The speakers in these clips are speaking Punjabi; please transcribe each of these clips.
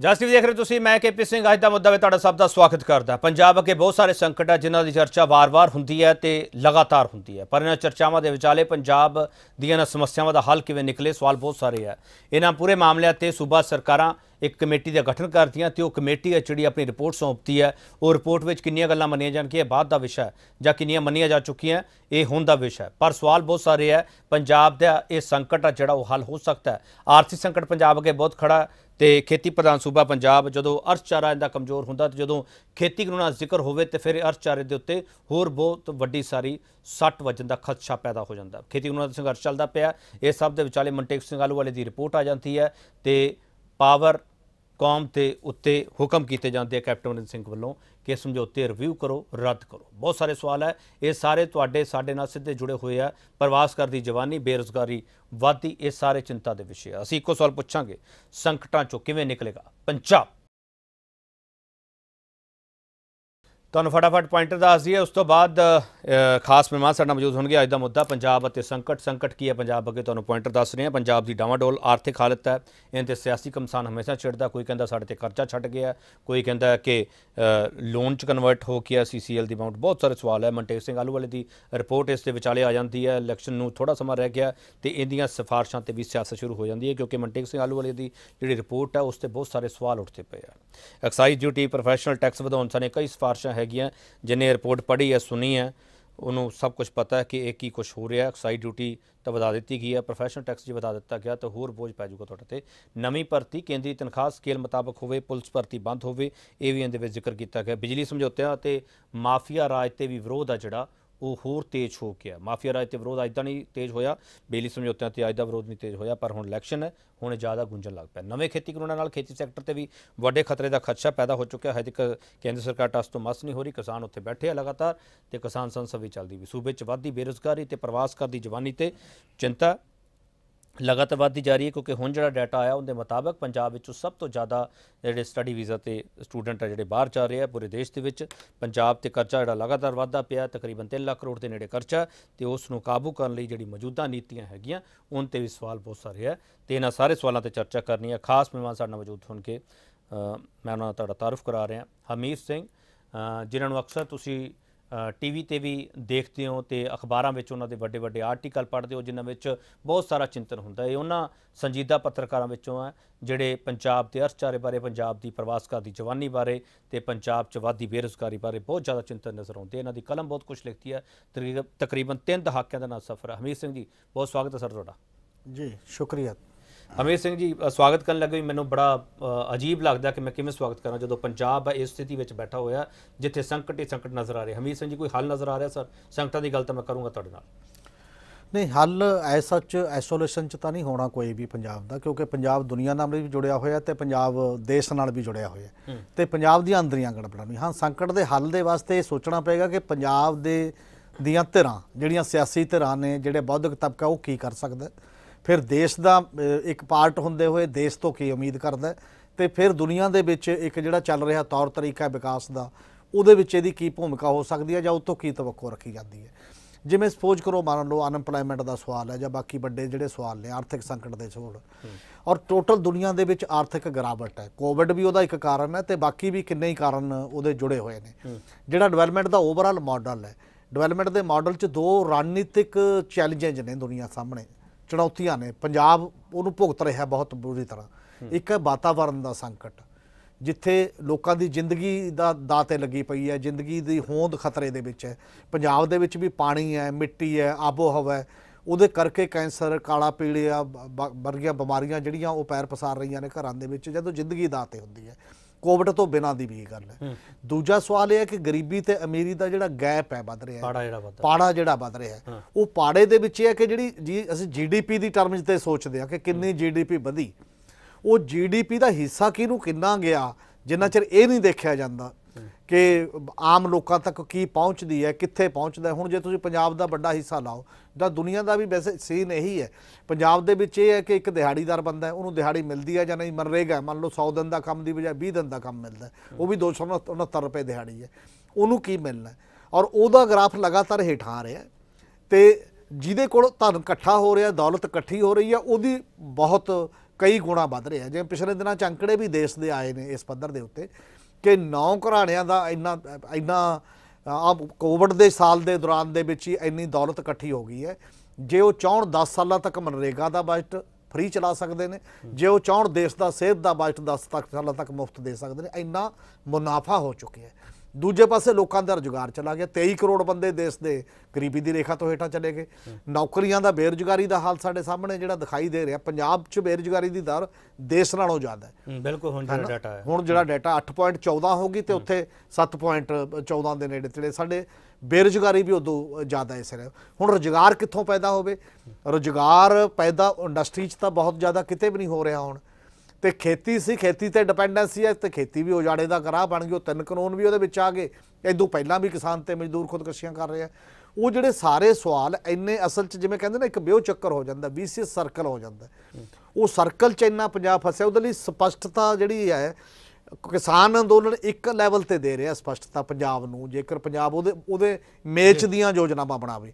ਜਸਟ ਵੀ ਦੇਖ ਰਹੇ ਤੁਸੀਂ ਮੈਂ ਕੇਪੀ ਸਿੰਘ ਅੱਜ ਦਾ ਮੁੱਦਾ ਵੀ ਤੁਹਾਡਾ ਸਭ ਦਾ ਸਵਾਗਤ ਕਰਦਾ ਪੰਜਾਬ ਅੱਗੇ ਬਹੁਤ ਸਾਰੇ ਸੰਕਟ ਆ ਜਿਨ੍ਹਾਂ ਦੀ ਚਰਚਾ ਵਾਰ-ਵਾਰ ਹੁੰਦੀ ਹੈ ਤੇ ਲਗਾਤਾਰ ਹੁੰਦੀ ਹੈ ਪਰ ਇਹਨਾਂ ਚਰਚਾਵਾਂ ਦੇ ਵਿਚਾਲੇ ਪੰਜਾਬ ਦੀਆਂ ਸਮੱਸਿਆਵਾਂ ਦਾ ਹੱਲ ਕਿਵੇਂ ਨਿਕਲੇ ਸਵਾਲ ਬਹੁਤ ਸਾਰੇ ਆ ਇਹਨਾਂ ਪੂਰੇ ਮਾਮਲਿਆਂ ਤੇ ਸੂਬਾ ਸਰਕਾਰਾਂ ਇੱਕ ਕਮੇਟੀ ਦਾ ਗਠਨ ਕਰਤੀ ਹੈ ਤੇ ਉਹ ਕਮੇਟੀ ਹੈ ਜਿਹੜੀ ਆਪਣੀ ਰਿਪੋਰਟ ਸੌਂਪਦੀ ਹੈ ਉਹ ਰਿਪੋਰਟ ਵਿੱਚ ਕਿੰਨੀਆਂ ਗੱਲਾਂ ਮੰਨੀਆਂ ਜਾਣਗੀਆਂ ਬਾਅਦ ਦਾ ਵਿਸ਼ਾ ਜਾਂ ਕਿੰਨੀਆਂ ਮੰਨੀਆਂ ਜਾ ਚੁੱਕੀਆਂ ਇਹ ਹੁਣ ਦਾ ਵਿਸ਼ਾ ਪਰ ਸਵਾਲ ਬਹੁਤ ਸਾਰੇ ਹੈ ਪੰਜਾਬ ਦਾ ਇਹ ਸੰਕਟ ਆ ਜਿਹੜਾ ਉਹ ਹੱਲ ਹੋ ਸਕਦਾ ਹੈ ਆਰਥਿਕ ਸੰਕਟ ਪੰਜਾਬ ਅੱਗੇ ਬਹੁਤ ਖੜਾ ਤੇ ਖੇਤੀ ਪ੍ਰਧਾਨ ਸੂਬਾ ਪੰਜਾਬ ਜਦੋਂ ਅਰਥਚਾਰਾ ਇਹਦਾ ਕਮਜ਼ੋਰ ਹੁੰਦਾ ਤੇ ਜਦੋਂ ਖੇਤੀ ਕਾਨੂੰਨਾਂ ਦਾ ਜ਼ਿਕਰ ਹੋਵੇ ਤੇ ਫਿਰ ਅਰਥਚਾਰੇ ਦੇ ਉੱਤੇ ਹੋਰ ਬਹੁਤ ਵੱਡੀ ਸਾਰੀ ਸੱਟ ਵਜਨ ਦਾ ਖਤਸ਼ਾ ਪੈਦਾ ਹੋ ਜਾਂਦਾ ਖੇਤੀ ਕਾਨੂੰਨਾਂ ਦਾ ਸੰਘਰਸ਼ ਚੱਲਦਾ ਪਿਆ ਇਹ ਸਭ ਦੇ ਵਿਚਾਲੇ ਮਨਟੇਕ ਸਿੰਘ ਆਲੂ ਵਾਲੇ ਦੀ ਰਿਪੋਰਟ ਆ ਜਾਂਦੀ ਹੈ ਤੇ ਪਾਵਰ ਕੌਮ ਤੇ ਉੱਤੇ ਹੁਕਮ ਕੀਤੇ ਜਾਂਦੇ ਆ ਕੈਪਟਨ ਅਮਰਿੰਦਰ ਸਿੰਘ ਵੱਲੋਂ ਕਿ ਸਮਝੌਤੇ ਰਿਵਿਊ ਕਰੋ ਰੱਦ ਕਰੋ ਬਹੁਤ ਸਾਰੇ ਸਵਾਲ ਹੈ ਇਹ ਸਾਰੇ ਤੁਹਾਡੇ ਸਾਡੇ ਨਾਲ ਸਿੱਧੇ ਜੁੜੇ ਹੋਏ ਆ ਪ੍ਰਵਾਸ ਕਰਦੀ ਜਵਾਨੀ ਬੇਰੋਜ਼ਗਾਰੀ ਵਾਧੀ ਇਹ ਸਾਰੇ ਚਿੰਤਾ ਦੇ ਵਿਸ਼ੇ ਆ ਅਸੀਂ ਇੱਕੋ ਸਵਾਲ ਪੁੱਛਾਂਗੇ ਸੰਕਟਾਂ ਚੋਂ ਕਿਵੇਂ ਨਿਕਲੇਗਾ ਪੰਜਾਬ ਤੁਹਾਨੂੰ ਫਟਾਫਟ ਪੁਆਇੰਟਰ ਦੱਸ ਦਈਏ ਉਸ ਤੋਂ ਬਾਅਦ ਖਾਸ ਮਹਿਮਾਨ ਸਾਡਾ ਮੌਜੂਦ ਹੋਣਗੇ ਅੱਜ ਦਾ ਮੁੱਦਾ ਪੰਜਾਬ ਅਤੇ ਸੰਕਟ ਸੰਕਟ ਕੀ ਹੈ ਪੰਜਾਬ ਅੱਗੇ ਤੁਹਾਨੂੰ ਪੁਆਇੰਟਰ ਦੱਸ ਰਹੇ ਹਾਂ ਪੰਜਾਬ ਦੀ ਡਾਵਾਡੋਲ ਆਰਥਿਕ ਹਾਲਤ ਹੈ ਇਹਨਾਂ ਤੇ ਸਿਆਸੀ ਕਮਸਾਨ ਹਮੇਸ਼ਾ ਛਿੜਦਾ ਕੋਈ ਕਹਿੰਦਾ ਸਾਡੇ ਤੇ ਕਰਜ਼ਾ ਛੱਡ ਗਿਆ ਕੋਈ ਕਹਿੰਦਾ ਕਿ ਲੋਨ ਚ ਕਨਵਰਟ ਹੋ ਗਿਆ ਸੀਸੀਐਲ ਦੀ ਅਮਾਉਂਟ ਬਹੁਤ ਸਾਰੇ ਸਵਾਲ ਹੈ ਮਨਤੇਜ ਸਿੰਘ ਆਲੂ ਵਾਲੇ ਦੀ ਰਿਪੋਰਟ ਇਸ ਦੇ ਵਿਚਾਲੇ ਆ ਜਾਂਦੀ ਹੈ ਇਲੈਕਸ਼ਨ ਨੂੰ ਥੋੜਾ ਸਮਾਂ ਰਹਿ ਗਿਆ ਤੇ ਇਹਦੀਆਂ ਸਿਫਾਰਸ਼ਾਂ ਤੇ ਵੀ ਸਿਆਸਤ ਸ਼ੁਰੂ ਹੋ ਜਾਂਦੀ ਹੈ ਕਿਉਂਕਿ ਮਨਤੇਜ ਸਿੰਘ ਆਲੂ ਵਾਲੇ ਦੀ ਜਿਹੜੀ ਰਿਪੋਰਟ ਹੈ ਉਸ ਤੇ ਬਹੁਤ ਸਾਰੇ ਸਵਾਲ ਉੱਠਦੇ ਪਏ ਆ ਐਕਸਾਈਜ਼ ਡਿਊਟੀ ਪ੍ਰੋਫੈਸ਼ਨਲ ਟੈਕਸ ਵਧਾਉਣ ਸਨੇ ਕਈ ਸਿਫਾਰਸ਼ਾਂ ਹੈਗੀਆਂ ਜਿਨੇ ਰਿਪੋਰਟ ਪੜ੍ਹੀ ਹੈ ਸੁਣੀ ਹੈ ਉਹਨੂੰ ਸਭ ਕੁਝ ਪਤਾ ਹੈ ਕਿ ਇਹ ਕੀ ਕੁਝ ਹੋ ਰਿਹਾ ਐਕਸਾਈਜ਼ ਡਿਊਟੀ ਤਾਂ ਵਧਾ ਦਿੱਤੀ ਗਈ ਹੈ ਪ੍ਰੋਫੈਸ਼ਨਲ ਟੈਕਸ ਜੀ ਵਧਾ ਦਿੱਤਾ ਗਿਆ ਤਾਂ ਹੋਰ ਬੋਝ ਪੈ ਜਾਊਗਾ ਤੁਹਾਡੇ ਤੇ ਨਵੀਂ ਭਰਤੀ ਕੇਂਦਰੀ ਤਨਖਾਹ ਸਕੇਲ ਮੁਤਾਬਕ ਹੋਵੇ ਪੁਲਿਸ ਭਰਤੀ ਬੰਦ ਹੋਵੇ ਇਹ ਵੀ ਇਹਦੇ ਵਿੱਚ ਜ਼ਿਕਰ ਕੀਤਾ ਗਿਆ ਬਿਜਲੀ ਸਮਝੌਤਿਆਂ ਤੇ ਮਾਫੀਆ ਰਾਜ ਤੇ ਵੀ ਵਿਰੋਧ ਆ ਜਿਹੜਾ ਉਹ ਹੋਰ ਤੇਜ਼ ਹੋ ਗਿਆ ਮਾਫੀਆ ਰਾਜ ਤੇ ਵਿਰੋਧ ਅਜਦਾਂ ਨਹੀਂ ਤੇਜ਼ ਹੋਇਆ ਬੇਲੀ ਸਮਝੌਤਿਆਂ ਤੇ ਅੱਜ ਦਾ ਵਿਰੋਧ ਨਹੀਂ ਤੇਜ਼ ਹੋਇਆ ਪਰ ਹੁਣ ਇਲੈਕਸ਼ਨ ਹੈ ਹੁਣ ਜ਼ਿਆਦਾ ਗੁੰਝਣ ਲੱਗ ਪਿਆ ਨਵੇਂ ਖੇਤੀ ਕਾਨੂੰਨਾਂ ਨਾਲ ਖੇਤੀ ਸੈਕਟਰ ਤੇ ਵੀ ਵੱਡੇ ਖਤਰੇ ਦਾ ਖਦਸ਼ਾ ਪੈਦਾ ਹੋ ਚੁੱਕਿਆ ਹੈ ਜਿੱਕ ਕੇਂਦਰ ਸਰਕਾਰ ਟਸ ਤੋਂ ਮਸ ਨਹੀਂ ਹੋ ਰਹੀ ਕਿਸਾਨ ਉੱਥੇ ਬੈਠੇ ਆ ਲਗਾਤਾਰ ਤੇ ਕਿਸਾਨ ਸੰਸਦ ਵੀ ਚੱਲਦੀ ਵੀ ਸੂਬੇ 'ਚ ਵੱਧਦੀ ਬੇਰੋਜ਼ਗਾਰੀ ਤੇ ਪ੍ਰਵਾਸ ਕਰਦੀ ਜਵਾਨੀ ਤੇ ਚਿੰਤਾ ਲਗਾਤਾਰ ਵਧਦੀ ਜਾ ਰਹੀ ਹੈ ਕਿਉਂਕਿ ਹੁਣ ਜਿਹੜਾ ਡਾਟਾ ਆਇਆ ਉਹਦੇ ਮੁਤਾਬਕ ਪੰਜਾਬ ਵਿੱਚੋਂ ਸਭ ਤੋਂ ਜ਼ਿਆਦਾ ਜਿਹੜੇ ਸਟੱਡੀ ਵੀਜ਼ਾ ਤੇ ਸਟੂਡੈਂਟ ਆ ਜਿਹੜੇ ਬਾਹਰ ਜਾ ਰਹੇ ਆ ਪੂਰੇ ਦੇਸ਼ ਦੇ ਵਿੱਚ ਪੰਜਾਬ ਤੇ ਕਰਜ਼ਾ ਜਿਹੜਾ ਲਗਾਤਾਰ ਵਧਦਾ ਪਿਆ ਤਕਰੀਬਨ 3 ਲੱਖ ਕਰੋੜ ਦੇ ਨੇੜੇ ਕਰਜ਼ਾ ਤੇ ਉਸ ਨੂੰ ਕਾਬੂ ਕਰਨ ਲਈ ਜਿਹੜੀ ਮੌਜੂਦਾ ਨੀਤੀਆਂ ਹੈਗੀਆਂ ਉਹਨਾਂ ਤੇ ਵੀ ਸਵਾਲ ਬਹੁਤ ਸਾਰੇ ਆ ਤੇ ਇਹਨਾਂ ਸਾਰੇ ਸਵਾਲਾਂ ਤੇ ਚਰਚਾ ਕਰਨੀ ਆ ਖਾਸ ਮਹਿਮਾਨ ਸਾਡੇ ਨਾਲ ਮੌਜੂਦ ਕੇ ਮੈਂ ਉਹਨਾਂ ਦਾ ਤੁਹਾਡਾ ਤਾਰਫ ਕਰਾ ਰਿਹਾ ਹਮੀਰ ਸਿੰਘ ਜਿਨ੍ਹਾਂ ਨੂੰ ਅਕਸਰ ਤੁਸੀਂ ਟੀਵੀ ਤੇ ਵੀ ਦੇਖਦੇ ਹੋ ਤੇ ਅਖਬਾਰਾਂ ਵਿੱਚ ਉਹਨਾਂ ਦੇ ਵੱਡੇ ਵੱਡੇ ਆਰਟੀਕਲ ਪੜ੍ਹਦੇ ਹੋ ਜਿਨ੍ਹਾਂ ਵਿੱਚ ਬਹੁਤ ਸਾਰਾ ਚਿੰਤਨ ਹੁੰਦਾ ਹੈ ਉਹਨਾਂ ਸੰਜੀਦਾ ਪੱਤਰਕਾਰਾਂ ਵਿੱਚੋਂ ਆ ਜਿਹੜੇ ਪੰਜਾਬ ਦੇ ਅਰਥਚਾਰੇ ਬਾਰੇ ਪੰਜਾਬ ਦੀ ਪ੍ਰਵਾਸਕਾਰ ਦੀ ਜਵਾਨੀ ਬਾਰੇ ਤੇ ਪੰਜਾਬ 'ਚ ਵਾਧੀ ਬੇਰੋਜ਼ਗਾਰੀ ਬਾਰੇ ਬਹੁਤ ਜ਼ਿਆਦਾ ਚਿੰਤਨ ਨਜ਼ਰ ਆਉਂਦੇ ਇਹਨਾਂ ਦੀ ਕਲਮ ਬਹੁਤ ਕੁਝ ਲਿਖਦੀ ਹੈ ਤਕਰੀਬਨ ਤਿੰਨ ਦਹਾਕਿਆਂ ਦਾ ਨਾ ਸਫ਼ਰ ਹਮੀਰ ਸਿੰਘ ਜੀ ਬਹੁਤ ਸਵਾਗਤ ਹੈ ਸਰ ਤੁਹਾਡਾ ਜੀ ਸ਼ੁਕਰੀਆ ਹਮੇਸ਼ ਸਿੰਘ ਜੀ ਸਵਾਗਤ ਕਰਨ ਲੱਗੇ ਮੈਨੂੰ ਬੜਾ ਅਜੀਬ ਲੱਗਦਾ ਕਿ ਮੈਂ ਕਿਵੇਂ ਸਵਾਗਤ ਕਰਾਂ ਜਦੋਂ ਪੰਜਾਬ ਇਸ ਸਥਿਤੀ ਵਿੱਚ ਬੈਠਾ ਹੋਇਆ ਜਿੱਥੇ ਸੰਕਟ ਹੀ ਸੰਕਟ ਨਜ਼ਰ ਆ ਰਿਹਾ ਹਮੇਸ਼ ਸਿੰਘ ਜੀ ਕੋਈ ਹੱਲ ਨਜ਼ਰ ਆ ਰਿਹਾ ਸਰ ਸੰਕਟਾਂ ਦੀ ਗੱਲ ਤਾਂ ਮੈਂ ਕਰੂੰਗਾ ਤੁਹਾਡੇ ਨਾਲ ਨਹੀਂ ਹੱਲ ਐਸਾ ਚ ਆਈਸੋਲੇਸ਼ਨ ਚ ਤਾਂ ਨਹੀਂ ਹੋਣਾ ਕੋਈ ਵੀ ਪੰਜਾਬ ਦਾ ਕਿਉਂਕਿ ਪੰਜਾਬ ਦੁਨੀਆ ਨਾਲ ਵੀ ਜੁੜਿਆ ਹੋਇਆ ਤੇ ਪੰਜਾਬ ਦੇਸ਼ ਨਾਲ ਵੀ ਜੁੜਿਆ ਹੋਇਆ ਤੇ ਪੰਜਾਬ ਦੀਆਂ ਅੰਦਰੀਆਂ ਗੜਬੜਾਂ ਨਹੀਂ ਹਾਂ ਸੰਕਟ ਦੇ ਹੱਲ ਦੇ ਵਾਸਤੇ ਸੋਚਣਾ ਪਏਗਾ ਕਿ ਪੰਜਾਬ ਦੇ ਦੀਆਂ ਧਿਰਾਂ ਜਿਹੜੀਆਂ ਸਿਆਸੀ ਧਿਰਾਂ ਨੇ ਜਿਹੜੇ ਬੌਧਿਕ ਤਬਕਾ ਉਹ ਕੀ ਕਰ ਸਕਦਾ ਫਿਰ ਦੇਸ਼ ਦਾ ਇੱਕ ਪਾਰਟ ਹੁੰਦੇ ਹੋਏ ਦੇਸ਼ ਤੋਂ ਕੀ ਉਮੀਦ ਕਰਦਾ ਤੇ ਫਿਰ ਦੁਨੀਆ ਦੇ ਵਿੱਚ ਇੱਕ ਜਿਹੜਾ ਚੱਲ ਰਿਹਾ ਤੌਰ ਤਰੀਕਾ ਵਿਕਾਸ ਦਾ ਉਹਦੇ ਵਿੱਚ ਇਹਦੀ ਕੀ ਭੂਮਿਕਾ ਹੋ ਸਕਦੀ ਹੈ ਜਾਂ ਉਤੋਂ ਕੀ ਤਵੱਕੋ ਰੱਖੀ ਜਾਂਦੀ ਹੈ ਜਿਵੇਂ ਸਪੋਜ਼ ਕਰੋ ਮੰਨ ਲਓ ਅਨਪਲਾਈਮੈਂਟ ਦਾ ਸਵਾਲ ਹੈ ਜਾਂ ਬਾਕੀ ਵੱਡੇ ਜਿਹੜੇ ਸਵਾਲ ਨੇ ਆਰਥਿਕ ਸੰਕਟ ਦੇ ਸਵਾਲ ਔਰ ਟੋਟਲ ਦੁਨੀਆ ਦੇ ਵਿੱਚ ਆਰਥਿਕ ਗਰਾਵਟ ਹੈ ਕੋਵਿਡ ਵੀ ਉਹਦਾ ਇੱਕ ਕਾਰਨ ਹੈ ਤੇ ਬਾਕੀ ਵੀ ਕਿੰਨੇ ਹੀ ਕਾਰਨ ਉਹਦੇ ਜੁੜੇ ਹੋਏ ਨੇ ਜਿਹੜਾ ਡਿਵੈਲਪਮੈਂਟ ਦਾ ਓਵਰਆਲ ਮਾਡਲ ਹੈ ਡਿਵੈਲਪਮੈਂਟ ਦੇ ਮਾਡਲ 'ਚ ਦੋ ਰਣਨੀਤਿਕ ਚੈਲੰਜਸ ਨੇ ਦੁਨੀਆ ਸਾਹਮਣੇ ਚੁਣੌਤੀਆਂ ਨੇ ਪੰਜਾਬ ਉਹਨੂੰ ਭੁਗਤ ਰਿਹਾ ਬਹੁਤ ਬੁਰੀ ਤਰ੍ਹਾਂ ਇੱਕ ਹੈ ਵਾਤਾਵਰਣ ਦਾ ਸੰਕਟ ਜਿੱਥੇ ਲੋਕਾਂ ਦੀ ਜ਼ਿੰਦਗੀ ਦਾ ਦਾਤੇ ਲੱਗੀ ਪਈ ਹੈ ਜ਼ਿੰਦਗੀ ਦੀ ਹੋਂਦ ਖਤਰੇ ਦੇ ਵਿੱਚ ਹੈ ਪੰਜਾਬ ਦੇ ਵਿੱਚ ਵੀ ਪਾਣੀ ਹੈ ਮਿੱਟੀ ਹੈ ਆਬੋ ਹਵਾ ਹੈ ਉਹਦੇ ਕਰਕੇ ਕੈਂਸਰ ਕਾਲਾ ਪੀੜਿਆ ਵਰਗੀਆਂ ਬਿਮਾਰੀਆਂ ਜਿਹੜੀਆਂ ਉਹ ਪੈਰ ਪਸਾਰ ਰਹੀਆਂ ਨੇ ਘਰਾਂ ਦੇ ਵਿੱਚ ਜਦੋਂ ਜ਼ਿੰਦਗੀ ਦਾਤੇ ਹੁੰਦੀ ਹੈ ਕੋਵਿਡ ਤੋਂ ਬਿਨਾਂ ਦੀ ਵੀ ਗੱਲ ਹੈ ਦੂਜਾ ਸਵਾਲ ਇਹ ਹੈ ਕਿ ਗਰੀਬੀ ਤੇ ਅਮੀਰੀ ਦਾ ਜਿਹੜਾ ਗੈਪ ਹੈ ਵੱਧ ਰਿਹਾ ਹੈ ਪਾੜਾ ਜਿਹੜਾ ਵੱਧ ਪਾੜਾ ਜਿਹੜਾ ਵੱਧ ਰਿਹਾ ਹੈ ਉਹ ਪਾੜੇ ਦੇ ਵਿੱਚ ਇਹ ਹੈ ਕਿ ਜਿਹੜੀ ਜੀ ਅਸੀਂ ਜੀਡੀਪੀ ਦੀ ਟਰਮਸ ਤੇ ਸੋਚਦੇ ਆ ਕਿ ਕਿੰਨੀ ਜੀਡੀਪੀ ਵਧੀ ਉਹ ਜੀਡੀਪੀ ਦਾ ਹਿੱਸਾ ਕਿਹਨੂੰ ਕਿੰਨਾ ਗਿਆ ਜਿੰਨਾ ਚਿਰ ਇਹ ਨਹੀਂ ਦੇਖਿਆ ਜਾਂਦਾ ਕਿ ਆਮ ਲੋਕਾਂ ਤੱਕ ਕੀ ਪਹੁੰਚਦੀ ਹੈ ਕਿੱਥੇ ਪਹੁੰਚਦਾ ਹੁਣ ਜੇ ਤੁਸੀਂ ਪੰਜਾਬ ਦਾ ਵੱਡਾ ਹਿੱਸਾ ਲਾਓ ਤਾਂ ਦੁਨੀਆ ਦਾ ਵੀ ਵੈਸੇ ਸੀਨ ਇਹੀ ਹੈ ਪੰਜਾਬ ਦੇ ਵਿੱਚ ਇਹ ਹੈ ਕਿ ਇੱਕ ਦਿਹਾੜੀਦਾਰ ਬੰਦਾ ਉਹਨੂੰ ਦਿਹਾੜੀ ਮਿਲਦੀ ਹੈ ਜਾਂ ਨਹੀਂ ਰੇਗਾ ਮੰਨ ਲਓ 100 ਦਿਨ ਦਾ ਕੰਮ ਦੀ ਬਜਾਏ 20 ਦਿਨ ਦਾ ਕੰਮ ਮਿਲਦਾ ਉਹ ਵੀ 269 ਰੁਪਏ ਦਿਹਾੜੀ ਹੈ ਉਹਨੂੰ ਕੀ ਮਿਲਣਾ ਔਰ ਉਹਦਾ ਗ੍ਰਾਫ ਲਗਾਤਾਰ ਹੇਠਾਂ ਆ ਰਿਹਾ ਤੇ ਜਿਹਦੇ ਕੋਲ ਧਨ ਇਕੱਠਾ ਹੋ ਰਿਹਾ ਦੌਲਤ ਇਕੱਠੀ ਹੋ ਰਹੀ ਹੈ ਉਹਦੀ ਬਹੁਤ ਕਈ ਗੁਣਾ ਵੱਧ ਰਿਹਾ ਜਿਵੇਂ ਪਿਛਲੇ ਦਿਨਾਂ ਚ ਅੰਕੜੇ ਵੀ ਦੇਸ਼ ਦੇ ਆਏ ਨੇ ਇਸ ਪੱਧਰ ਦੇ ਉੱਤੇ ਕਿ ਨੌ ਘਰਾਣਿਆਂ ਦਾ ਇੰਨਾ ਇੰਨਾ ਆ ਕੋਵਿਡ ਦੇ ਸਾਲ ਦੇ ਦੌਰਾਨ ਦੇ ਵਿੱਚ ਹੀ ਇੰਨੀ ਦੌਲਤ ਇਕੱਠੀ ਹੋ ਗਈ ਹੈ ਜੇ ਉਹ ਚਾਹਣ 10 ਸਾਲਾਂ ਤੱਕ ਮਨਰੇਗਾ ਦਾ ਬਜਟ ਫ੍ਰੀ ਚਲਾ ਸਕਦੇ ਨੇ ਜੇ ਉਹ ਚਾਹਣ ਦੇਸ਼ ਦਾ ਸਿਹਤ ਦਾ ਬਜਟ 10 ਸਾਲਾਂ ਤੱਕ ਮੁਫਤ ਦੇ ਸਕਦੇ ਨੇ ਇੰਨਾ ਮੁਨਾਫਾ ਹੋ ਚੁੱਕਿਆ ਹੈ ਦੂਜੇ ਪਾਸੇ ਲੋਕਾਂ ਦਾ ਰੁਜ਼ਗਾਰ ਚਲਾ ਗਿਆ 23 ਕਰੋੜ ਬੰਦੇ ਦੇਸ਼ ਦੇ ਗਰੀਬੀ ਦੀ ਰੇਖਾ ਤੋਂ ਹੇਠਾਂ ਚਲੇ ਗਏ ਨੌਕਰੀਆਂ ਦਾ ਬੇਰੁਜ਼ਗਾਰੀ ਦਾ ਹਾਲ ਸਾਡੇ ਸਾਹਮਣੇ ਜਿਹੜਾ ਦਿਖਾਈ ਦੇ ਰਿਹਾ ਪੰਜਾਬ 'ਚ ਬੇਰੁਜ਼ਗਾਰੀ ਦੀ ਦਰ ਦੇਸ਼ ਨਾਲੋਂ ਜ਼ਿਆਦਾ ਹੈ ਬਿਲਕੁਲ ਹੁਣ ਜਿਹੜਾ ਡਾਟਾ ਹੈ ਹੁਣ ਜਿਹੜਾ ਡਾਟਾ 8.14 ਹੋ ਗਈ ਤੇ ਉੱਥੇ 7.14 ਦੇ ਨੇੜੇ ਤੇੜੇ ਸਾਡੇ ਬੇਰੁਜ਼ਗਾਰੀ ਵੀ ਉਦੋਂ ਜ਼ਿਆਦਾ ਇਸ ਰਿਹਾ ਹੁਣ ਰੁਜ਼ਗਾਰ ਕਿੱਥੋਂ ਪੈਦਾ ਹੋਵੇ ਰੁਜ਼ਗਾਰ ਪੈਦਾ ਇੰਡਸਟਰੀ 'ਚ ਤਾਂ ਬਹੁਤ ਜ਼ਿਆਦਾ ਕਿਤੇ ਵੀ ਨਹੀਂ ਹੋ ਰਿਹਾ ਹੁਣ ਤੇ ਖੇਤੀ ਸੀ ਖੇਤੀ ਤੇ ਡਿਪੈਂਡੈਂਸੀ ਹੈ ਤੇ ਖੇਤੀ ਵੀ ਉਜਾੜੇ ਦਾ ਕਰਾਹ ਬਣ ਗਈ ਉਹ ਤਿੰਨ ਕਾਨੂੰਨ ਵੀ ਉਹਦੇ ਵਿੱਚ ਆ ਗਏ ਇਦੋਂ ਪਹਿਲਾਂ ਵੀ ਕਿਸਾਨ ਤੇ ਮਜ਼ਦੂਰ ਖੁਦਕਸ਼ੀਆਂ ਕਰ ਰਹੇ ਆ ਉਹ ਜਿਹੜੇ ਸਾਰੇ ਸਵਾਲ ਇੰਨੇ ਅਸਲ 'ਚ ਜਿਵੇਂ ਕਹਿੰਦੇ ਨੇ ਇੱਕ ਬਿਓ ਚੱਕਰ ਹੋ ਜਾਂਦਾ ਵੀਸੀਐਸ ਸਰਕਲ ਹੋ ਜਾਂਦਾ ਉਹ ਸਰਕਲ 'ਚ ਇੰਨਾ ਪੰਜਾਬ ਫਸਿਆ ਉਹਦੇ ਲਈ ਸਪਸ਼ਟਤਾ ਜਿਹੜੀ ਹੈ ਕਿਸਾਨ ਅੰਦੋਲਨ ਇੱਕ ਲੈਵਲ ਤੇ ਦੇ ਰਿਹਾ ਸਪਸ਼ਟਤਾ ਪੰਜਾਬ ਨੂੰ ਜੇਕਰ ਪੰਜਾਬ ਉਹਦੇ ਉਹਦੇ ਮੇਚ ਦੀਆਂ ਯੋਜਨਾਵਾਂ ਬਣਾਵੇ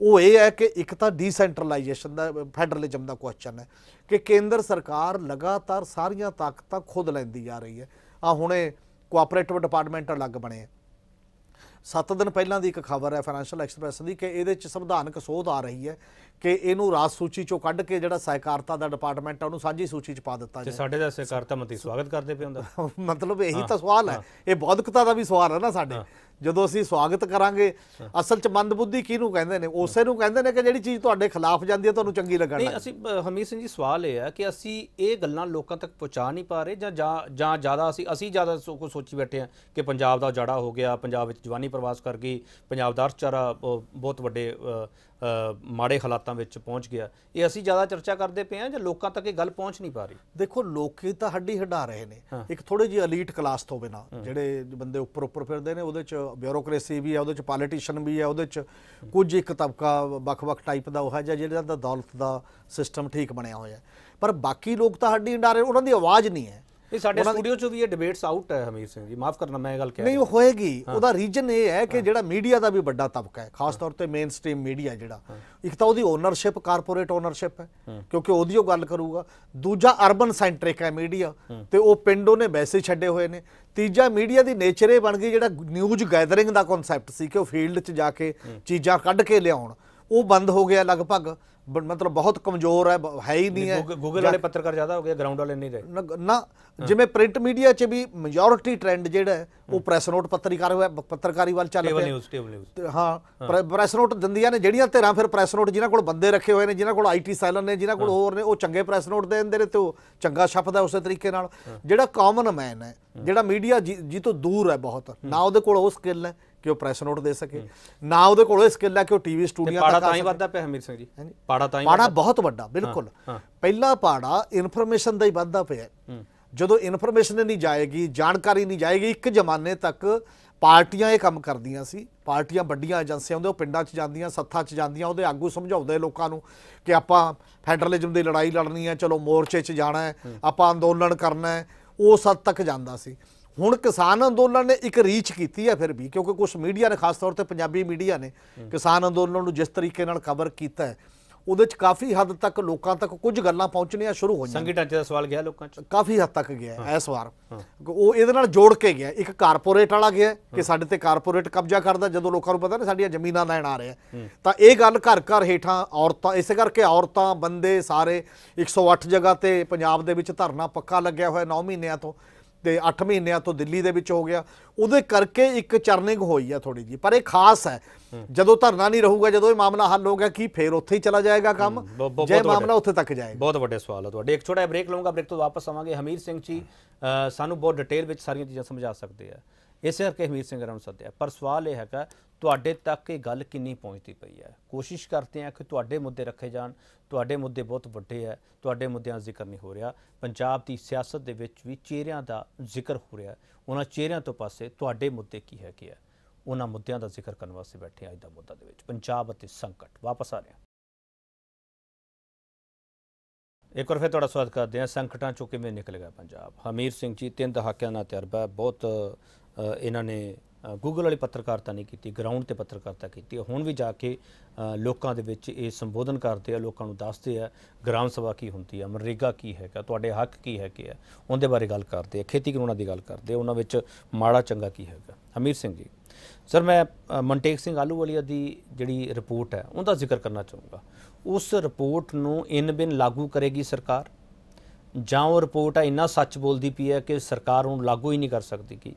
ਉਹ ਇਹ ਹੈ ਕਿ ਇੱਕ ਤਾਂ ਡੀਸੈਂਟਰਲਾਈਜੇਸ਼ਨ ਦਾ ਫੈਡਰਲਿਜ਼ਮ ਦਾ ਕੁਐਸਚਨ ਹੈ ਕਿ ਕੇਂਦਰ ਸਰਕਾਰ ਲਗਾਤਾਰ ਸਾਰੀਆਂ ਤਾਕਤਾਂ ਖੁਦ ਲੈਂਦੀ ਜਾ ਰਹੀ ਹੈ ਆ ਹੁਣੇ ਕੋਆਪਰੇਟਿਵ ਡਿਪਾਰਟਮੈਂਟ ਅਲੱਗ ਬਣੇ 7 ਦਿਨ ਪਹਿਲਾਂ ਦੀ ਇੱਕ ਖਬਰ ਹੈ ਫਾਈਨੈਂਸ਼ੀਅਲ ਐਕਸਪ੍ਰੈਸ ਦੀ ਕਿ ਇਹਦੇ ਵਿੱਚ ਸੰਵਿਧਾਨਕ ਸੋਧ ਆ ਰਹੀ ਹੈ ਕਿ ਇਹਨੂੰ ਰਾਜ ਸੂਚੀ ਚੋਂ ਕੱਢ ਕੇ ਜਿਹੜਾ ਸਹਿਕਾਰਤਾ ਦਾ ਡਿਪਾਰਟਮੈਂਟ ਆ ਉਹਨੂੰ ਸਾਂਝੀ ਸੂਚੀ 'ਚ ਪਾ ਦਿੱਤਾ ਜਾਵੇ ਸਾਡੇ ਦਾ ਸਹਿਕਾਰਤਾ ਮੰਤਰੀ ਸਵਾਗਤ ਕਰਦੇ ਪਏ ਹੁੰਦਾ ਮਤਲਬ ਇਹੀ ਤਾਂ ਸਵਾਲ ਹੈ ਇਹ ਬੌਧਿਕਤਾ ਦਾ ਵੀ ਸਵਾਲ ਹੈ ਨਾ ਸਾਡੇ ਜਦੋਂ ਅਸੀਂ ਸਵਾਗਤ ਕਰਾਂਗੇ ਅਸਲ 'ਚ ਮੰਦਬੁੱਧੀ ਕਿਹਨੂੰ ਕਹਿੰਦੇ ਨੇ ਉਸੇ ਨੂੰ ਕਹਿੰਦੇ ਨੇ ਕਿ ਜਿਹੜੀ ਚੀਜ਼ ਤੁਹਾਡੇ ਖਿਲਾਫ ਜਾਂਦੀ ਹੈ ਤੁਹਾਨੂੰ ਚੰਗੀ ਲੱਗਣਾ ਨਹੀਂ ਅਸੀਂ ਹਮੀਰ ਸਿੰਘ ਜੀ ਸਵਾਲ ਇਹ ਹੈ ਕਿ ਅਸੀਂ ਇਹ ਗੱਲਾਂ ਲੋਕਾਂ ਤੱਕ ਪਹੁੰਚਾ ਨਹੀਂ ਪਾ ਰਹੇ ਜਾਂ ਜਾਂ ਜ਼ਿਆਦਾ ਅਸੀਂ ਅਸੀਂ ਜ਼ਿਆਦਾ ਕੋ ਸੋਚੀ ਬੈਠੇ ਆ ਕਿ ਪੰਜਾਬ ਦਾ ਜੜਾ ਹੋ ਗਿਆ ਪੰਜਾਬ ਵਿੱਚ ਜਵਾਨੀ ਪ੍ਰਵਾਸ ਕਰ ਗਈ ਪੰਜਾਬ ਦਾ ਅਰਥਚਾਰਾ ਬਹੁਤ ਵੱਡੇ ਮਾੜੇ ਹਾਲਾਤਾਂ ਵਿੱਚ ਪਹੁੰਚ ਗਿਆ ਇਹ ਅਸੀਂ ਜ਼ਿਆਦਾ ਚਰਚਾ ਕਰਦੇ ਪਏ ਆ ਜਾਂ ਲੋਕਾਂ ਤੱਕ ਇਹ ਗੱਲ ਪਹੁੰਚ ਨਹੀਂ ਪਾ ਰਹੀ ਦੇਖੋ ਲੋਕੀ ਤਾਂ ਹੱਡੀ ਹਡਾ ਰਹੇ ਨੇ ਇੱਕ ਥੋੜੀ ਜੀ ਅਲੀਟ ਕਲਾਸ ਤੋਂ ਬਿਨਾ ਜਿਹੜੇ ਬੰਦੇ ਉੱਪਰ ਉੱਪਰ ਫਿਰਦੇ ਨੇ ਉਹਦੇ 'ਚ ਬਿਊਰੋਕ੍ਰੇਸੀ ਵੀ ਆ ਉਹਦੇ 'ਚ ਪੋਲੀਟੀਸ਼ੀਅਨ ਵੀ ਆ ਉਹਦੇ 'ਚ ਕੁਝ ਇੱਕ ਤਬਕਾ ਵੱਖ-ਵੱਖ ਟਾਈਪ ਦਾ ਉਹ ਹੈ ਜਾਂ ਜਿਹੜਾ ਦਾ ਦੌਲਤ ਦਾ ਸਿਸਟਮ ਠੀਕ ਬਣਿਆ ਹੋਇਆ ਪਰ ਬਾਕੀ ਲੋਕ ਤਾਂ ਹੱਡੀ ਹਡਾ ਰਹੇ ਉਹਨਾਂ ਦੀ ਆਵਾਜ਼ ਨਹੀਂ ਹੈ ਨਹੀਂ ਸਾਡੇ ਸਟੂਡੀਓ 'ਚ ਵੀ ਇਹ ਡਿਬੇਟਸ ਆਊਟ ਹੈ ਹਮੀਰ ਸਿੰਘ ਜੀ ਮਾਫ ਕਰਨਾ ਮੈਂ ਇਹ ਗੱਲ ਕਹਿ ਨਹੀਂ ਉਹ ਹੋਏਗੀ ਉਹਦਾ ਰੀਜਨ ਇਹ ਹੈ ਕਿ ਜਿਹੜਾ ਮੀਡੀਆ ਦਾ ਵੀ ਵੱਡਾ ਤਬਕਾ ਹੈ ਖਾਸ ਤੌਰ ਤੇ ਮੇਨ ਸਟ੍ਰੀਮ ਮੀਡੀਆ ਜਿਹੜਾ ਇੱਕ ਤਾਂ ਉਹਦੀ ਓਨਰਸ਼ਿਪ ਕਾਰਪੋਰੇਟ ਓਨਰਸ਼ਿਪ ਹੈ ਕਿਉਂਕਿ ਉਹਦੀ ਉਹ ਗੱਲ ਕਰੂਗਾ ਦੂਜਾ ਅਰਬਨ ਸੈਂਟ੍ਰਿਕ ਹੈ ਮੀਡੀਆ ਤੇ ਉਹ ਪਿੰਡੋਂ ਨੇ ਵੈਸੇ ਛੱਡੇ ਹੋਏ ਨੇ ਤੀਜਾ ਮੀਡੀਆ ਦੀ ਨੇਚਰ ਇਹ ਬਣ ਗਈ ਜਿਹੜਾ ਨਿਊਜ਼ ਗੈਦਰਿੰਗ ਦਾ ਕਨਸੈਪਟ ਸੀ ਕਿ ਉਹ ਫੀਲਡ 'ਚ ਜਾ ਕੇ ਚੀਜ਼ਾਂ ਕੱਢ ਕੇ ਲਿਆਉਣ ਉਹ ਬੰਦ ਹੋ ਗਿਆ ਲਗਭਗ ਮਤਲਬ ਬਹੁਤ ਕਮਜ਼ੋਰ ਹੈ ਹੈ ਹੀ ਨਹੀਂ ਹੈ ਗੂਗਲ ਵਾਲੇ ਪੱਤਰਕਾਰ ਜ਼ਿਆਦਾ ਹੋ ਗਏ ਗਰਾਊਂਡ ਵਾਲੇ ਨਹੀਂ ਰਹੇ ਨਾ ਜਿਵੇਂ ਪ੍ਰਿੰਟ ਮੀਡੀਆ 'ਚ ਵੀ ਮੈਜੋਰਿਟੀ ਟ੍ਰੈਂਡ ਜਿਹੜਾ ਉਹ ਪ੍ਰੈਸ ਨੋਟ ਪੱਤਰਕਾਰ ਹੋਇਆ ਪੱਤਰਕਾਰੀ ਵੱਲ ਚੱਲ ਪਿਆ ਨਿਊਜ਼ ਟੇਬਲ ਨਿਊਜ਼ ਹਾਂ ਪ੍ਰੈਸ ਨੋਟ ਦਿੰਦੀਆਂ ਨੇ ਜਿਹੜੀਆਂ ਧਿਰਾਂ ਫਿਰ ਪ੍ਰੈਸ ਨੋਟ ਜਿਨ੍ਹਾਂ ਕੋਲ ਬੰਦੇ ਰੱਖੇ ਹੋਏ ਨੇ ਜਿਨ੍ਹਾਂ ਕੋਲ ਆਈਟੀ ਸੈਲਰ ਨੇ ਜਿਨ੍ਹਾਂ ਕੋਲ ਹੋਰ ਨੇ ਉਹ ਚੰਗੇ ਪ੍ਰੈਸ ਨੋਟ ਦੇ ਦਿੰਦੇ ਨੇ ਤੇ ਉਹ ਚੰਗਾ ਛਪਦਾ ਉਸੇ ਤਰੀਕੇ ਨਾਲ ਜਿਹੜਾ ਕਾਮਨ ਮੈਨ ਹੈ ਜਿਹੜਾ ਮੀਡੀਆ ਜੀ ਤੋਂ ਦੂਰ ਹੈ ਬਹੁਤ ਨਾ ਉਹਦੇ ਕੋਲ ਉਹ ਸਕਿੱਲ ਹੈ ਕਿ ਉਹ ਪ੍ਰੈਸ ਨੋਟ ਦੇ ਸਕੇ ਨਾ ਉਹਦੇ ਕੋਲ ਸਕਿੱਲ ਹੈ ਕਿ ਉਹ ਟੀਵੀ ਸਟੂਡੀਓ ਤੱਕ ਪਾੜਾ ਤਾਂ ਹੀ ਵੱਧਦਾ ਪਿਆ ਹਮੀਰ ਸਿੰਘ ਜੀ ਪਾੜਾ ਤਾਂ ਹੀ ਪਾੜਾ ਬਹੁਤ ਵੱਡਾ ਬਿਲਕੁਲ ਪਹਿਲਾ ਪਾੜਾ ਇਨਫੋਰਮੇਸ਼ਨ ਦਾ ਹੀ ਵੱਧਦਾ ਪਿਆ ਜਦੋਂ ਇਨਫੋਰਮੇਸ਼ਨ ਨਹੀਂ ਜਾਏਗੀ ਜਾਣਕਾਰੀ ਨਹੀਂ ਜਾਏਗੀ ਇੱਕ ਜ਼ਮਾਨੇ ਤੱਕ ਪਾਰਟੀਆਂ ਇਹ ਕੰਮ ਕਰਦੀਆਂ ਸੀ ਪਾਰਟੀਆਂ ਵੱਡੀਆਂ ਏਜੰਸੀਆਂ ਹੁੰਦੇ ਉਹ ਪਿੰਡਾਂ 'ਚ ਜਾਂਦੀਆਂ ਸੱਥਾਂ 'ਚ ਜਾਂਦੀਆਂ ਉਹਦੇ ਆਗੂ ਸਮਝਾਉਂਦੇ ਲੋਕਾਂ ਨੂੰ ਕਿ ਆਪਾਂ ਫੈਡਰਲਿਜ਼ਮ ਦੀ ਲੜਾਈ ਲੜਨੀ ਹੈ ਚਲੋ ਮੋਰਚੇ 'ਚ ਜਾਣਾ ਹੈ ਆਪਾਂ ਅੰਦੋਲਨ ਕਰਨਾ ਹੈ ਉਸ ਹੱਦ ਤੱਕ ਜਾਂਦਾ ਸੀ ਹੁਣ ਕਿਸਾਨ ਅੰਦੋਲਨ ਨੇ ਇੱਕ ਰੀਚ ਕੀਤੀ ਹੈ ਫਿਰ ਵੀ ਕਿਉਂਕਿ ਕੁਝ ਮੀਡੀਆ ਨੇ ਖਾਸ ਤੌਰ ਤੇ ਪੰਜਾਬੀ ਮੀਡੀਆ ਨੇ ਕਿਸਾਨ ਅੰਦੋਲਨ ਨੂੰ ਜਿਸ ਤਰੀਕੇ ਨਾਲ ਕਵਰ ਕੀਤਾ ਹੈ ਉਹਦੇ ਚ ਕਾਫੀ ਹੱਦ ਤੱਕ ਲੋਕਾਂ ਤੱਕ ਕੁਝ ਗੱਲਾਂ ਪਹੁੰਚਣੀਆਂ ਸ਼ੁਰੂ ਹੋਈਆਂ ਸੰਗੀ ਢਾਂਚੇ ਦਾ ਸਵਾਲ ਗਿਆ ਲੋਕਾਂ ਚ ਕਾਫੀ ਹੱਦ ਤੱਕ ਗਿਆ ਇਸ ਵਾਰ ਉਹ ਇਹਦੇ ਨਾਲ ਜੋੜ ਕੇ ਗਿਆ ਇੱਕ ਕਾਰਪੋਰੇਟ ਵਾਲਾ ਗਿਆ ਕਿ ਸਾਡੇ ਤੇ ਕਾਰਪੋਰੇਟ ਕਬਜ਼ਾ ਕਰਦਾ ਜਦੋਂ ਲੋਕਾਂ ਨੂੰ ਪਤਾ ਨਹੀਂ ਸਾਡੀਆਂ ਜ਼ਮੀਨਾਂ ਲੈਣ ਆ ਰਿਹਾ ਤਾਂ ਇਹ ਗੱਲ ਘਰ ਘਰ ਹੇਠਾਂ ਔਰਤਾਂ ਇਸੇ ਕਰਕੇ ਔਰਤਾਂ ਬੰਦੇ ਸਾਰੇ 108 ਜਗ੍ਹਾ ਤੇ ਪੰਜਾਬ ਦੇ ਵਿੱਚ ਧਰਨਾ ਪੱਕਾ ਲੱਗਿਆ ਹੋਇਆ 9 ਮਹੀਨਿਆਂ ਤੋਂ ਤੇ 8 ਮਹੀਨਿਆਂ ਤੋਂ ਦਿੱਲੀ ਦੇ ਵਿੱਚ ਹੋ ਗਿਆ ਉਹਦੇ ਕਰਕੇ ਇੱਕ ਚਰਨਿੰਗ ਹੋਈ ਆ ਥੋੜੀ ਜੀ ਪਰ ਇਹ ਖਾਸ ਹੈ ਜਦੋਂ ਧਰਨਾ ਨਹੀਂ ਰਹੂਗਾ ਜਦੋਂ ਇਹ ਮਾਮਲਾ ਹੱਲ ਹੋ ਗਿਆ ਕੀ ਫੇਰ ਉੱਥੇ ਹੀ ਚਲਾ ਜਾਏਗਾ ਕੰਮ ਜੇ ਮਾਮਲਾ ਉੱਥੇ ਤੱਕ ਜਾਏ ਬਹੁਤ ਵੱਡੇ ਸਵਾਲ ਹੈ ਤੁਹਾਡੇ ਇੱਕ ਛੋਟਾ ਬ੍ਰੇਕ ਲਵਾਂਗਾ ਬ੍ਰੇਕ ਤੋਂ ਵਾਪਸ ਆਵਾਂਗੇ ਹਮੀਰ ਸਿੰਘ ਜੀ ਸਾਨੂੰ ਬਹੁਤ ਡਿਟੇਲ ਵਿੱਚ ਸਾਰੀਆਂ ਚੀਜ਼ਾਂ ਸਮਝਾ ਸਕਦੇ ਆ ਇਸੇ ਕਰਕੇ ਹਮੀਰ ਸਿੰਘ ਰਾਮ ਸੱਦਿਆ ਪਰ ਸਵਾਲ ਇਹ ਹੈਗਾ ਤੁਹਾਡੇ ਤੱਕ ਇਹ ਗੱਲ ਕਿੰਨੀ ਪਹੁੰਚਦੀ ਪਈ ਹੈ ਕੋਸ਼ਿਸ਼ ਕਰਦੇ ਆ ਕਿ ਤੁਹਾਡੇ ਮੁੱਦੇ ਰੱਖੇ ਜਾਣ ਤੁਹਾਡੇ ਮੁੱਦੇ ਬਹੁਤ ਵੱਡੇ ਆ ਤੁਹਾਡੇ ਮੁੱਦਿਆਂ ਦਾ ਜ਼ਿਕਰ ਨਹੀਂ ਹੋ ਰਿਹਾ ਪੰਜਾਬ ਦੀ ਸਿਆਸਤ ਦੇ ਵਿੱਚ ਵੀ ਚਿਹਰਿਆਂ ਦਾ ਜ਼ਿਕਰ ਹੋ ਰਿਹਾ ਉਹਨਾਂ ਚਿਹਰਿਆਂ ਤੋਂ ਪਾਸੇ ਤੁਹਾਡੇ ਮੁੱਦੇ ਕੀ ਹੈਗੇ ਆ ਉਹਨਾਂ ਮੁੱਦਿਆਂ ਦਾ ਜ਼ਿਕਰ ਕਰਨ ਵਾਸਤੇ ਬੈਠੇ ਅੱਜ ਦਾ ਮੁੱਦਾ ਦੇ ਵਿੱਚ ਪੰਜਾਬ ਅਤੇ ਸੰਕਟ ਵਾਪਸ ਆ ਰਿਹਾ ਇੱਕ ਵਾਰ ਫੇਰ ਤੁਹਾਡਾ ਸਵਾਗਤ ਕਰਦੇ ਆ ਸੰਕਟਾਂ ਚੋਂ ਕਿਵੇਂ ਨਿਕਲੇਗਾ ਪੰਜਾਬ ਹਮੀਰ ਸਿੰਘ ਜੀ ਤਿੰਨ ਦਹਾਕਿਆਂ ਦਾ ਤਜਰਬਾ ਬਹੁਤ ਇਹਨਾਂ ਨੇ ਗੂਗਲ ਵਾਲੀ ਪੱਤਰਕਾਰਤਾ ਨਹੀਂ ਕੀਤੀ ਗਰਾਊਂਡ ਤੇ ਪੱਤਰਕਾਰਤਾ ਕੀਤੀ ਹੁਣ ਵੀ ਜਾ ਕੇ ਲੋਕਾਂ ਦੇ ਵਿੱਚ ਇਹ ਸੰਬੋਧਨ ਕਰਦੇ ਆ ਲੋਕਾਂ ਨੂੰ ਦੱਸਦੇ ਆ ਗ੍ਰਾਮ ਸਭਾ ਕੀ ਹੁੰਦੀ ਆ ਮਰੇਗਾ ਕੀ ਹੈਗਾ ਤੁਹਾਡੇ ਹੱਕ ਕੀ ਹੈਗੇ ਆ ਉਹਦੇ ਬਾਰੇ ਗੱਲ ਕਰਦੇ ਆ ਖੇਤੀ ਕਾਨੂੰਨਾਂ ਦੀ ਗੱਲ ਕਰਦੇ ਆ ਉਹਨਾਂ ਵਿੱਚ ਮਾੜਾ ਚੰਗਾ ਕੀ ਹੈਗਾ ਹਮੀਰ ਸਿੰਘ ਜੀ ਸਰ ਮੈਂ ਮਨਟੇਕ ਸਿੰਘ ਆਲੂ ਵਾਲੀ ਦੀ ਜਿਹੜੀ ਰਿਪੋਰਟ ਹੈ ਉਹਦਾ ਜ਼ਿਕਰ ਕਰਨਾ ਚਾਹੂੰਗਾ ਉਸ ਰਿਪੋਰਟ ਨੂੰ ਇਨ ਬਿਨ ਲਾਗੂ ਕਰੇਗੀ ਸਰਕਾਰ ਜਾਂ ਉਹ ਰਿਪੋਰਟ ਆ ਇੰਨਾ ਸੱਚ ਬੋਲਦੀ ਪਈ ਹੈ ਕਿ ਸਰਕਾਰ ਉਹਨੂੰ ਲਾਗੂ ਹੀ ਨਹੀਂ ਕਰ ਸਕਦੀ ਕੀ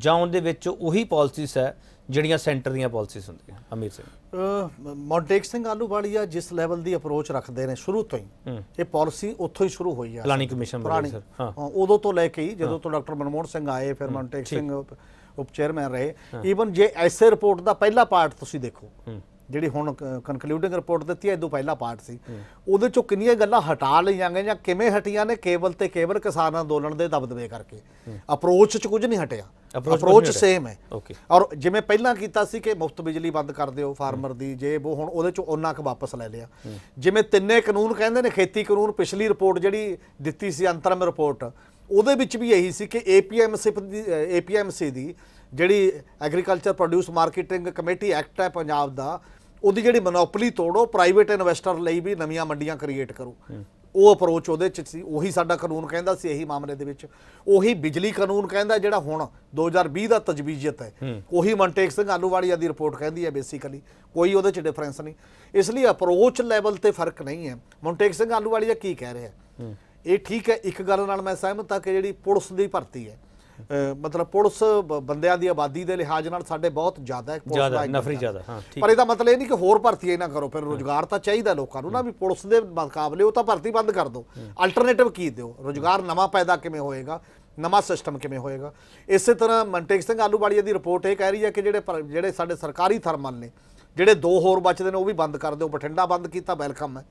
ਜਾਂ ਉਹਦੇ ਵਿੱਚ ਉਹੀ ਪਾਲਿਸਿਸ ਹੈ ਜਿਹੜੀਆਂ ਸੈਂਟਰ ਦੀਆਂ ਪਾਲਿਸਿਸ ਹੁੰਦੀਆਂ ਅਮੀਰ ਸਿੰਘ ਮੌਂਟੇਕ ਸਿੰਘ ਆਲੂਵਾਲੀਆ ਜਿਸ ਲੈਵਲ ਦੀ ਅਪਰੋਚ ਰੱਖਦੇ ਨੇ ਸ਼ੁਰੂ ਤੋਂ ਹੀ ਇਹ ਪਾਲਿਸੀ ਉੱਥੋਂ ਹੀ ਸ਼ੁਰੂ ਹੋਈ ਆ ਪਲਾਨਿੰਗ ਕਮਿਸ਼ਨ ਬਣੇ ਸਰ ਹਾਂ ਉਦੋਂ ਤੋਂ ਲੈ ਕੇ ਜਦੋਂ ਤੋਂ ਡਾਕਟਰ ਮਨਮੋਹਨ ਸਿੰਘ ਆਏ ਫਿਰ ਮੌਂਟੇਕ ਸਿੰਘ ਉਪ ਚੇਅਰਮੈਨ ਰਹੇ ਈਵਨ ਜੇ ਐਸੇ ਰਿਪੋਰਟ ਦਾ ਪਹਿਲਾ ਪਾਰਟ ਤੁਸੀਂ ਦੇਖੋ ਜਿਹੜੀ ਹੁਣ ਕਨਕਲੂਡਿੰਗ ਰਿਪੋਰਟ ਦਿੱਤੀ ਹੈ ਇਦੋਂ ਪਹਿਲਾ ਪਾਰਟ ਸੀ ਉਹਦੇ ਚੋਂ ਕਿੰਨੀਆਂ ਗੱਲਾਂ ਹਟਾ ਲਈਆਂ ਗਈਆਂ ਜਾਂ ਕਿਵੇਂ ਹਟੀਆਂ ਨੇ ਕੇਵਲ ਤੇ ਕੇਵਲ ਕਿਸਾਨ ਅੰਦੋਲਨ ਦੇ ਦਬਦਬੇ ਕਰਕੇ ਅਪਰੋਚ 'ਚ ਕੁਝ ਨਹੀਂ ਹਟਿਆ ਅਪਰੋਚ ਸੇਮ ਹੈ ਔਰ ਜਿਵੇਂ ਪਹਿਲਾਂ ਕੀਤਾ ਸੀ ਕਿ ਮੁਫਤ ਬਿਜਲੀ ਬੰਦ ਕਰ ਦਿਓ ਫਾਰਮਰ ਦੀ ਜੇ ਉਹ ਹੁਣ ਉਹਦੇ ਚੋਂ ਉਹਨਾਂ ਕ ਵਾਪਸ ਲੈ ਲਿਆ ਜਿਵੇਂ ਤਿੰਨੇ ਕਾਨੂੰਨ ਕਹਿੰਦੇ ਨੇ ਖੇਤੀ ਕਾਨੂੰਨ ਪਿਛਲੀ ਰਿਪੋਰਟ ਜਿਹੜੀ ਦਿੱਤੀ ਸੀ ਅੰਤਰਮ ਰਿਪੋਰਟ ਉਹਦੇ ਵਿੱਚ ਵੀ ਇਹੀ ਸੀ ਕਿ ਏਪੀਐਮਸੀ ਦੀ ਏਪੀਐਮਸੀ ਦੀ ਜਿਹੜੀ agriculture produce marketing committee act ਹੈ ਪੰਜਾਬ ਦਾ ਉਹਦੀ ਜਿਹੜੀ ਮੋਨੋਪੋਲੀ ਤੋੜੋ ਪ੍ਰਾਈਵੇਟ ਇਨਵੈਸਟਰ ਲਈ ਵੀ ਨਵੀਆਂ ਮੰਡੀਆਂ ਕ੍ਰੀਏਟ ਕਰੋ ਉਹ ਅਪਰੋਚ ਉਹਦੇ ਚ ਸੀ ਉਹੀ ਸਾਡਾ ਕਾਨੂੰਨ ਕਹਿੰਦਾ ਸੀ ਇਹੀ ਮਾਮਲੇ ਦੇ ਵਿੱਚ ਉਹੀ ਬਿਜਲੀ ਕਾਨੂੰਨ ਕਹਿੰਦਾ ਜਿਹੜਾ ਹੁਣ 2020 ਦਾ ਤਜਵੀਜ਼ੀਅਤ ਹੈ ਉਹੀ ਮਨਟੇਕ ਸਿੰਘ ਆਲੂਵਾਲੀਆ ਦੀ ਰਿਪੋਰਟ ਕਹਿੰਦੀ ਹੈ ਬੇਸਿਕਲੀ ਕੋਈ ਉਹਦੇ ਚ ਡਿਫਰੈਂਸ ਨਹੀਂ ਇਸ ਲਈ ਅਪਰੋਚ ਲੈਵਲ ਤੇ ਫਰਕ ਨਹੀਂ ਹੈ ਮਨਟੇਕ ਸਿੰਘ ਆਲੂਵਾਲੀਆ ਕੀ ਕਹਿ ਰਿਹਾ ਇਹ ਠੀਕ ਹੈ ਇੱਕ ਗੱਲ ਨਾਲ ਮੈਂ ਸਹਿਮਤ ਹਾਂ ਕਿ ਜਿਹੜੀ ਪੁਲਿਸ ਦੀ ਭਰਤੀ ਹੈ ਮਤਲਬ ਪੁਲਿਸ ਬੰਦਿਆਂ ਦੀ ਆਬਾਦੀ ਦੇ ਲਿਹਾਜ਼ ਨਾਲ ਸਾਡੇ ਬਹੁਤ ਜ਼ਿਆਦਾ ਹੈ ਜ਼ਿਆਦਾ ਨਫਰੀ ਜ਼ਿਆਦਾ ਹਾਂ ਠੀਕ ਪਰ ਇਹਦਾ ਮਤਲਬ ਇਹ ਨਹੀਂ ਕਿ ਹੋਰ ਭਰਤੀ ਨਾ ਕਰੋ ਫਿਰ ਰੋਜ਼ਗਾਰ ਤਾਂ ਚਾਹੀਦਾ ਲੋਕਾਂ ਨੂੰ ਨਾ ਵੀ ਪੁਲਿਸ ਦੇ ਮੁਕਾਬਲੇ ਉਹ ਤਾਂ ਭਰਤੀ ਬੰਦ ਕਰ ਦਿਓ ਅਲਟਰਨੇਟਿਵ ਕੀ ਦਿਓ ਰੋਜ਼ਗਾਰ ਨਵਾਂ ਪੈਦਾ ਕਿਵੇਂ ਹੋਏਗਾ ਨਵਾਂ ਸਿਸਟਮ ਕਿਵੇਂ ਹੋਏਗਾ ਇਸੇ ਤਰ੍ਹਾਂ ਮਨਟੇਕ ਸਿੰਘ ਆਲੂਵਾਲੀਆ ਦੀ ਰਿਪੋਰਟ ਇਹ ਕਹਿ ਰਹੀ ਹੈ ਕਿ ਜਿਹੜੇ ਜਿਹੜੇ ਸਾਡੇ ਸਰਕਾਰੀ ਥਰਮਲ ਨੇ ਜਿਹੜੇ ਦੋ ਹੋਰ ਬਚਦੇ ਨੇ ਉਹ ਵੀ ਬੰਦ ਕਰ ਦਿਓ ਬਠਿੰਡਾ ਬੰਦ ਕੀਤਾ ਵੈਲਕਮ ਹੈ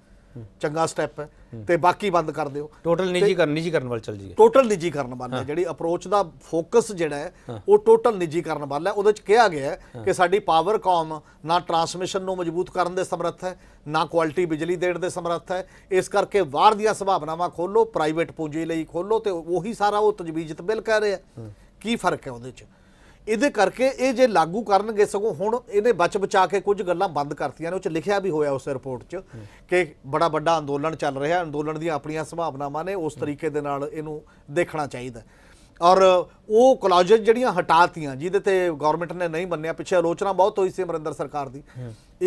ਚੰਗਾ ਸਟੈਪ ਹੈ ਤੇ ਬਾਕੀ ਬੰਦ ਕਰ ਦਿਓ ਟੋਟਲ ਨਿੱਜੀ ਕਰਨ ਨਿੱਜੀ ਕਰਨ ਵੱਲ ਚੱਲ ਜੀ ਟੋਟਲ ਨਿੱਜੀ ਕਰਨ ਵੱਲ ਹੈ ਜਿਹੜੀ ਅਪਰੋਚ ਦਾ ਫੋਕਸ ਜਿਹੜਾ ਹੈ ਉਹ ਟੋਟਲ ਨਿੱਜੀ ਕਰਨ ਵੱਲ ਹੈ ਉਹਦੇ ਵਿੱਚ ਕਿਹਾ ਗਿਆ ਹੈ ਕਿ ਸਾਡੀ ਪਾਵਰ ਕਾਮ ਨਾ ਟਰਾਂਸਮਿਸ਼ਨ ਨੂੰ ਮਜ਼ਬੂਤ ਕਰਨ ਦੇ ਸਮਰੱਥ ਹੈ ਨਾ ਕੁਆਲਿਟੀ ਬਿਜਲੀ ਦੇਣ ਦੇ ਸਮਰੱਥ ਹੈ ਇਸ ਕਰਕੇ ਬਾਹਰ ਦੀਆਂ ਸੰਭਾਵਨਾਵਾਂ ਖੋਲੋ ਪ੍ਰਾਈਵੇਟ ਪੂੰਜੀ ਲਈ ਖੋਲੋ ਤੇ ਉਹੀ ਸਾਰਾ ਉਹ ਤਜਵੀਜ਼ਤ ਬਿਲ ਕਹਿ ਰਿਹਾ ਕੀ ਫਰਕ ਹੈ ਉਹਦੇ ਵਿੱਚ ਇਹਦੇ ਕਰਕੇ ਇਹ ਜੇ ਲਾਗੂ ਕਰਨਗੇ ਸਗੋਂ ਹੁਣ ਇਹਨੇ ਬਚ ਬਚਾ ਕੇ ਕੁਝ ਗੱਲਾਂ ਬੰਦ ਕਰਤੀਆਂ ਨੇ ਉਹ ਚ ਲਿਖਿਆ ਵੀ ਹੋਇਆ ਉਸ ਰਿਪੋਰਟ 'ਚ ਕਿ ਬੜਾ ਵੱਡਾ ਅੰਦੋਲਨ ਚੱਲ ਰਿਹਾ ਅੰਦੋਲਨ ਦੀਆਂ ਆਪਣੀਆਂ ਸੰਭਾਵਨਾਵਾਂ ਨੇ ਉਸ ਤਰੀਕੇ ਦੇ ਨਾਲ ਇਹਨੂੰ ਦੇਖਣਾ ਚਾਹੀਦਾ ਔਰ ਉਹ ਕਲੌਜਸ ਜਿਹੜੀਆਂ ਹਟਾਤੀਆਂ ਜਿਹਦੇ ਤੇ ਗਵਰਨਮੈਂਟ ਨੇ ਨਹੀਂ ਮੰਨਿਆ ਪਿੱਛੇ ਆਲੋਚਨਾ ਬਹੁਤ ਹੋਈ ਸੀ ਅਮਰਿੰਦਰ ਸਰਕਾਰ ਦੀ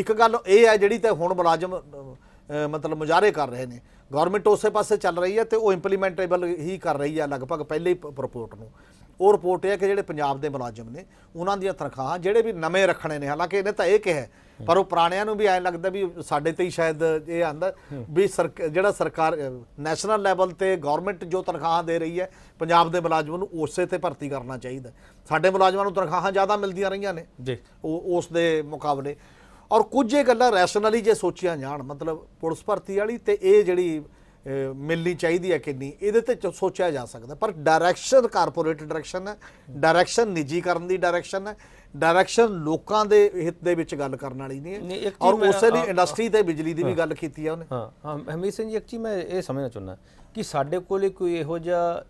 ਇੱਕ ਗੱਲ ਇਹ ਹੈ ਜਿਹੜੀ ਤੇ ਹੁਣ ਮੁਲਾਜ਼ਮ ਮਤਲਬ ਮੁਜ਼ਾਰੇ ਕਰ ਰਹੇ ਨੇ ਗਵਰਨਮੈਂਟ ਉਸੇ ਪਾਸੇ ਚੱਲ ਰਹੀ ਹੈ ਤੇ ਉਹ ਇੰਪਲੀਮੈਂਟੇਬਲ ਹੀ ਕਰ ਰਹੀ ਹੈ ਲਗਭਗ ਪਹਿਲੇ ਹੀ ਰਿਪੋਰਟ ਨੂੰ ਉਹ ਰਿਪੋਰਟ ਹੈ ਕਿ ਜਿਹੜੇ ਪੰਜਾਬ ਦੇ ਮੁਲਾਜ਼ਮ ਨੇ ਉਹਨਾਂ ਦੀਆਂ ਤਨਖਾਹਾਂ ਜਿਹੜੇ ਵੀ ਨਵੇਂ ਰੱਖਣੇ ਨੇ ਹਾਲਾਂਕਿ ਇਹਨੇ ਤਾਂ ਇਹ ਕਿਹਾ ਪਰ ਉਹ ਪੁਰਾਣਿਆਂ ਨੂੰ ਵੀ ਐ ਲੱਗਦਾ ਵੀ ਸਾਡੇ ਤੇ ਹੀ ਸ਼ਾਇਦ ਇਹ ਆਂਦਾ ਵੀ ਜਿਹੜਾ ਸਰਕਾਰ ਨੈਸ਼ਨਲ ਲੈਵਲ ਤੇ ਗਵਰਨਮੈਂਟ ਜੋ ਤਨਖਾਹਾਂ ਦੇ ਰਹੀ ਹੈ ਪੰਜਾਬ ਦੇ ਮੁਲਾਜ਼ਮਾਂ ਨੂੰ ਉਸੇ ਤੇ ਭਰਤੀ ਕਰਨਾ ਚਾਹੀਦਾ ਸਾਡੇ ਮੁਲਾਜ਼ਮਾਂ ਨੂੰ ਤਨਖਾਹਾਂ ਜ਼ਿਆਦਾ ਮਿਲਦੀਆਂ ਰਹੀਆਂ ਨੇ ਜੀ ਉਸ ਦੇ ਮੁਕਾਬਲੇ ਔਰ ਕੁਝ ਇਹ ਗੱਲਾਂ ਰੈਸ਼ਨਲੀ ਜੇ ਸੋਚੀਆਂ ਜਾਣ ਮਤਲਬ ਪੁਲਿਸ ਭਰਤੀ ਵਾਲੀ ਤੇ ਇਹ ਜਿਹੜੀ ਮਿਲਣੀ ਚਾਹੀਦੀ ਹੈ ਕਿੰਨੀ ਇਹਦੇ ਤੇ ਸੋਚਿਆ ਜਾ ਸਕਦਾ ਪਰ ਡਾਇਰੈਕਸ਼ਨ ਕਾਰਪੋਰੇਟ ਡਾਇਰੈਕਸ਼ਨ ਹੈ ਡਾਇਰੈਕਸ਼ਨ ਨਿੱਜੀਕਰਨ ਦੀ ਡਾਇਰੈਕਸ਼ਨ ਹੈ ਡਾਇਰੈਕਸ਼ਨ ਲੋਕਾਂ ਦੇ ਹਿੱਤ ਦੇ ਵਿੱਚ ਗੱਲ ਕਰਨ ਵਾਲੀ ਨਹੀਂ ਹੈ ਔਰ ਉਸੇ ਦੀ ਇੰਡਸਟਰੀ ਤੇ ਬਿਜਲੀ ਦੀ ਵੀ ਗੱਲ ਕੀਤੀ ਹੈ ਉਹਨੇ ਹਾਂ ਹਾਂ ਹਮੀਰ ਸਿੰਘ ਜੀ ਇੱਕ ਚੀਜ਼ ਮੈਂ ਇਹ ਸਮਝਣਾ ਚਾਹੁੰਦਾ ਕਿ ਸਾਡੇ ਕੋਲੇ ਕੋਈ ਇਹੋ ਜਿਹਾ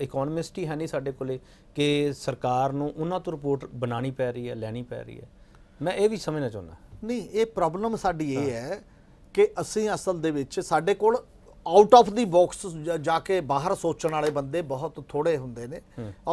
ਇਕਨੋਮਿਸਟ ਹੀ ਹੈ ਨਹੀਂ ਸਾਡੇ ਕੋਲੇ ਕਿ ਸਰਕਾਰ ਨੂੰ ਉਹਨਾਂ ਤੋਂ ਰਿਪੋਰਟ ਬਣਾਣੀ ਪੈ ਰਹੀ ਹੈ ਲੈਣੀ ਪੈ ਰਹੀ ਹੈ ਮੈਂ ਇਹ ਵੀ ਸਮਝਣਾ ਚਾਹੁੰਦਾ ਨਹੀਂ ਇਹ ਪ੍ਰੋਬਲਮ ਸਾਡੀ ਇਹ ਹੈ ਕਿ ਅਸੀਂ ਅਸਲ ਦੇ ਵਿੱਚ ਸਾਡੇ ਕੋਲ ਆਊਟ ਆਫ ਦੀ ਬਾਕਸ ਜਾ ਕੇ ਬਾਹਰ ਸੋਚਣ ਵਾਲੇ ਬੰਦੇ ਬਹੁਤ ਥੋੜੇ ਹੁੰਦੇ ਨੇ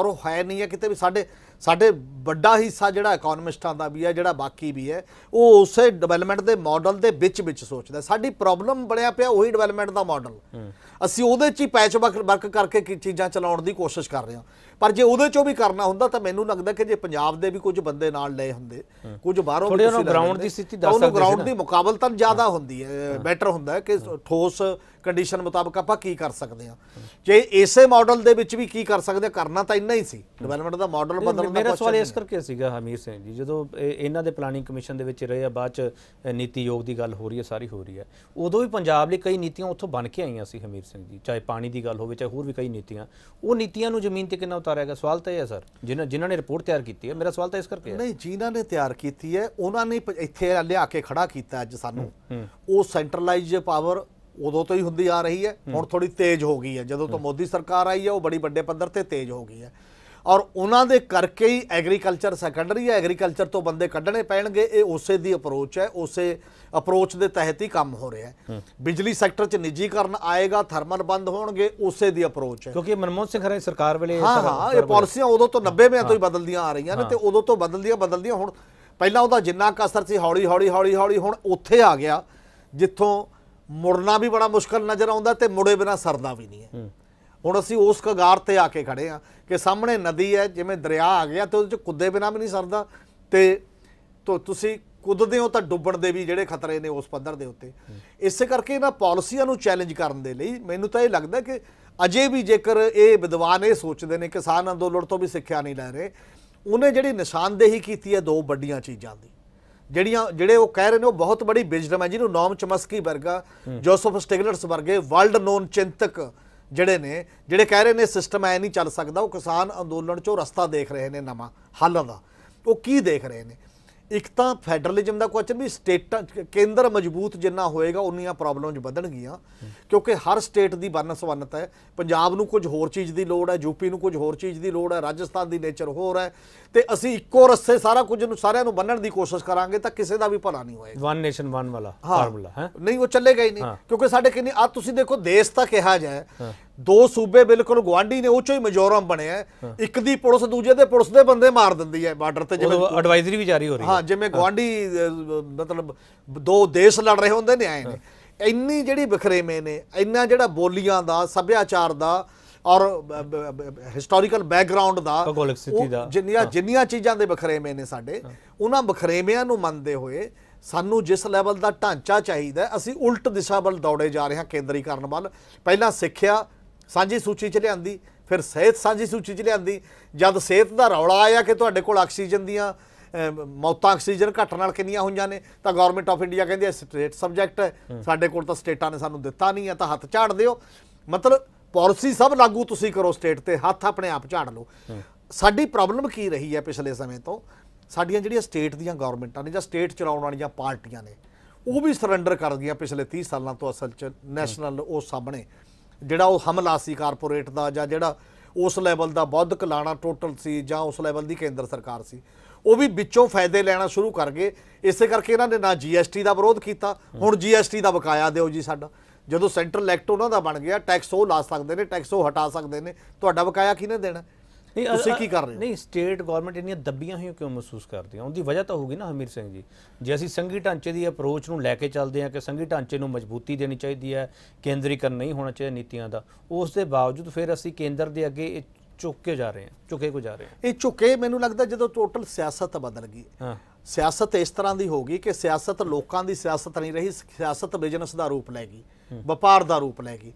ਔਰ ਉਹ ਹੈ ਨਹੀਂ ਹੈ ਕਿਤੇ ਵੀ ਸਾਡੇ ਸਾਡੇ ਵੱਡਾ ਹਿੱਸਾ ਜਿਹੜਾ ਇਕਨੋਮਿਸਟਾਂ ਦਾ ਵੀ ਹੈ ਜਿਹੜਾ ਬਾਕੀ ਵੀ ਹੈ ਉਹ ਉਸੇ ਡਿਵੈਲਪਮੈਂਟ ਦੇ ਮਾਡਲ ਦੇ ਵਿੱਚ ਵਿੱਚ ਸੋਚਦਾ ਸਾਡੀ ਪ੍ਰੋਬਲਮ ਬਣਿਆ ਪਿਆ ਉਹੀ ਡਿਵੈਲਪਮੈਂਟ ਦਾ ਮਾਡਲ ਅਸੀਂ ਉਹਦੇ 'ਚ ਹੀ ਪੈਚ ਵਰਕ ਕਰਕੇ ਕੀ ਚੀਜ਼ਾਂ ਚਲਾਉਣ ਦੀ ਕੋਸ਼ਿਸ਼ ਕਰ ਰਹੇ ਹਾਂ ਪਰ ਜੇ ਉਹਦੇ ਚੋਂ ਵੀ ਕਰਨਾ ਹੁੰਦਾ ਤਾਂ ਮੈਨੂੰ ਲੱਗਦਾ ਕਿ ਜੇ ਪੰਜਾਬ ਦੇ ਵੀ ਕੁਝ ਬੰਦੇ ਨਾਲ ਲਏ ਹੁੰਦੇ ਕੁਝ ਬਾਹਰੋਂ ਵੀ ਉਹਨਾਂ ਗਰਾਊਂਡ ਦੀ ਸਥਿਤੀ ਦੱਸ ਸਕਦੇ ਗਰਾਊਂਡ ਦੀ ਮੁਕਾਬਲਤਨ ਜ਼ਿਆਦਾ ਹੁੰਦੀ ਹੈ ਬੈਟਰ ਹੁੰਦਾ ਕਿ ਠੋਸ ਕੰਡੀਸ਼ਨ ਮੁਤਾਬਕ ਆਪਾਂ ਕੀ ਕਰ ਸਕਦੇ ਆ ਜੇ ਇਸੇ ਮਾਡਲ ਦੇ ਵਿੱਚ ਵੀ ਕੀ ਕਰ ਸਕਦੇ ਕਰਨਾ ਤਾਂ ਇੰਨਾ ਹੀ ਸੀ ਡਿਵੈਲਪਮੈਂਟ ਦਾ ਮਾਡਲ ਬਦਲਣਾ ਮੇਰਾ ਸਵਾਲ ਇਸ ਕਰਕੇ ਸੀਗਾ ਹਮੀਰ ਸਿੰਘ ਜੀ ਜਦੋਂ ਇਹਨਾਂ ਦੇ ਪਲਾਨਿੰਗ ਕਮਿਸ਼ਨ ਦੇ ਵਿੱਚ ਰਹੇ ਆ ਬਾਅਦ ਚ ਨੀਤੀ ਯੋਗ ਦੀ ਗੱਲ ਹੋ ਰਹੀ ਹੈ ਸਾਰੀ ਹੋ ਰਹੀ ਹੈ ਉਦੋਂ ਵੀ ਪੰਜਾਬ ਲਈ ਕਈ ਨੀਤੀਆਂ ਉੱਥੋਂ ਬਣ ਕੇ ਆਈਆਂ ਸੀ ਹਮੀਰ ਸਿੰਘ ਜੀ ਚਾਹੇ ਪਾਣੀ ਦੀ ਗੱਲ ਹੋਵੇ ਚਾਹੇ ਹੋਰ ਵੀ ਕਈ ਨੀਤੀਆਂ ਉਹ ਨੀਤੀਆਂ ਨੂੰ ਜ਼ਮੀਨ ਤੇ ਕਿੰਨਾ ਉਤਾਰਿਆ ਗਿਆ ਸਵਾਲ ਤਾਂ ਇਹ ਹੈ ਸਰ ਜਿਨ੍ਹਾਂ ਜਿਨ੍ਹਾਂ ਨੇ ਰਿਪੋਰਟ ਤਿਆਰ ਕੀਤੀ ਹੈ ਮੇਰਾ ਸਵਾਲ ਤਾਂ ਇਸ ਕਰਕੇ ਹੈ ਨਹੀਂ ਜਿਨ੍ਹਾਂ ਨੇ ਤਿਆਰ ਕੀਤੀ ਹੈ ਉਹਨਾਂ ਨੇ ਇੱਥੇ ਲਿਆ ਕੇ ਖੜਾ ਕੀਤਾ ਅੱਜ ਸਾਨੂੰ ਉਹ ਸੈਂਟਰਲਾਈਜ਼ਡ ਪਾਵਰ ਉਦੋਂ ਤੋਂ ਹੀ ਹੁੰਦੀ ਆ ਰਹੀ ਹੈ ਹੁਣ ਥੋੜੀ ਤੇਜ਼ ਹੋ ਗਈ ਹੈ ਜਦੋਂ ਤੋਂ ਮੋਦੀ ਸਰਕਾਰ ਆਈ ਹੈ ਉਹ ਬੜੀ ਵੱਡੇ ਪੱਧਰ ਤੇ ਤੇਜ਼ ਹੋ ਗਈ ਹੈ ਔਰ ਉਹਨਾਂ ਦੇ ਕਰਕੇ ਹੀ ਐਗਰੀਕਲਚਰ ਸੈਕੰਡਰੀ ਹੈ ਐਗਰੀਕਲਚਰ ਤੋਂ ਬੰਦੇ ਕੱਢਣੇ ਪੈਣਗੇ ਇਹ ਉਸੇ ਦੀ ਅਪਰੋਚ ਹੈ ਉਸੇ ਅਪਰੋਚ ਦੇ ਤਹਿਤ ਹੀ ਕੰਮ ਹੋ ਰਿਹਾ ਹੈ ਬਿਜਲੀ ਸੈਕਟਰ 'ਚ ਨਿੱਜੀਕਰਨ ਆਏਗਾ ਥਰਮਲ ਬੰਦ ਹੋਣਗੇ ਉਸੇ ਦੀ ਅਪਰੋਚ ਹੈ ਕਿਉਂਕਿ ਮਨਮੋਹਨ ਸਿੰਘ ਹਰੇ ਸਰਕਾਰ ਵੇਲੇ ਹਾਂ ਹਾਂ ਇਹ ਪਾਲਿਸੀਆਂ ਉਦੋਂ ਤੋਂ 90 ਮਿਆਂ ਤੋਂ ਹੀ ਬਦਲਦੀਆਂ ਆ ਰਹੀਆਂ ਨੇ ਤੇ ਉਦੋਂ ਤੋਂ ਬਦਲਦੀਆਂ ਬਦਲਦੀਆਂ ਹੁਣ ਪਹਿਲਾਂ ਉਹਦਾ ਜਿੰਨਾ ਕਸਰ ਸੀ ਹੌਲੀ ਹੌਲੀ ਹੌਲੀ ਹੌਲੀ ਹੁਣ ਉੱਥੇ ਆ ਗਿਆ ਜਿੱਥੋਂ ਮੁੜਨਾ ਵੀ ਬੜਾ ਮੁਸ਼ਕਲ ਨਜ਼ਰ ਆਉਂਦਾ ਤੇ ਮੁੜੇ ਬਿਨਾ ਸਰਦਾ ਵੀ ਨਹੀਂ ਹੈ ਹੁਣ ਅਸੀਂ ਉਸ ਕਗਾਰ ਤੇ ਆ ਕੇ ਖੜੇ ਆ ਕਿ ਸਾਹਮਣੇ ਨਦੀ ਹੈ ਜਿਵੇਂ ਦਰਿਆ ਆ ਗਿਆ ਤੇ ਉਹਦੇ ਚ ਕੁੱਦੇ ਬਿਨਾ ਵੀ ਨਹੀਂ ਸਰਦਾ ਤੇ ਤੋ ਤੁਸੀਂ ਕੁੱਦਦੇ ਹੋ ਤਾਂ ਡੁੱਬਣ ਦੇ ਵੀ ਜਿਹੜੇ ਖਤਰੇ ਨੇ ਉਸ ਪੱਧਰ ਦੇ ਉੱਤੇ ਇਸੇ ਕਰਕੇ ਇਹਨਾਂ ਪਾਲਿਸੀਆਂ ਨੂੰ ਚੈਲੰਜ ਕਰਨ ਦੇ ਲਈ ਮੈਨੂੰ ਤਾਂ ਇਹ ਲੱਗਦਾ ਕਿ ਅਜੇ ਵੀ ਜੇਕਰ ਇਹ ਵਿਦਵਾਨ ਇਹ ਸੋਚਦੇ ਨੇ ਕਿਸਾਨ ਅੰਦੋਲਨ ਤੋਂ ਵੀ ਸਿੱਖਿਆ ਨਹੀਂ ਲੈ ਰਹੇ ਉਹਨੇ ਜਿਹੜੀ ਨਿਸ਼ਾਨਦੇਹੀ ਕੀਤੀ ਹੈ ਦੋ ਵੱਡੀਆਂ ਚੀਜ਼ਾਂ ਦੀ ਜਿਹੜੀਆਂ ਜਿਹੜੇ ਉਹ ਕਹਿ ਰਹੇ ਨੇ ਉਹ ਬਹੁਤ ਬੜੀ ਵਿਜ਼ਡਮ ਹੈ ਜਿਹਨੂੰ ਨੋਮ ਚਮਸਕੀ ਵਰਗਾ ਜੋਸਫ ਸਟੇਗਲਰਸ ਵਰਗੇ ਵਰਲਡ ਨੋਨ ਚਿੰਤਕ ਜਿਹੜੇ ਨੇ ਜਿਹੜੇ ਕਹਿ ਰਹੇ ਨੇ ਸਿਸਟਮ ਐ ਨਹੀਂ ਚੱਲ ਸਕਦਾ ਉਹ ਕਿਸਾਨ ਅੰਦੋਲਨ ਚੋਂ ਰਸਤਾ ਦੇਖ ਰਹੇ ਨੇ ਨਵਾਂ ਹੱਲ ਦਾ ਉਹ ਕੀ ਦੇਖ ਰਹੇ ਨੇ ਇੱਕ ਤਾਂ ਫੈਡਰਲਿਜ਼ਮ ਦਾ ਕੁਐਸਚਨ ਵੀ ਸਟੇਟਾਂ ਕੇਂਦਰ ਮਜ਼ਬੂਤ ਜਿੰਨਾ ਹੋਏਗਾ ਉਨੀਆਂ ਪ੍ਰੋਬਲਮਾਂ ਚ ਵਧਣਗੀਆਂ ਕਿਉਂਕਿ ਹਰ ਸਟੇਟ ਦੀ ਵੰਨਸਵੰਨਤ ਹੈ ਪੰਜਾਬ ਨੂੰ ਕੁਝ ਹੋਰ ਚੀਜ਼ ਦੀ ਲੋੜ ਹੈ ਯੂਪੀ ਨੂੰ ਕੁਝ ਹੋਰ ਚੀਜ਼ ਦੀ ਲੋੜ ਹੈ ਰਾਜਸਥਾਨ ਦੀ ਨੇਚਰ ਹੋਰ ਹੈ ਤੇ ਅਸੀਂ ਇੱਕੋ ਰਸਤੇ ਸਾਰਾ ਕੁਝ ਨੂੰ ਸਾਰਿਆਂ ਨੂੰ ਬੰਨਣ ਦੀ ਕੋਸ਼ਿਸ਼ ਕਰਾਂਗੇ ਤਾਂ ਕਿਸੇ ਦਾ ਵੀ ਭਲਾ ਨਹੀਂ ਹੋਏਗਾ ਵਨ ਨੇਸ਼ਨ ਵਨ ਵਾਲਾ ਫਾਰਮੂਲਾ ਹੈ ਨਹੀਂ ਉਹ ਚੱਲੇਗਾ ਹੀ ਨਹੀਂ ਕਿਉਂਕਿ ਸਾਡੇ ਕਿੰਨੇ ਆ ਤੁਸੀਂ ਦੇਖੋ ਦੇਸ਼ ਤਾਂ ਕਿਹਾ ਜਾਏ ਦੋ ਸੂਬੇ ਬਿਲਕੁਲ ਗਵਾਂਢੀ ਨੇ ਉਹ ਚੋਂ ਹੀ ਮਜੋਰਮ ਬਣਿਆ ਇੱਕ ਦੀ ਪੁਲਿਸ ਦੂਜੇ ਦੇ ਪੁਲਿਸ ਦੇ ਬੰਦੇ ਮਾਰ ਦਿੰਦੀ ਹੈ ਬਾਰਡਰ ਤੇ ਜਿਵੇਂ ਐਡਵਾਈਜ਼ਰੀ ਵੀ ਜਾਰੀ ਹੋ ਰਹੀ ਹੈ ਹਾਂ ਜਿਵੇਂ ਗਵਾਂਢੀ ਮਤਲਬ ਦੋ ਦੇਸ਼ ਲੜ ਰਹੇ ਹੁੰਦੇ ਨੇ ਆਏ ਨੇ ਇੰਨੀ ਜਿਹੜੀ ਬਖਰੇਵੇਂ ਨੇ ਇੰਨਾ ਜਿਹੜਾ ਬੋਲੀਆਂ ਦਾ ਸੱਭਿਆਚਾਰ ਦਾ ਔਰ ਹਿਸਟੋਰੀਕਲ ਬੈਕਗ੍ਰਾਉਂਡ ਦਾ ਭੂਗੋਲਿਕ ਸਥਿਤੀ ਦਾ ਜਿੰਨੀਆਂ ਜਿੰਨੀਆਂ ਚੀਜ਼ਾਂ ਦੇ ਬਖਰੇਵੇਂ ਨੇ ਸਾਡੇ ਉਹਨਾਂ ਬਖਰੇਵਿਆਂ ਨੂੰ ਮੰਨਦੇ ਹੋਏ ਸਾਨੂੰ ਜਿਸ ਲੈਵਲ ਦਾ ਢਾਂਚਾ ਚਾਹੀਦਾ ਅਸੀਂ ਉਲਟ ਦਿਸ਼ਾ ਵੱਲ ਦੌੜੇ ਜਾ ਰਹੇ ਹਾਂ ਕੇਂਦਰੀਕਰਨ ਵੱਲ ਪਹਿਲਾਂ ਸਿੱਖਿਆ ਸਾਂਝੀ ਸੂਚੀ 'ਚ ਲਿਆਂਦੀ ਫਿਰ ਸਿਹਤ ਸਾਂਝੀ ਸੂਚੀ 'ਚ ਲਿਆਂਦੀ ਜਦ ਸਿਹਤ ਦਾ ਰੌਲਾ ਆਇਆ ਕਿ ਤੁਹਾਡੇ ਕੋਲ ਆਕਸੀਜਨ ਦੀਆਂ ਮੌਤਾਂ ਆਕਸੀਜਨ ਘਟ ਨਾਲ ਕਿੰਨੀਆਂ ਹੋਈਆਂ ਨੇ ਤਾਂ ਗਵਰਨਮੈਂਟ ਆਫ ਇੰਡੀਆ ਕਹਿੰਦੀ ਹੈ ਸਟੇਟ ਸਬਜੈਕਟ ਹੈ ਸਾਡੇ ਕੋਲ ਤਾਂ ਸਟੇਟਾਂ ਨੇ ਸਾਨੂੰ ਦਿੱਤਾ ਨਹੀਂ ਹੈ ਤਾਂ ਹੱਥ ਝਾੜ ਦਿਓ ਮਤਲਬ ਪਾਲਿਸੀ ਸਭ ਲਾਗੂ ਤੁਸੀਂ ਕਰੋ ਸਟੇਟ ਤੇ ਹੱਥ ਆਪਣੇ ਆਪ ਝਾੜ ਲਓ ਸਾਡੀ ਪ੍ਰੋਬਲਮ ਕੀ ਰਹੀ ਹੈ ਪਿਛਲੇ ਸਮੇਂ ਤੋਂ ਸਾਡੀਆਂ ਜਿਹੜੀਆਂ ਸਟੇਟ ਦੀਆਂ ਗਵਰਨਮੈਂਟਾਂ ਨੇ ਜਾਂ ਸਟੇਟ ਚਲਾਉਣ ਵਾਲੀਆਂ ਪਾਰਟੀਆਂ ਨੇ ਉਹ ਵੀ ਸਰੈਂਡਰ ਕਰ ਗਈਆਂ ਪਿਛਲੇ 30 ਸਾਲਾਂ ਤੋਂ ਅਸਲ 'ਚ ਨੈਸ਼ਨਲ ਉਹ ਸਾਹਮਣੇ ਜਿਹੜਾ ਉਹ ਹਮਲਾ ਸੀ ਕਾਰਪੋਰੇਟ ਦਾ ਜਾਂ ਜਿਹੜਾ ਉਸ ਲੈਵਲ ਦਾ ਬੌਧਿਕ ਲਾਣਾ ਟੋਟਲ ਸੀ ਜਾਂ ਉਸ ਲੈਵਲ ਦੀ ਕੇਂਦਰ ਸਰਕਾਰ ਸੀ ਉਹ ਵੀ ਵਿੱਚੋਂ ਫਾਇਦੇ ਲੈਣਾ ਸ਼ੁਰੂ ਕਰ ਗਏ ਇਸੇ ਕਰਕੇ ਇਹਨਾਂ ਨੇ ਨਾ ਜੀਐਸਟੀ ਦਾ ਵਿਰੋਧ ਕੀਤਾ ਹੁਣ ਜੀਐਸਟੀ ਦਾ ਬਕਾਇਆ ਦਿਓ ਜੀ ਸਾਡਾ ਜਦੋਂ ਸੈਂਟਰਲ ਲੈਕਟ ਉਹਨਾਂ ਦਾ ਬਣ ਗਿਆ ਟੈਕਸ ਉਹ ਲਾ ਸਕਦੇ ਨੇ ਟੈਕਸ ਉਹ ਹਟਾ ਸਕਦੇ ਨੇ ਤੁਹਾਡਾ ਬਕਾਇਆ ਕਿਹਨੇ ਦੇਣਾ ਨਹੀਂ ਤੁਸੀਂ ਕੀ ਕਰ ਰਹੇ ਹੋ ਨਹੀਂ ਸਟੇਟ ਗਵਰਨਮੈਂਟ ਇੰਨੀਆਂ ਦੱਬੀਆਂ ਹੋਈਆਂ ਕਿਉਂ ਮਹਿਸੂਸ ਕਰਦੀ ਹੈ ਉਹਦੀ ਵਜ੍ਹਾ ਤਾਂ ਹੋਊਗੀ ਨਾ ਹਮੀਰ ਸਿੰਘ ਜੀ ਜੇ ਅਸੀਂ ਸੰਗੀ ਢਾਂਚੇ ਦੀ ਅਪਰੋਚ ਨੂੰ ਲੈ ਕੇ ਚੱਲਦੇ ਆ ਕਿ ਸੰਗੀ ਢਾਂਚੇ ਨੂੰ ਮਜ਼ਬੂਤੀ ਦੇਣੀ ਚਾਹੀਦੀ ਹੈ ਕੇਂਦਰੀਕਰਨ ਨਹੀਂ ਹੋਣਾ ਚਾਹੀਦਾ ਨੀਤੀਆਂ ਦਾ ਉਸ ਦੇ ਬਾਵਜੂਦ ਫਿਰ ਅਸੀਂ ਕੇਂਦਰ ਦੇ ਅੱਗੇ ਇਹ ਝੁੱਕੇ ਜਾ ਰਹੇ ਹਾਂ ਝੁਕੇ ਕੋ ਜਾ ਰਹੇ ਹਾਂ ਇਹ ਝੁੱਕੇ ਮੈਨੂੰ ਲੱਗਦਾ ਜਦੋਂ ਟੋਟਲ ਸਿਆਸਤ ਬਦਲ ਗਈ ਹਾਂ ਸਿਆਸਤ ਇਸ ਤਰ੍ਹਾਂ ਦੀ ਹੋ ਗਈ ਕਿ ਸਿਆਸਤ ਲੋਕਾਂ ਦੀ ਸਿਆਸਤ ਨਹੀਂ ਰਹੀ ਸਿਆਸਤ ਬਿਜ਼ਨਸ ਦਾ ਰੂਪ ਲੈ ਗਈ ਵਪਾਰ ਦਾ ਰੂਪ ਲੈ ਗਈ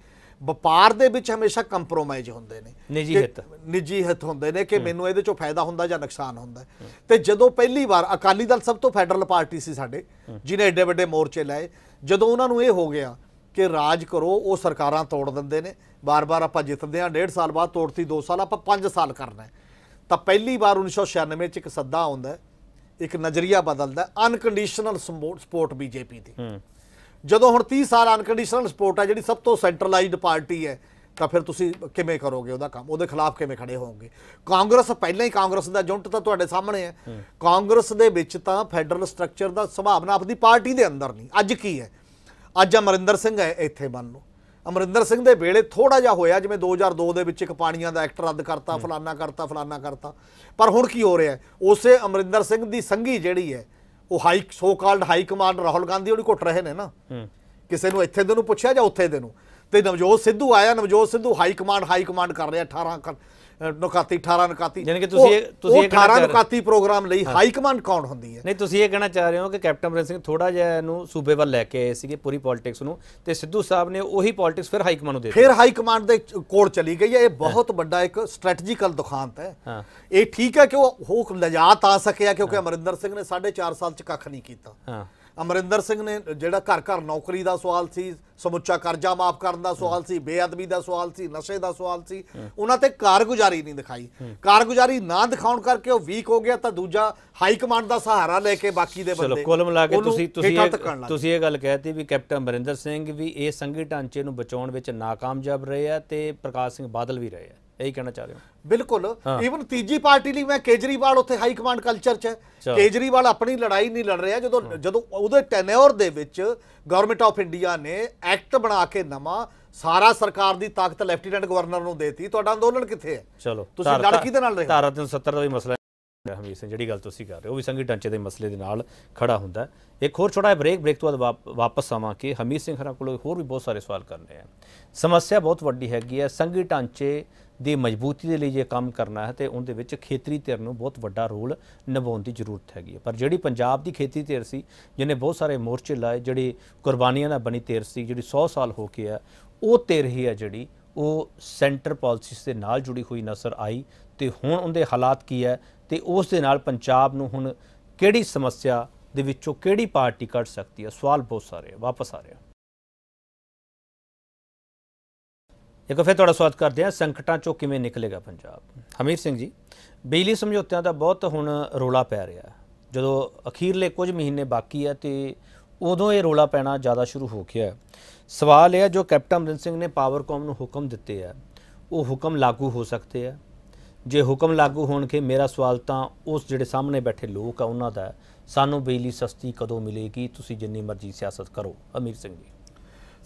ਵਪਾਰ ਦੇ ਵਿੱਚ ਹਮੇਸ਼ਾ ਕੰਪਰੋਮਾਈਜ਼ ਹੁੰਦੇ ਨੇ ਨਿੱਜੀ ਹਿੱਤ ਨਿੱਜੀ ਹਿੱਤ ਹੁੰਦੇ ਨੇ ਕਿ ਮੈਨੂੰ ਇਹਦੇ ਚੋਂ ਫਾਇਦਾ ਹੁੰਦਾ ਜਾਂ ਨੁਕਸਾਨ ਹੁੰਦਾ ਤੇ ਜਦੋਂ ਪਹਿਲੀ ਵਾਰ ਅਕਾਲੀ ਦਲ ਸਭ ਤੋਂ ਫੈਡਰਲ ਪਾਰਟੀ ਸੀ ਸਾਡੇ ਜਿਨੇ ਐਡੇ ਵੱਡੇ ਮੋਰਚੇ ਲਾਏ ਜਦੋਂ ਉਹਨਾਂ ਨੂੰ ਇਹ ਹੋ ਗਿਆ ਕਿ ਰਾਜ ਕਰੋ ਉਹ ਸਰਕਾਰਾਂ ਤੋੜ ਦਿੰਦੇ ਨੇ ਬਾਰ-ਬਾਰ ਆਪਾਂ ਜਿੱਤਦੇ ਆਂ ਡੇਢ ਸਾਲ ਬਾਅਦ ਤੋੜਤੀ 2 ਸਾਲ ਆਪਾਂ 5 ਸਾਲ ਕਰਨਾ ਤਾਂ ਪਹਿਲੀ ਵਾਰ 1996 ਚ ਇੱਕ ਸੱਦਾ ਆਉਂਦਾ ਇੱਕ ਨਜ਼ਰੀਆ ਬਦਲਦਾ ਅਨਕੰਡੀਸ਼ਨਲ ਸਪੋਰਟ ਬੀਜੇਪੀ ਦੀ ਜਦੋਂ ਹੁਣ 30 ਸਾਲ ਅਨਕੰਡੀਸ਼ਨਲ ਸਪੋਰਟ ਹੈ ਜਿਹੜੀ ਸਭ ਤੋਂ ਸੈਂਟਰਲਾਈਜ਼ਡ ਪਾਰਟੀ ਹੈ ਤਾਂ ਫਿਰ ਤੁਸੀਂ ਕਿਵੇਂ ਕਰੋਗੇ ਉਹਦਾ ਕੰਮ ਉਹਦੇ ਖਿਲਾਫ ਕਿਵੇਂ ਖੜੇ ਹੋਵੋਗੇ ਕਾਂਗਰਸ ਪਹਿਲਾਂ ਹੀ ਕਾਂਗਰਸ ਦਾ ਜੁੰਟ ਤਾਂ ਤੁਹਾਡੇ ਸਾਹਮਣੇ ਹੈ ਕਾਂਗਰਸ ਦੇ ਵਿੱਚ ਤਾਂ ਫੈਡਰਲ ਸਟਰਕਚਰ ਦਾ ਸੁਭਾਵਨਾ ਆਪਣੀ ਪਾਰਟੀ ਦੇ ਅੰਦਰ ਨਹੀਂ ਅੱਜ ਕੀ ਹੈ ਅੱਜ ਅਮਰਿੰਦਰ ਸਿੰਘ ਹੈ ਇੱਥੇ ਮੰਨ ਲਓ ਅਮਰਿੰਦਰ ਸਿੰਘ ਦੇ ਵੇਲੇ ਥੋੜਾ ਜਿਹਾ ਹੋਇਆ ਜਿਵੇਂ 2002 ਦੇ ਵਿੱਚ ਇੱਕ ਪਾਣੀਆਂ ਦਾ ਐਕਟ ਰੱਦ ਕਰਤਾ ਫਲਾਨਾ ਕਰਤਾ ਫਲਾਨਾ ਕਰਤਾ ਪਰ ਹੁਣ ਕੀ ਹੋ ਰਿਹਾ ਉਸੇ ਅਮਰਿੰਦਰ ਸਿੰਘ ਦੀ ਸੰਗੀ ਜਿਹੜੀ ਹੈ ਉਹ high so called high command Rahul Gandhi ਉਹਨੂੰ ਘੁੱਟ ਰਹੇ ਨੇ ਨਾ ਕਿਸੇ ਨੂੰ ਇੱਥੇ ਦੇ ਨੂੰ ਪੁੱਛਿਆ ਜਾਂ ਉੱਥੇ ਦੇ ਨੂੰ ਤੇ ਨਵਜੋਤ ਸਿੱਧੂ ਆਇਆ Navjot Sidhu high command high command ਕਰ ਰਿਹਾ 18 ਕਰ ਨਕਾਤੀ 18 ਨਕਾਤੀ ਯਾਨੀ ਕਿ ਤੁਸੀਂ ਤੁਸੀਂ ਇਹ 18 ਨਕਾਤੀ ਪ੍ਰੋਗਰਾਮ ਲਈ ਹਾਈ ਕਮਾਂਡ ਕੌਣ ਹੁੰਦੀ ਹੈ ਨਹੀਂ ਤੁਸੀਂ ਇਹ ਕਹਿਣਾ ਚਾਹ ਰਹੇ ਹੋ ਕਿ ਕੈਪਟਨ ਅਮਰਿੰਦਰ ਸਿੰਘ ਥੋੜਾ ਜਿਹਾ ਇਹਨੂੰ ਸੂਬੇ ਵੱਲ ਲੈ ਕੇ ਆਏ ਸੀਗੇ ਪੂਰੀ ਪੋਲਿਟਿਕਸ ਨੂੰ ਤੇ ਸਿੱਧੂ ਸਾਹਿਬ ਨੇ ਉਹੀ ਪੋਲਿਟਿਕਸ ਫਿਰ ਹਾਈ ਕਮਾਂਡ ਨੂੰ ਦੇ ਦਿੱਤੀ ਫਿਰ ਹਾਈ ਕਮਾਂਡ ਦੇ ਕੋਲ ਚਲੀ ਗਈ ਹੈ ਇਹ ਬਹੁਤ ਵੱਡਾ ਇੱਕ ਸਟ੍ਰੈਟਜੀਕਲ ਦੁਖਾਂਤ ਹੈ ਇਹ ਠੀਕ ਹੈ ਕਿ ਉਹ ਨਜਾਤ ਆ ਸਕਿਆ ਕਿਉਂਕਿ ਅਮਰਿੰਦਰ ਸਿੰਘ ਨੇ 4.5 ਸਾਲ ਚ ਕੱਖ ਨਹੀਂ ਕੀਤਾ ਹਾਂ ਅਮਰਿੰਦਰ ਸਿੰਘ ਨੇ ਜਿਹੜਾ ਘਰ ਘਰ ਨੌਕਰੀ ਦਾ ਸਵਾਲ ਸੀ ਸਮੁੱਚਾ ਕਰਜ਼ਾ ਮਾਫ ਕਰਨ ਦਾ ਸਵਾਲ ਸੀ ਬੇਅਦਬੀ ਦਾ ਸਵਾਲ ਸੀ ਨਸ਼ੇ ਦਾ ਸਵਾਲ ਸੀ ਉਹਨਾਂ ਤੇ ਕਾਰਗੁਜ਼ਾਰੀ ਨਹੀਂ ਦਿਖਾਈ ਕਾਰਗੁਜ਼ਾਰੀ ਨਾ ਦਿਖਾਉਣ ਕਰਕੇ ਉਹ ਵੀਕ ਹੋ ਗਿਆ ਤਾਂ ਦੂਜਾ ਹਾਈ ਕਮਾਂਡ ਦਾ ਸਹਾਰਾ ਲੈ ਕੇ ਬਾਕੀ ਦੇ ਬੰਦੇ ਚਲੋ ਕੁੱਲ ਮਿਲਾ ਕੇ ਤੁਸੀਂ ਤੁਸੀਂ ਤੁਸੀਂ ਇਹ ਗੱਲ ਕਹਿਤੀ ਵੀ ਕੈਪਟਨ ਅਮਰਿੰਦਰ ਸਿੰਘ ਵੀ ਇਹ ਸੰਗੀ ਢਾਂਚੇ ਨੂੰ ਬਚਾਉਣ ਵਿੱਚ ਨਾਕਾਮਯਾਬ ਰਹੇ ਆ ਤੇ ਪ੍ਰਕਾਸ਼ ਸਿੰਘ ਬਾਦਲ ਵੀ ਰਹੇ ਆ ਇਹੀ ਕਹਿਣਾ ਚਾਹ ਰਹੇ ਹੋ ਬਿਲਕੁਲ ਇਵਨ ਤੀਜੀ ਪਾਰਟੀ ਲਈ ਮੈਂ ਕੇਜਰੀਵਾਲ ਉੱਥੇ ਹਾਈ ਕਮਾਂਡ ਕਲਚਰ 'ਚ ਕੇਜਰੀਵਾਲ ਆਪਣੀ ਲੜਾਈ ਨਹੀਂ ਲੜ ਰਿਹਾ ਜਦੋਂ ਜਦੋਂ ਉਹਦੇ ਟੈਨਿਓਰ ਦੇ ਵਿੱਚ ਗਵਰਨਮੈਂਟ ਆਫ ਇੰਡੀਆ ਨੇ ਐਕਟ ਬਣਾ ਕੇ ਨਵਾਂ ਸਾਰਾ ਸਰਕਾਰ ਦੀ ਤਾਕਤ ਲੈਫਟੀਨੈਂਟ ਗਵਰਨਰ ਨੂੰ ਦੇਤੀ ਤੁਹਾਡਾ ਅੰਦੋਲਨ ਕਿੱਥੇ ਹੈ ਚਲੋ ਤੁਸੀਂ ਲੜ ਕਿਹਦੇ ਨਾਲ ਰਹੇ ਹੋ ਧਾਰਾ 370 ਦਾ ਵੀ ਮਸਲਾ ਹਮੀਰ ਸਿੰਘ ਜਿਹੜੀ ਗੱਲ ਤੁਸੀਂ ਕਰ ਰਹੇ ਹੋ ਵੀ ਸੰਗੀ ਢਾਂਚੇ ਦੇ ਮਸਲੇ ਦੇ ਨਾਲ ਖੜਾ ਹੁੰਦਾ ਇੱਕ ਹੋਰ ਛੋਟਾ ਬ੍ਰੇਕ ਬ੍ਰੇਕ ਤੋਂ ਬਾਅਦ ਵਾਪਸ ਆਵਾਂਗੇ ਹਮੀਰ ਸਿੰਘ ਹਰਾਂ ਕੋਲ ਹੋਰ ਵੀ ਬਹੁਤ ਸਾਰੇ ਸਵਾਲ ਕਰਨੇ ਆ ਸਮੱਸਿਆ ਬਹੁਤ ਵੱਡੀ ਹੈਗੀ ਹੈ ਸੰਗੀ ਢਾਂਚੇ ਦੀ ਮਜ਼ਬੂਤੀ ਦੇ ਲਈ ਜੇ ਕੰਮ ਕਰਨਾ ਹੈ ਤੇ ਉਹਦੇ ਵਿੱਚ ਖੇਤਰੀ ਧਿਰ ਨੂੰ ਬਹੁਤ ਵੱਡਾ ਰੋਲ ਨਿਭਾਉਣ ਦੀ ਜ਼ਰੂਰਤ ਹੈਗੀ ਹੈ ਪਰ ਜਿਹੜੀ ਪੰਜਾਬ ਦੀ ਖੇਤੀ ਧਿਰ ਸੀ ਜਿਹਨੇ ਬਹੁਤ ਸਾਰੇ ਮੋਰਚੇ ਲਾਏ ਜਿਹੜੀ ਕੁਰਬਾਨੀਆਂ ਨਾਲ ਬਣੀ ਧਿਰ ਸੀ ਜਿਹੜੀ 100 ਸਾਲ ਹੋ ਕੇ ਆ ਉਹ ਧਿਰ ਹੀ ਹੈ ਜਿਹੜੀ ਉਹ ਸੈਂਟਰ ਪਾਲਿਸੀਸ ਦੇ ਨਾਲ ਜੁੜੀ ਹੋਈ ਨਸਰ ਆਈ ਤੇ ਹੁਣ ਉਹਦੇ ਹਾਲਾਤ ਕੀ ਹੈ ਤੇ ਉਸ ਦੇ ਨਾਲ ਪੰਜਾਬ ਨੂੰ ਹੁਣ ਕਿਹੜੀ ਸਮੱਸਿਆ ਦੇ ਵਿੱਚੋਂ ਕਿਹੜੀ ਪਾਰਟੀ ਕੱਢ ਸਕਦੀ ਹੈ ਸਵਾਲ ਬਹੁਤ ਸਾਰੇ ਵਾਪਸ ਆ ਰਹੇ ਆ ਇੱਕ ਫੇਰ ਤੁਹਾਡਾ ਸਵਾਗਤ ਕਰਦੇ ਆ ਸੰਕਟਾਂ ਚੋਂ ਕਿਵੇਂ ਨਿਕਲੇਗਾ ਪੰਜਾਬ ਹਮੀਰ ਸਿੰਘ ਜੀ ਬਿਜਲੀ ਸਮਝੌਤਿਆਂ ਦਾ ਬਹੁਤ ਹੁਣ ਰੋਲਾ ਪੈ ਰਿਹਾ ਜਦੋਂ ਅਖੀਰਲੇ ਕੁਝ ਮਹੀਨੇ ਬਾਕੀ ਹੈ ਤੇ ਉਦੋਂ ਇਹ ਰੋਲਾ ਪੈਣਾ ਜ਼ਿਆਦਾ ਸ਼ੁਰੂ ਹੋ ਗਿਆ ਸਵਾਲ ਇਹ ਹੈ ਜੋ ਕੈਪਟਨ ਅਮਰਿੰਦਰ ਸਿੰਘ ਨੇ ਪਾਵਰਕਾਮ ਨੂੰ ਹੁਕਮ ਦਿੱਤੇ ਆ ਉਹ ਹੁਕਮ ਲਾਗੂ ਹੋ ਸਕਦੇ ਆ ਜੇ ਹੁਕਮ ਲਾਗੂ ਹੋਣਗੇ ਮੇਰਾ ਸਵਾਲ ਤਾਂ ਉਸ ਜਿਹੜੇ ਸਾਹਮਣੇ ਬੈਠੇ ਲੋਕ ਆ ਉਹਨਾਂ ਦਾ ਸਾਨੂੰ ਬਿਜਲੀ ਸਸਤੀ ਕਦੋਂ ਮਿਲੇਗੀ ਤੁਸੀਂ ਜਿੰਨੀ ਮਰਜ਼ੀ ਸਿਆਸਤ ਕਰੋ ਅਮੀਰ ਸਿੰਘ ਜੀ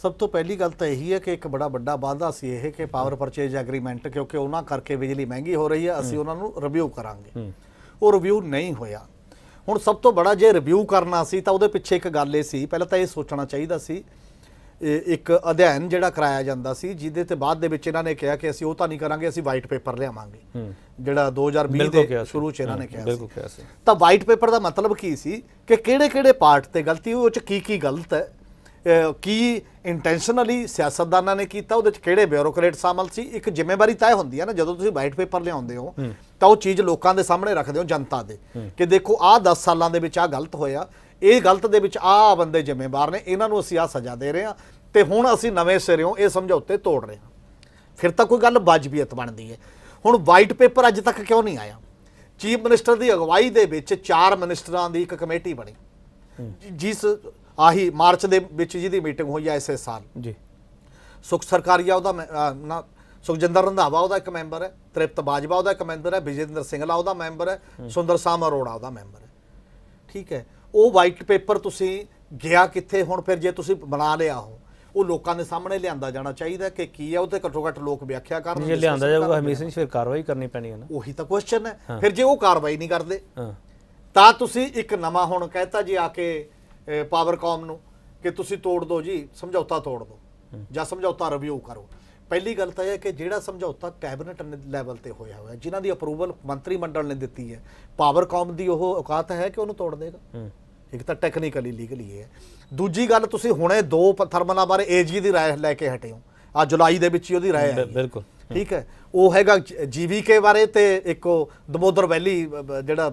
ਸਭ ਤੋਂ ਪਹਿਲੀ ਗੱਲ ਤਾਂ ਇਹੀ ਹੈ ਕਿ ਇੱਕ ਬੜਾ ਵੱਡਾ ਵਾਅਦਾ ਸੀ ਇਹ ਕਿ ਪਾਵਰ ਪਰਚੇਜ ਐਗਰੀਮੈਂਟ ਕਿਉਂਕਿ ਉਹਨਾਂ ਕਰਕੇ ਬਿਜਲੀ ਮਹਿੰਗੀ ਹੋ ਰਹੀ ਹੈ ਅਸੀਂ ਉਹਨਾਂ ਨੂੰ ਰਿਵਿਊ ਕਰਾਂਗੇ ਉਹ ਰਿਵਿਊ ਨਹੀਂ ਹੋਇਆ ਹੁਣ ਸਭ ਤੋਂ ਬੜਾ ਜੇ ਰਿਵਿਊ ਕਰਨਾ ਸੀ ਤਾਂ ਉਹਦੇ ਪਿੱਛੇ ਇੱਕ ਗੱਲ ਇਹ ਸੀ ਪਹਿਲਾਂ ਤਾਂ ਇਹ ਸੋਚਣਾ ਚਾਹੀਦਾ ਸੀ ਇੱਕ ਅਧਿਐਨ ਜਿਹੜਾ ਕਰਾਇਆ ਜਾਂਦਾ ਸੀ ਜਿਹਦੇ ਤੇ ਬਾਅਦ ਦੇ ਵਿੱਚ ਇਹਨਾਂ ਨੇ ਕਿਹਾ ਕਿ ਅਸੀਂ ਉਹ ਤਾਂ ਨਹੀਂ ਕਰਾਂਗੇ ਅਸੀਂ ਵਾਈਟ ਪੇਪਰ ਲਿਆਵਾਂਗੇ ਜਿਹੜਾ 2020 ਦੇ ਸ਼ੁਰੂ ਚ ਇਹਨਾਂ ਨੇ ਕਿਹਾ ਸੀ ਤਾਂ ਵਾਈਟ ਪੇਪਰ ਦਾ ਮਤਲਬ ਕੀ ਸੀ ਕਿ ਕਿਹੜੇ ਕਿਹੜੇ ਪਾਰਟ ਤੇ ਗਲਤੀ ਹੋਈ ਉਹ ਚ ਕੀ ਕੀ ਗਲਤ ਹੈ ਕੀ ਇੰਟੈਂਸ਼ਨਲੀ ਸਿਆਸਤਦਾਨਾਂ ਨੇ ਕੀਤਾ ਉਹਦੇ ਚ ਕਿਹੜੇ ਬਿਊਰੋਕਰੇਟ ਸ਼ਾਮਲ ਸੀ ਇੱਕ ਜ਼ਿੰਮੇਵਾਰੀ ਤੈਅ ਹੁੰਦੀ ਹੈ ਨਾ ਜਦੋਂ ਤੁਸੀਂ ਵਾਈਟ ਪੇਪਰ ਲਿਆਉਂਦੇ ਹੋ ਤਾਂ ਉਹ ਚੀਜ਼ ਲੋਕਾਂ ਦੇ ਸਾਹਮਣੇ ਰੱਖਦੇ ਹੋ ਜਨਤਾ ਦੇ ਕਿ ਦੇਖੋ ਆਹ 10 ਸਾਲਾਂ ਦੇ ਵਿੱਚ ਆਹ ਗਲਤ ਹੋਇਆ ਇਹ ਗਲਤ ਦੇ ਵਿੱਚ ਆ ਬੰਦੇ ਜ਼ਿੰਮੇਵਾਰ ਨੇ ਇਹਨਾਂ ਨੂੰ ਅਸੀਂ ਆ ਸਜ਼ਾ ਦੇ ਰਹੇ ਹਾਂ ਤੇ ਹੁਣ ਅਸੀਂ ਨਵੇਂ ਸਿਰਿਓਂ ਇਹ ਸਮਝੌਤੇ ਤੋੜ ਰਹੇ ਹਾਂ ਫਿਰ ਤਾਂ ਕੋਈ ਗੱਲ ਵਾਜਬੀਅਤ ਬਣਦੀ ਹੈ ਹੁਣ ਵਾਈਟ ਪੇਪਰ ਅੱਜ ਤੱਕ ਕਿਉਂ ਨਹੀਂ ਆਇਆ ਚੀਫ ਮਿਨਿਸਟਰ ਦੀ ਅਗਵਾਈ ਦੇ ਵਿੱਚ ਚਾਰ ਮਿਨਿਸਟਰਾਂ ਦੀ ਇੱਕ ਕਮੇਟੀ ਬਣੀ ਜਿਸ ਆਹੀ ਮਾਰਚ ਦੇ ਵਿੱਚ ਜਿਹਦੀ ਮੀਟਿੰਗ ਹੋਈ ਆ ਇਸੇ ਸਾਲ ਜੀ ਸੁਖ ਸਰਕਾਰੀਆ ਉਹਦਾ ਨਾ ਸੁਖਜਿੰਦਰ ਰੰਧਾਵਾ ਉਹਦਾ ਇੱਕ ਮੈਂਬਰ ਹੈ ਤ੍ਰਿਪਤ ਬਾਜਵਾ ਉਹਦਾ ਇੱਕ ਮੈਂਬਰ ਹੈ ਵਿਜੇਂਦਰ ਸਿੰਘਲਾ ਉਹਦਾ ਮੈਂਬਰ ਹੈ ਸੁੰਦਰ ਸ਼ਾਮ ਅਰੋੜਾ ਉਹਦਾ ਮੈਂਬਰ ਹੈ ਠੀਕ ਹੈ ਉਹ ਵਾਈਟ ਪੇਪਰ ਤੁਸੀਂ ਗਿਆ ਕਿੱਥੇ ਹੁਣ ਫਿਰ ਜੇ ਤੁਸੀਂ ਬਣਾ ਲਿਆ ਹੋ ਉਹ ਲੋਕਾਂ ਦੇ ਸਾਹਮਣੇ ਲਿਆਂਦਾ ਜਾਣਾ ਚਾਹੀਦਾ ਕਿ ਕੀ ਹੈ ਉਹਦੇ ਘੱਟੋ ਘੱਟ ਲੋਕ ਵਿਆਖਿਆ ਕਰਨ ਜੇ ਲਿਆਂਦਾ ਜਾਊਗਾ ਹਮੇਸ਼ਾ ਸਿੰਘ ਫਿਰ ਕਾਰਵਾਈ ਕਰਨੀ ਪੈਣੀ ਹੈ ਨਾ ਉਹੀ ਤਾਂ ਕੁਐਸਚਨ ਹੈ ਫਿਰ ਜੇ ਉਹ ਕਾਰਵਾਈ ਨਹੀਂ ਕਰਦੇ ਤਾਂ ਤੁਸੀਂ ਇੱਕ ਨਵਾਂ ਹੁਣ ਕਹਿਤਾ ਜੀ ਆ ਕੇ ਪਾਵਰ ਕਾਮ ਨੂੰ ਕਿ ਤੁਸੀਂ ਤੋੜ ਦਿਓ ਜੀ ਸਮਝੌਤਾ ਤੋੜ ਦਿਓ ਜਾਂ ਸਮਝੌਤਾ ਰਿਵਿਊ ਕਰੋ ਪਹਿਲੀ ਗੱਲ ਤਾਂ ਇਹ ਕਿ ਜਿਹੜਾ ਸਮਝੌਤਾ ਕੈਬਨਿਟ ਲੈਵਲ ਤੇ ਹੋਇਆ ਹੋਇਆ ਜਿਨ੍ਹਾਂ ਦੀ ਅਪਰੂਵਲ ਮੰਤਰੀ ਮੰਡਲ ਨੇ ਦਿੱਤੀ ਹੈ ਪਾਵਰ ਕਾਮ ਦੀ ਉਹ ਔਕਾਤ ਹੈ ਕਿ ਉਹਨੂੰ ਤੋੜ ਦੇਗਾ ਇੱਕ ਤਾਂ ਟੈਕਨੀਕਲੀ ਲੀਗਲੀ ਹੈ ਦੂਜੀ ਗੱਲ ਤੁਸੀਂ ਹੁਣੇ ਦੋ ਥਰਮਲਾਂ ਬਾਰੇ ਏਜੀ ਦੀ رائے ਲੈ ਕੇ ਹਟੇ ਹੋ ਆ ਜੁਲਾਈ ਦੇ ਵਿੱਚ ਹੀ ਉਹਦੀ رائے ਆਈ ਬਿਲਕੁਲ ਠੀਕ ਹੈ ਉਹ ਹੈਗਾ ਜੀਵੀਕੇ ਬਾਰੇ ਤੇ ਇੱਕ ਦਮੋਦਰ ਵੈਲੀ ਜਿਹੜਾ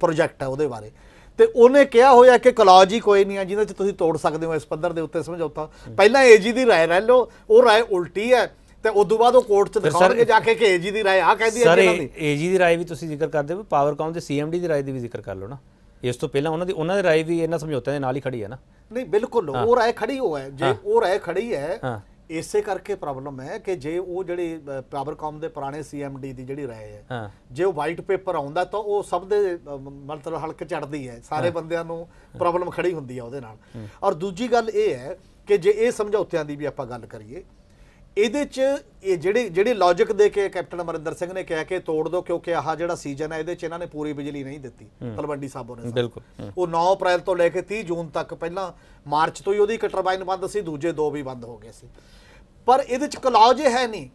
ਪ੍ਰੋਜੈਕਟ ਹੈ ਉਹਦੇ ਬਾਰੇ ਤੇ ਉਹਨੇ ਕਿਹਾ ਹੋਇਆ ਕਿ ਕਲੌਜ ਹੀ ਕੋਈ ਨਹੀਂ ਆ ਜਿਹਦੇ ਚ ਤੁਸੀਂ ਤੋੜ ਸਕਦੇ ਹੋ ਇਸ ਪੱਧਰ ਦੇ ਉੱਤੇ ਸਮਝੌਤਾ ਪਹਿਲਾਂ ਏਜੀ ਦੀ رائے ਲੈ ਲਓ ਉਹ رائے ਉਲਟੀ ਹੈ ਤੇ ਉਸ ਤੋਂ ਬਾਅਦ ਉਹ ਕੋਰਟ ਚ ਦਿਖਾਉਣਗੇ ਜਾ ਕੇ ਕਿ ਏਜੀ ਦੀ رائے ਆ ਕਹਿੰਦੀ ਹੈ ਸਰ ਏਜੀ ਦੀ رائے ਵੀ ਤੁਸੀਂ ਜ਼ਿਕਰ ਕਰਦੇ ਹੋ ਪਾਵਰਕਾਮ ਦੇ ਸੀਐਮਡੀ ਦੀ رائے ਦੀ ਵੀ ਜ਼ਿਕਰ ਕਰ ਲਓ ਨਾ ਇਸ ਤੋਂ ਪਹਿਲਾਂ ਉਹਨਾਂ ਦੀ ਉਹਨਾਂ ਦੀ رائے ਵੀ ਇਹਨਾਂ ਸਮਝੌਤਿਆਂ ਦੇ ਨਾਲ ਹੀ ਖੜੀ ਹੈ ਨਾ ਨਹੀਂ ਬਿਲਕੁਲ ਉਹ رائے ਖੜੀ ਹੋ ਹੈ ਜੇ ਉਹ رائے ਖੜੀ ਹੈ ਇਸੇ ਕਰਕੇ ਪ੍ਰੋਬਲਮ ਹੈ ਕਿ ਜੇ ਉਹ ਜਿਹੜੇ ਕਾਮ ਦੇ ਪੁਰਾਣੇ ਸੀਐਮਡੀ ਦੀ ਜਿਹੜੀ ਰਾਏ ਹੈ ਜੇ ਉਹ ਵਾਈਟ ਪੇਪਰ ਆਉਂਦਾ ਤਾਂ ਉਹ ਸਭ ਦੇ ਮਤਲਬ ਹਲਕ ਚੜਦੀ ਹੈ ਸਾਰੇ ਬੰਦਿਆਂ ਨੂੰ ਪ੍ਰੋਬਲਮ ਖੜੀ ਹੁੰਦੀ ਹੈ ਉਹਦੇ ਨਾਲ ਔਰ ਦੂਜੀ ਗੱਲ ਇਹ ਹੈ ਕਿ ਜੇ ਇਹ ਸਮਝੌਤਿਆਂ ਦੀ ਵੀ ਆਪਾਂ ਗੱਲ ਕਰੀਏ ਇਹਦੇ 'ਚ ਇਹ ਜਿਹੜੇ ਜਿਹੜੇ ਲੌਜੀਕ ਦੇ ਕੇ ਕੈਪਟਨ ਅਮਰਿੰਦਰ ਸਿੰਘ ਨੇ ਕਿਹਾ ਕਿ ਤੋੜ ਦਿਓ ਕਿਉਂਕਿ ਆਹ ਜਿਹੜਾ ਸੀਜ਼ਨ ਹੈ ਇਹਦੇ 'ਚ ਇਹਨਾਂ ਨੇ ਪੂਰੀ ਬਿਜਲੀ ਨਹੀਂ ਦਿੱਤੀ ਤਲਵੰਡੀ ਸਾਬੋ ਨੇ ਬਿਲਕੁਲ ਉਹ 9 ਅਪ੍ਰੈਲ ਤੋਂ ਲੈ ਕੇ 30 ਜੂਨ ਤੱਕ ਪਹਿਲਾਂ ਮਾਰਚ ਤੋਂ ਹੀ ਉਹਦੀ ਇੱਕ ਟਰਬਾਈਨ ਬੰਦ ਸੀ ਦੂਜੇ ਦੋ ਵੀ ਬੰਦ ਹੋ ਗਏ ਸੀ ਪਰ ਇਹਦੇ 'ਚ ਕਲੌਜ ਹੈ ਨਹੀਂ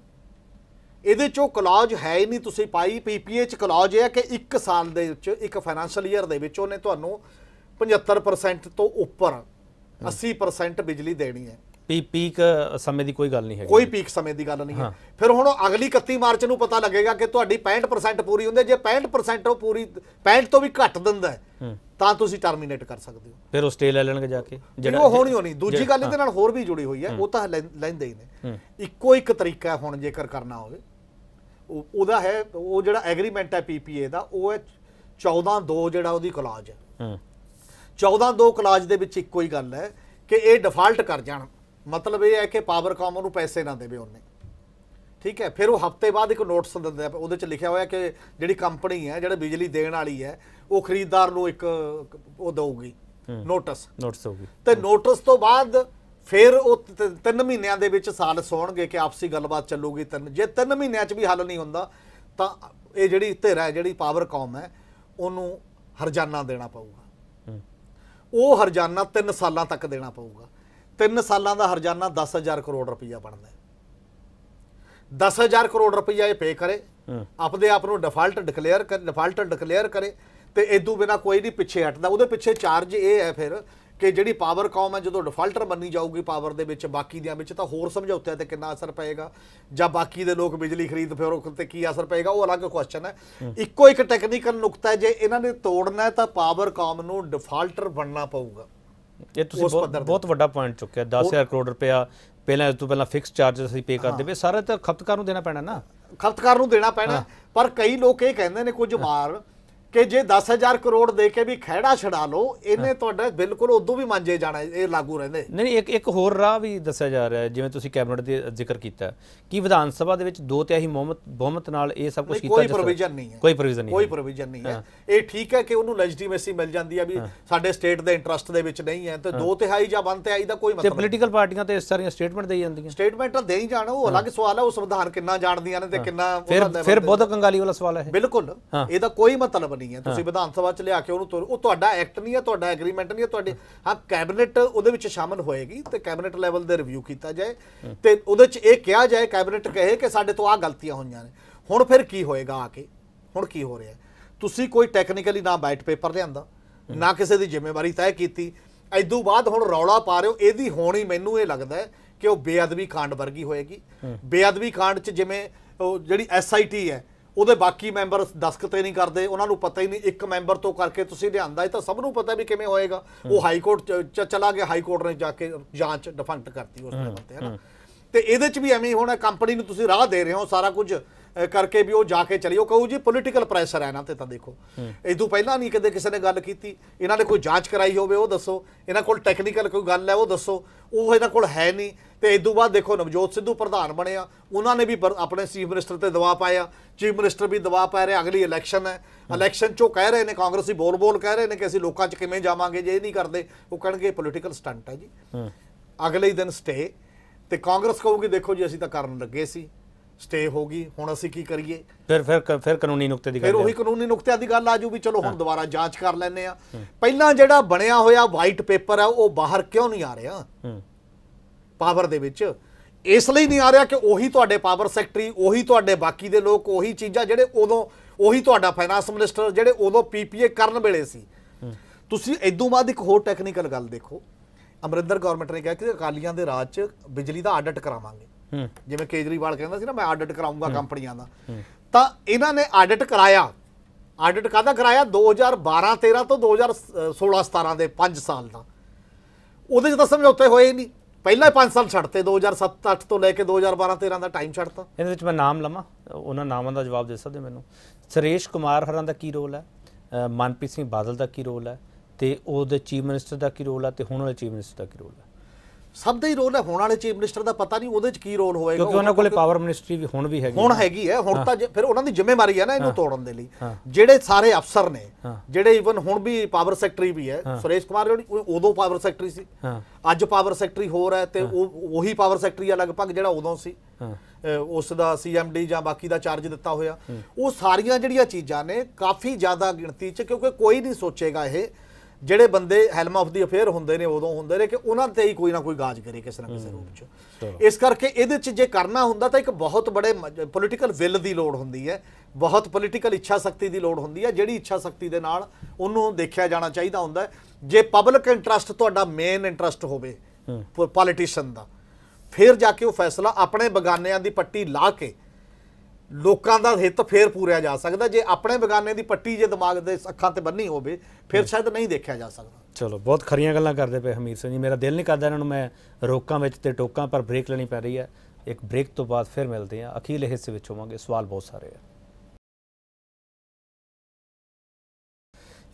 ਇਹਦੇ 'ਚੋਂ ਕਲੌਜ ਹੈ ਹੀ ਨਹੀਂ ਤੁਸੀਂ ਪਾਈ ਪੀਪੀਏ 'ਚ ਕਲੌਜ ਹੈ ਕਿ 1 ਸਾਲ ਦੇ ਵਿੱਚ ਇੱਕ ਫਾਈਨੈਂਸ਼ੀਅਲ ਈਅਰ ਦੇ ਵਿੱਚ ਉਹਨੇ ਤੁਹਾਨੂੰ 75% ਤੋਂ ਉੱਪਰ 80% ਬਿਜਲੀ ਦੇਣੀ ਹੈ ਪੀ ਪੀਕ ਸਮੇਂ ਦੀ ਕੋਈ ਗੱਲ ਨਹੀਂ ਹੈ ਕੋਈ ਪੀਕ ਸਮੇਂ ਦੀ ਗੱਲ ਨਹੀਂ ਹੈ ਫਿਰ ਹੁਣ ਅਗਲੀ 31 ਮਾਰਚ ਨੂੰ ਪਤਾ ਲੱਗੇਗਾ ਕਿ ਤੁਹਾਡੀ 65% ਪੂਰੀ ਹੁੰਦੀ ਜੇ 65% ਉਹ ਪੂਰੀ 65 ਤੋਂ ਵੀ ਘੱਟ ਦਿੰਦਾ ਤਾਂ ਤੁਸੀਂ ਟਰਮੀਨੇਟ ਕਰ ਸਕਦੇ ਹੋ ਫਿਰ ਉਹ ਸਟੇ ਲੈ ਲੈਣਗੇ ਜਾ ਕੇ ਜਿਹੜਾ ਉਹ ਹੋਣੀ ਹੋਣੀ ਦੂਜੀ ਗੱਲ ਇਹਦੇ ਨਾਲ ਹੋਰ ਵੀ ਜੁੜੀ ਹੋਈ ਹੈ ਉਹ ਤਾਂ ਲੈਂਦੇ ਹੀ ਨੇ ਇੱਕੋ ਇੱਕ ਤਰੀਕਾ ਹੁਣ ਜੇਕਰ ਕਰਨਾ ਹੋਵੇ ਉਹਦਾ ਹੈ ਉਹ ਜਿਹੜਾ ਐਗਰੀਮੈਂਟ ਹੈ ਪੀਪੀਏ ਦਾ ਉਹ ਹੈ 14-2 ਜਿਹੜਾ ਉਹਦੀ ਕਲਾਜ ਹੈ 14-2 ਕਲਾਜ ਦੇ ਵਿੱਚ ਇੱਕੋ ਹੀ ਗੱਲ ਹੈ ਕਿ ਇਹ ਡਿਫਾਲਟ ਕਰ ਜਾਣ ਮਤਲਬ ਇਹ ਹੈ ਕਿ ਪਾਵਰਕਾਮ ਨੂੰ ਪੈਸੇ ਨਾ ਦੇਵੇ ਉਹਨੇ ਠੀਕ ਹੈ ਫਿਰ ਉਹ ਹਫਤੇ ਬਾਅਦ ਇੱਕ ਨੋਟਿਸ ਦਿੰਦੇ ਆ ਉਹਦੇ ਚ ਲਿਖਿਆ ਹੋਇਆ ਕਿ ਜਿਹੜੀ ਕੰਪਨੀ ਹੈ ਜਿਹੜਾ ਬਿਜਲੀ ਦੇਣ ਵਾਲੀ ਹੈ ਉਹ ਖਰੀਦਦਾਰ ਨੂੰ ਇੱਕ ਉਹ ਦਊਗੀ ਨੋਟਿਸ ਨੋਟਿਸ ਹੋਊਗੀ ਤੇ ਨੋਟਿਸ ਤੋਂ ਬਾਅਦ ਫਿਰ ਉਹ 3 ਮਹੀਨਿਆਂ ਦੇ ਵਿੱਚ ਸਾਲ ਸੌਣਗੇ ਕਿ ਆਪਸੀ ਗੱਲਬਾਤ ਚੱਲੂਗੀ ਤਿੰਨ ਜੇ 3 ਮਹੀਨਿਆਂ ਚ ਵੀ ਹੱਲ ਨਹੀਂ ਹੁੰਦਾ ਤਾਂ ਇਹ ਜਿਹੜੀ ਧਿਰ ਹੈ ਜਿਹੜੀ ਪਾਵਰ ਕਾਮ ਹੈ ਉਹਨੂੰ ਹਰਜਾਨਾ ਦੇਣਾ ਪਊਗਾ ਉਹ ਹਰਜਾਨਾ 3 ਸਾਲਾਂ ਤੱਕ ਦੇਣਾ ਪਊਗਾ 3 ਸਾਲਾਂ ਦਾ ਹਰਜਾਨਾ 10000 ਕਰੋੜ ਰੁਪਈਆ ਬਣਦਾ ਹੈ 10000 ਕਰੋੜ ਰੁਪਈਆ ਇਹ ਪੇ ਕਰੇ ਆਪਦੇ ਆਪ ਨੂੰ ਡਿਫਾਲਟ ਡਿਕਲੇਅਰ ਕਰ ਡਿਫਾਲਟ ਡਿਕਲੇਅਰ ਕਰੇ ਤੇ ਇਦੋਂ ਬਿਨਾ ਕੋਈ ਨਹੀਂ ਪਿੱਛੇ ਹਟਦਾ ਉਹਦੇ ਪਿੱਛੇ ਚਾਰਜ ਇਹ ਹੈ ਫਿਰ ਕਿ ਜਿਹੜੀ ਪਾਵਰ ਕਾਮ ਹੈ ਜਦੋਂ ਡਿਫਾਲਟਰ ਬੰਨੀ ਜਾਊਗੀ ਪਾਵਰ ਦੇ ਵਿੱਚ ਬਾਕੀ ਦੀਆਂ ਵਿੱਚ ਤਾਂ ਹੋਰ ਸਮਝੌਤੇ ਤੇ ਕਿੰਨਾ ਅਸਰ ਪਏਗਾ ਜਾਂ ਬਾਕੀ ਦੇ ਲੋਕ ਬਿਜਲੀ ਖਰੀਦ ਫਿਰ ਉਹ ਤੇ ਕੀ ਅਸਰ ਪਏਗਾ ਉਹ ਅਲੱਗ ਕੁਐਸਚਨ ਹੈ ਇੱਕੋ ਇੱਕ ਟੈਕਨੀਕਲ ਨੁਕਤਾ ਹੈ ਜੇ ਇਹਨਾਂ ਨੇ ਤੋੜਨਾ ਹੈ ਤਾਂ ਪਾਵਰ ਕਾਮ ਨੂੰ ਡਿਫਾਲਟਰ ਬਣਨਾ ਪਊਗਾ ਇਹ ਤੁਸੀਂ ਬਹੁਤ ਵੱਡਾ ਪੁਆਇੰਟ ਚੁੱਕਿਆ 10000 ਕਰੋੜ ਰੁਪਇਆ ਪਹਿਲਾਂ ਇਸ ਤੋਂ ਪਹਿਲਾਂ ਫਿਕਸ ਚਾਰਜਸ ਅਸੀਂ ਪੇ ਕਰਦੇ ਵੇ ਸਾਰਾ ਤਾਂ ਖਪਤਕਾਰ ਨੂੰ ਦੇਣਾ ਪੈਣਾ ਨਾ ਖਪਤਕਾਰ ਨੂੰ ਦੇਣਾ ਪੈਣਾ ਪਰ ਕਈ ਲੋਕ ਇਹ ਕਹਿੰਦੇ ਨੇ ਕੁਝ ਮਾਰ ਕਿ ਜੇ 10000 ਕਰੋੜ ਦੇ ਕੇ ਵੀ ਖਹਿੜਾ ਛਡਾ ਲੋ ਇਹਨੇ ਤੁਹਾਡਾ ਬਿਲਕੁਲ ਉਦੋਂ ਵੀ ਮੰਜੇ ਜਾਣਾ ਇਹ ਲਾਗੂ ਰਹਿੰਦੇ ਨਹੀਂ ਇੱਕ ਇੱਕ ਹੋਰ ਰਾਹ ਵੀ ਦੱਸਿਆ ਜਾ ਰਿਹਾ ਜਿਵੇਂ ਤੁਸੀਂ ਕੈਬਨਿਟ ਦੇ ਜ਼ਿਕਰ ਕੀਤਾ ਕਿ ਵਿਧਾਨ ਸਭਾ ਦੇ ਵਿੱਚ ਦੋ ਤਿਹਾਈ ਬਹੁਮਤ ਨਾਲ ਇਹ ਸਭ ਕੁਝ ਕੀਤਾ ਜਾ ਕੋਈ ਪ੍ਰੋਵੀਜ਼ਨ ਨਹੀਂ ਹੈ ਕੋਈ ਪ੍ਰੋਵੀਜ਼ਨ ਨਹੀਂ ਕੋਈ ਪ੍ਰੋਵੀਜ਼ਨ ਨਹੀਂ ਹੈ ਇਹ ਠੀਕ ਹੈ ਕਿ ਉਹਨੂੰ ਲੈਜੀਟੀਮੇਸੀ ਮਿਲ ਜਾਂਦੀ ਹੈ ਵੀ ਸਾਡੇ ਸਟੇਟ ਦੇ ਇੰਟਰਸਟ ਦੇ ਵਿੱਚ ਨਹੀਂ ਹੈ ਤੇ ਦੋ ਤਿਹਾਈ ਜਾਂ ਵਨ ਤਿਹਾਈ ਦਾ ਕੋਈ ਮਤਲਬ ਤੇ ਪੋਲੀਟੀਕਲ ਪਾਰਟੀਆਂ ਤੇ ਇਸ ਸਾਰੀਆਂ ਸਟੇਟਮੈਂਟ ਦੇਈ ਜਾਂਦੀਆਂ ਸਟੇਟਮੈਂਟ ਦੇਈ ਜਾਣ ਉਹ ਅਲੱਗ ਸਵਾਲ ਹੈ ਉਹ ਸੰਵਿਧਾਨ ਕਿੰਨਾ ਜਾਣਦੀਆਂ ਨੇ ਤੇ ਕਿੰਨਾ ਫਿਰ ਫਿਰ ਬੁੱਧ ਕੰਗਾਲੀ ਵਾਲਾ ਸਵਾਲ ਹੈ ਬਿਲਕੁਲ ਇਹਦਾ ਕੋਈ ਮਤਲਬ ਨਹੀਂ ਹੈ ਤੁਸੀਂ ਵਿਧਾਨ ਸਭਾ ਚ ਲਿਆ ਕੇ ਉਹਨੂੰ ਉਹ ਤੁਹਾਡਾ ਐਕਟ ਨਹੀਂ ਹੈ ਤੁਹਾਡਾ ਐਗਰੀਮੈਂਟ ਨਹੀਂ ਹੈ ਤੁਹਾਡੇ ਹਾਂ ਕੈਬਨਿਟ ਉਹਦੇ ਵਿੱਚ ਸ਼ਾਮਲ ਹੋਏਗੀ ਤੇ ਕੈਬਨਿਟ ਲੈਵਲ ਦੇ ਰਿਵਿਊ ਕੀਤਾ ਜਾਏ ਤੇ ਉਹਦੇ ਚ ਇਹ ਕਿਹਾ ਜਾਏ ਕੈਬਨਿਟ ਕਹੇ ਕਿ ਸਾਡੇ ਤੋਂ ਆਹ ਗਲਤੀਆਂ ਹੋਈਆਂ ਨੇ ਹੁਣ ਫਿਰ ਕੀ ਹੋਏਗਾ ਆ ਕੇ ਹੁਣ ਕੀ ਹੋ ਰਿਹਾ ਤੁਸੀਂ ਕੋਈ ਟੈਕਨੀਕਲੀ ਨਾ ਵਾਈਟ ਪੇਪਰ ਲਿਆਂਦਾ ਨਾ ਕਿਸੇ ਦੀ ਜ਼ਿੰਮੇਵਾਰੀ ਤੈਅ ਕੀਤੀ ਐਦੋਂ ਬਾਅਦ ਹੁਣ ਰੌਲਾ ਪਾ ਰਹੇ ਹੋ ਇਹਦੀ ਹੋਣੀ ਮੈਨੂੰ ਇਹ ਲੱਗਦਾ ਕਿ ਉਹ ਬੇਅਦਬੀ ਕਾਂਡ ਵਰਗੀ ਹੋਏਗੀ ਬੇਅਦਬੀ ਕਾਂਡ 'ਚ ਜਿਵੇਂ ਉਹ ਜਿਹੜੀ ਐਸਆਈਟੀ ਹੈ ਉਹਦੇ ਬਾਕੀ ਮੈਂਬਰ ਦਸਕਤੇ ਨਹੀਂ ਕਰਦੇ ਉਹਨਾਂ ਨੂੰ ਪਤਾ ਹੀ ਨਹੀਂ ਇੱਕ ਮੈਂਬਰ ਤੋਂ ਕਰਕੇ ਤੁਸੀਂ ਲਿਆਂਦਾ ਇਹ ਤਾਂ ਸਭ ਨੂੰ ਪਤਾ ਵੀ ਕਿਵੇਂ ਹੋਏਗਾ ਉਹ ਹਾਈ ਕੋਰਟ ਚਲਾ ਗਿਆ ਹਾਈ ਕੋਰਟ ਨੇ ਜਾ ਕੇ ਜਾਂਚ ਡਿਫੈਂਟ ਕਰਤੀ ਉਸ ਦੇ ਬੰਦੇ ਹਨਾ ਤੇ ਇਹਦੇ 'ਚ ਵੀ ਐਵੇਂ ਹੋਣਾ ਕੰਪਨੀ ਨੂੰ ਤੁਸੀਂ ਰਾਹ ਦੇ ਰਹੇ ਹੋ ਸਾਰਾ ਕੁਝ ਕਰਕੇ ਵੀ ਉਹ ਜਾ ਕੇ ਚਲੀ ਉਹ ਕਹੂ ਜੀ ਪੋਲੀਟੀਕਲ ਪ੍ਰੈਸ਼ਰ ਹੈ ਨਾ ਤੇ ਤਾਂ ਦੇਖੋ ਇਸ ਤੋਂ ਪਹਿਲਾਂ ਨਹੀਂ ਕਦੇ ਕਿਸੇ ਨੇ ਗੱਲ ਕੀਤੀ ਇਹਨਾਂ ਨੇ ਕੋਈ ਜਾਂਚ ਕਰਾਈ ਹੋਵੇ ਉਹ ਦੱਸੋ ਇਹਨਾਂ ਕੋਲ ਟੈਕਨੀਕਲ ਕੋਈ ਗੱਲ ਹੈ ਉਹ ਦੱਸੋ ਉਹ ਇਹਨਾਂ ਕੋਲ ਹੈ ਨਹੀਂ ਤੇ ਇਸ ਤੋਂ ਬਾਅਦ ਦੇਖੋ ਨਵਜੋਤ ਸਿੱਧੂ ਪ੍ਰਧਾਨ ਬਣਿਆ ਉਹਨਾਂ ਨੇ ਵੀ ਆਪਣੇ ਚੀਫ ਮਿਨਿਸਟਰ ਤੇ ਦਬਾਅ ਪਾਇਆ ਚੀਫ ਮਿਨਿਸਟਰ ਵੀ ਦਬਾਅ ਪਾ ਰਿਹਾ ਅਗਲੀ ਇਲੈਕਸ਼ਨ ਹੈ ਇਲੈਕਸ਼ਨ ਚੋਂ ਕਹਿ ਰਹੇ ਨੇ ਕਾਂਗਰਸੀ ਬੋਲ-ਬੋਲ ਕਹਿ ਰਹੇ ਨੇ ਕਿ ਅਸੀਂ ਲੋਕਾਂ 'ਚ ਕਿਵੇਂ ਜਾਵਾਂਗੇ ਜੇ ਇਹ ਨਹੀਂ ਕਰਦੇ ਉਹ ਕਹਣਗੇ ਪੋਲੀਟੀਕਲ ਸਟੰਟ ਹੈ ਜੀ ਅਗਲੇ ਦਿਨ ਸਟੇ ਤੇ ਕਾਂਗਰਸ ਕਹੂਗੀ ਦੇਖੋ ਜੀ ਅਸੀਂ ਤਾਂ ਕਰਨ ਲੱਗੇ ਸੀ ਸਟੇ ਹੋ ਗਈ ਹੁਣ ਅਸੀਂ ਕੀ ਕਰੀਏ ਫਿਰ ਫਿਰ ਫਿਰ ਕਾਨੂੰਨੀ ਨੁਕਤੇ ਦੀ ਗੱਲ ਫਿਰ ਉਹੀ ਕਾਨੂੰਨੀ ਨੁਕਤੇ ਦੀ ਗੱਲ ਆ ਜੂ ਵੀ ਚਲੋ ਹੁਣ ਦੁਬਾਰਾ ਜਾਂਚ ਕਰ ਲੈਨੇ ਆ ਪਹਿਲਾਂ ਜਿਹੜਾ ਬਣਿਆ ਹੋਇਆ ਵਾਈਟ ਪੇਪਰ ਆ ਉਹ ਬਾਹਰ ਕਿਉਂ ਨਹੀਂ ਆ ਰਿਹਾ ਪਾਵਰ ਦੇ ਵਿੱਚ ਇਸ ਲਈ ਨਹੀਂ ਆ ਰਿਹਾ ਕਿ ਉਹੀ ਤੁਹਾਡੇ ਪਾਵਰ ਸੈਕਟਰੀ ਉਹੀ ਤੁਹਾਡੇ ਬਾਕੀ ਦੇ ਲੋਕ ਉਹੀ ਚੀਜ਼ਾਂ ਜਿਹੜੇ ਉਦੋਂ ਉਹੀ ਤੁਹਾਡਾ ਫਾਈਨਾਂਸ ਮਿਨਿਸਟਰ ਜਿਹੜੇ ਉਦੋਂ ਪੀਪੀਏ ਕਰਨ ਵੇਲੇ ਸੀ ਤੁਸੀਂ ਇਦੋਂ ਬਾਅਦ ਇੱਕ ਹੋਰ ਟੈਕਨੀਕਲ ਗੱਲ ਦੇਖੋ ਅਮਰਿੰਦਰ ਗਵਰਨਮੈਂਟ ਨੇ ਕਿਹਾ ਕਿ ਅਕਾਲੀਆਂ ਦੇ ਰਾਜ 'ਚ ਬਿਜਲੀ ਦਾ ਆਡਿਟ ਕਰਾਵਾਂਗੇ ਜਿਵੇਂ ਕੇਜਰੀਵਾਲ ਕਹਿੰਦਾ ਸੀ ਨਾ ਮੈਂ ਆਡਿਟ ਕਰਾਉਂਗਾ ਕੰਪਨੀਆਂ ਦਾ ਤਾਂ ਇਹਨਾਂ ਨੇ ਆਡਿਟ ਕਰਾਇਆ ਆਡਿਟ ਕਾਦਾ ਕਰਾਇਆ 2012 13 ਤੋਂ 2016 17 ਦੇ 5 ਸਾਲ ਦਾ ਉਹਦੇ 'ਚ ਤਾਂ ਸਮਝੌਤੇ ਹੋਏ ਨਹੀਂ ਪਹਿਲਾ 5 ਸਾਲ ਛੱਡਤੇ 2007 8 ਤੋਂ ਲੈ ਕੇ 2012 13 ਦਾ ਟਾਈਮ ਛੱਡਤਾ ਇਹਦੇ ਵਿੱਚ ਮੈਂ ਨਾਮ ਲਵਾਂ ਉਹਨਾਂ ਨਾਮਾਂ ਦਾ ਜਵਾਬ ਦੇ ਸਕਦੇ ਮੈਨੂੰ ਸ੍ਰੇਸ਼ ਕੁਮਾਰ ਹਰਾਂ ਦਾ ਕੀ ਰੋਲ ਹੈ ਮਨਪ੍ਰੀਤ ਸਿੰਘ ਬਾਦਲ ਦਾ ਕੀ ਰੋਲ ਹੈ ਤੇ ਉਹਦੇ ਚੀਫ ਮਿਨਿਸਟਰ ਦਾ ਕੀ ਰੋਲ ਹੈ ਤੇ ਹੁਣ ਵਾਲੇ ਚੀਫ ਮਿਨਿਸਟਰ ਦਾ ਕੀ ਰੋਲ ਹੈ ਸਭ ਦਾ ਹੀ ਰੋਲ ਹੈ ਹੋਣ ਵਾਲੇ ਚੀਫ ਮਿਨਿਸਟਰ ਦਾ ਪਤਾ ਨਹੀਂ ਉਹਦੇ ਚ ਕੀ ਰੋਲ ਹੋਏਗਾ ਕਿਉਂਕਿ ਉਹਨਾਂ ਕੋਲੇ ਪਾਵਰ ਮਿਨਿਸਟਰੀ ਵੀ ਹੁਣ ਵੀ ਹੈਗੀ ਹੁਣ ਹੈਗੀ ਹੈ ਹੁਣ ਤਾਂ ਫਿਰ ਉਹਨਾਂ ਦੀ ਜ਼ਿੰਮੇਵਾਰੀ ਹੈ ਨਾ ਇਹਨੂੰ ਤੋੜਨ ਦੇ ਲਈ ਜਿਹੜੇ ਸਾਰੇ ਅਫਸਰ ਨੇ ਜਿਹੜੇ ਇਵਨ ਹੁਣ ਵੀ ਪਾਵਰ ਸੈਕਟਰੀ ਵੀ ਹੈ ਸੁਰੇਸ਼ ਕੁਮਾਰ ਜਿਹੜੀ ਉਹਦੋਂ ਪਾਵਰ ਸੈਕਟਰੀ ਸੀ ਅੱਜ ਪਾਵਰ ਸੈਕਟਰੀ ਹੋਰ ਹੈ ਤੇ ਉਹ ਉਹੀ ਪਾਵਰ ਸੈਕਟਰੀ ਆ ਲਗਭਗ ਜਿਹੜਾ ਉਦੋਂ ਸੀ ਉਸ ਦਾ ਸੀਐਮਡੀ ਜਾਂ ਬਾਕੀ ਦਾ ਚਾਰਜ ਦਿੱਤਾ ਹੋਇਆ ਉਹ ਸਾਰੀਆਂ ਜਿਹੜੀਆਂ ਚੀਜ਼ਾਂ ਨੇ ਕਾਫੀ ਜ਼ਿਆਦਾ ਗਿਣਤੀ 'ਚ ਕਿਉਂਕਿ ਕੋਈ ਨਹੀਂ ਸੋਚੇਗਾ ਇਹ ਜਿਹੜੇ ਬੰਦੇ ਹੈਲਮ ਆਫ ਦੀ ਅਫੇਅਰ ਹੁੰਦੇ ਨੇ ਉਦੋਂ ਹੁੰਦੇ ਨੇ ਕਿ ਉਹਨਾਂ ਤੇ ਹੀ ਕੋਈ ਨਾ ਕੋਈ ਗਾਜ ਕਰੇ ਕਿਸੇ ਨਾ ਕਿਸੇ ਰੂਪ ਚ ਇਸ ਕਰਕੇ ਇਹਦੇ ਚ ਜੇ ਕਰਨਾ ਹੁੰਦਾ ਤਾਂ ਇੱਕ ਬਹੁਤ ਬੜੇ ਪੋਲੀਟੀਕਲ ਵਿਲ ਦੀ ਲੋੜ ਹੁੰਦੀ ਹੈ ਬਹੁਤ ਪੋਲੀਟੀਕਲ ਇੱਛਾ ਸ਼ਕਤੀ ਦੀ ਲੋੜ ਹੁੰਦੀ ਹੈ ਜਿਹੜੀ ਇੱਛਾ ਸ਼ਕਤੀ ਦੇ ਨਾਲ ਉਹਨੂੰ ਦੇਖਿਆ ਜਾਣਾ ਚਾਹੀਦਾ ਹੁੰਦਾ ਜੇ ਪਬਲਿਕ ਇੰਟਰਸਟ ਤੁਹਾਡਾ ਮੇਨ ਇੰਟਰਸਟ ਹੋਵੇ ਪੋਲੀਟੀਸ਼ੀਅਨ ਦਾ ਫਿਰ ਜਾ ਕੇ ਉਹ ਫੈਸਲਾ ਆਪਣੇ ਬਗਾਨਿਆਂ ਦੀ ਪੱਟੀ ਲਾ ਕੇ ਲੋਕਾਂ ਦਾ ਹਿੱਤ ਫੇਰ ਪੂਰਿਆ ਜਾ ਸਕਦਾ ਜੇ ਆਪਣੇ ਬਗਾਨੇ ਦੀ ਪੱਟੀ ਜੇ ਦਿਮਾਗ ਦੇ ਅੱਖਾਂ ਤੇ ਬੰਨੀ ਹੋਵੇ ਫਿਰ ਸ਼ਾਇਦ ਨਹੀਂ ਦੇਖਿਆ ਜਾ ਸਕਦਾ ਚਲੋ ਬਹੁਤ ਖਰੀਆਂ ਗੱਲਾਂ ਕਰਦੇ ਪਏ ਹਮੀਰ ਸਿੰਘ ਜੀ ਮੇਰਾ ਦਿਲ ਨਹੀਂ ਕਰਦਾ ਇਹਨਾਂ ਨੂੰ ਮੈਂ ਰੋਕਾਂ ਵਿੱਚ ਤੇ ਟੋਕਾਂ ਪਰ ਬ੍ਰੇਕ ਲੈਣੀ ਪੈ ਰਹੀ ਹੈ ਇੱਕ ਬ੍ਰੇਕ ਤੋਂ ਬਾਅਦ ਫਿਰ ਮਿਲਦੇ ਹਾਂ ਅਖੀਲੇ ਹਿੱਸੇ ਵਿੱਚ ਹੋਵਾਂਗੇ ਸਵਾਲ ਬਹੁਤ ਸਾਰੇ ਆ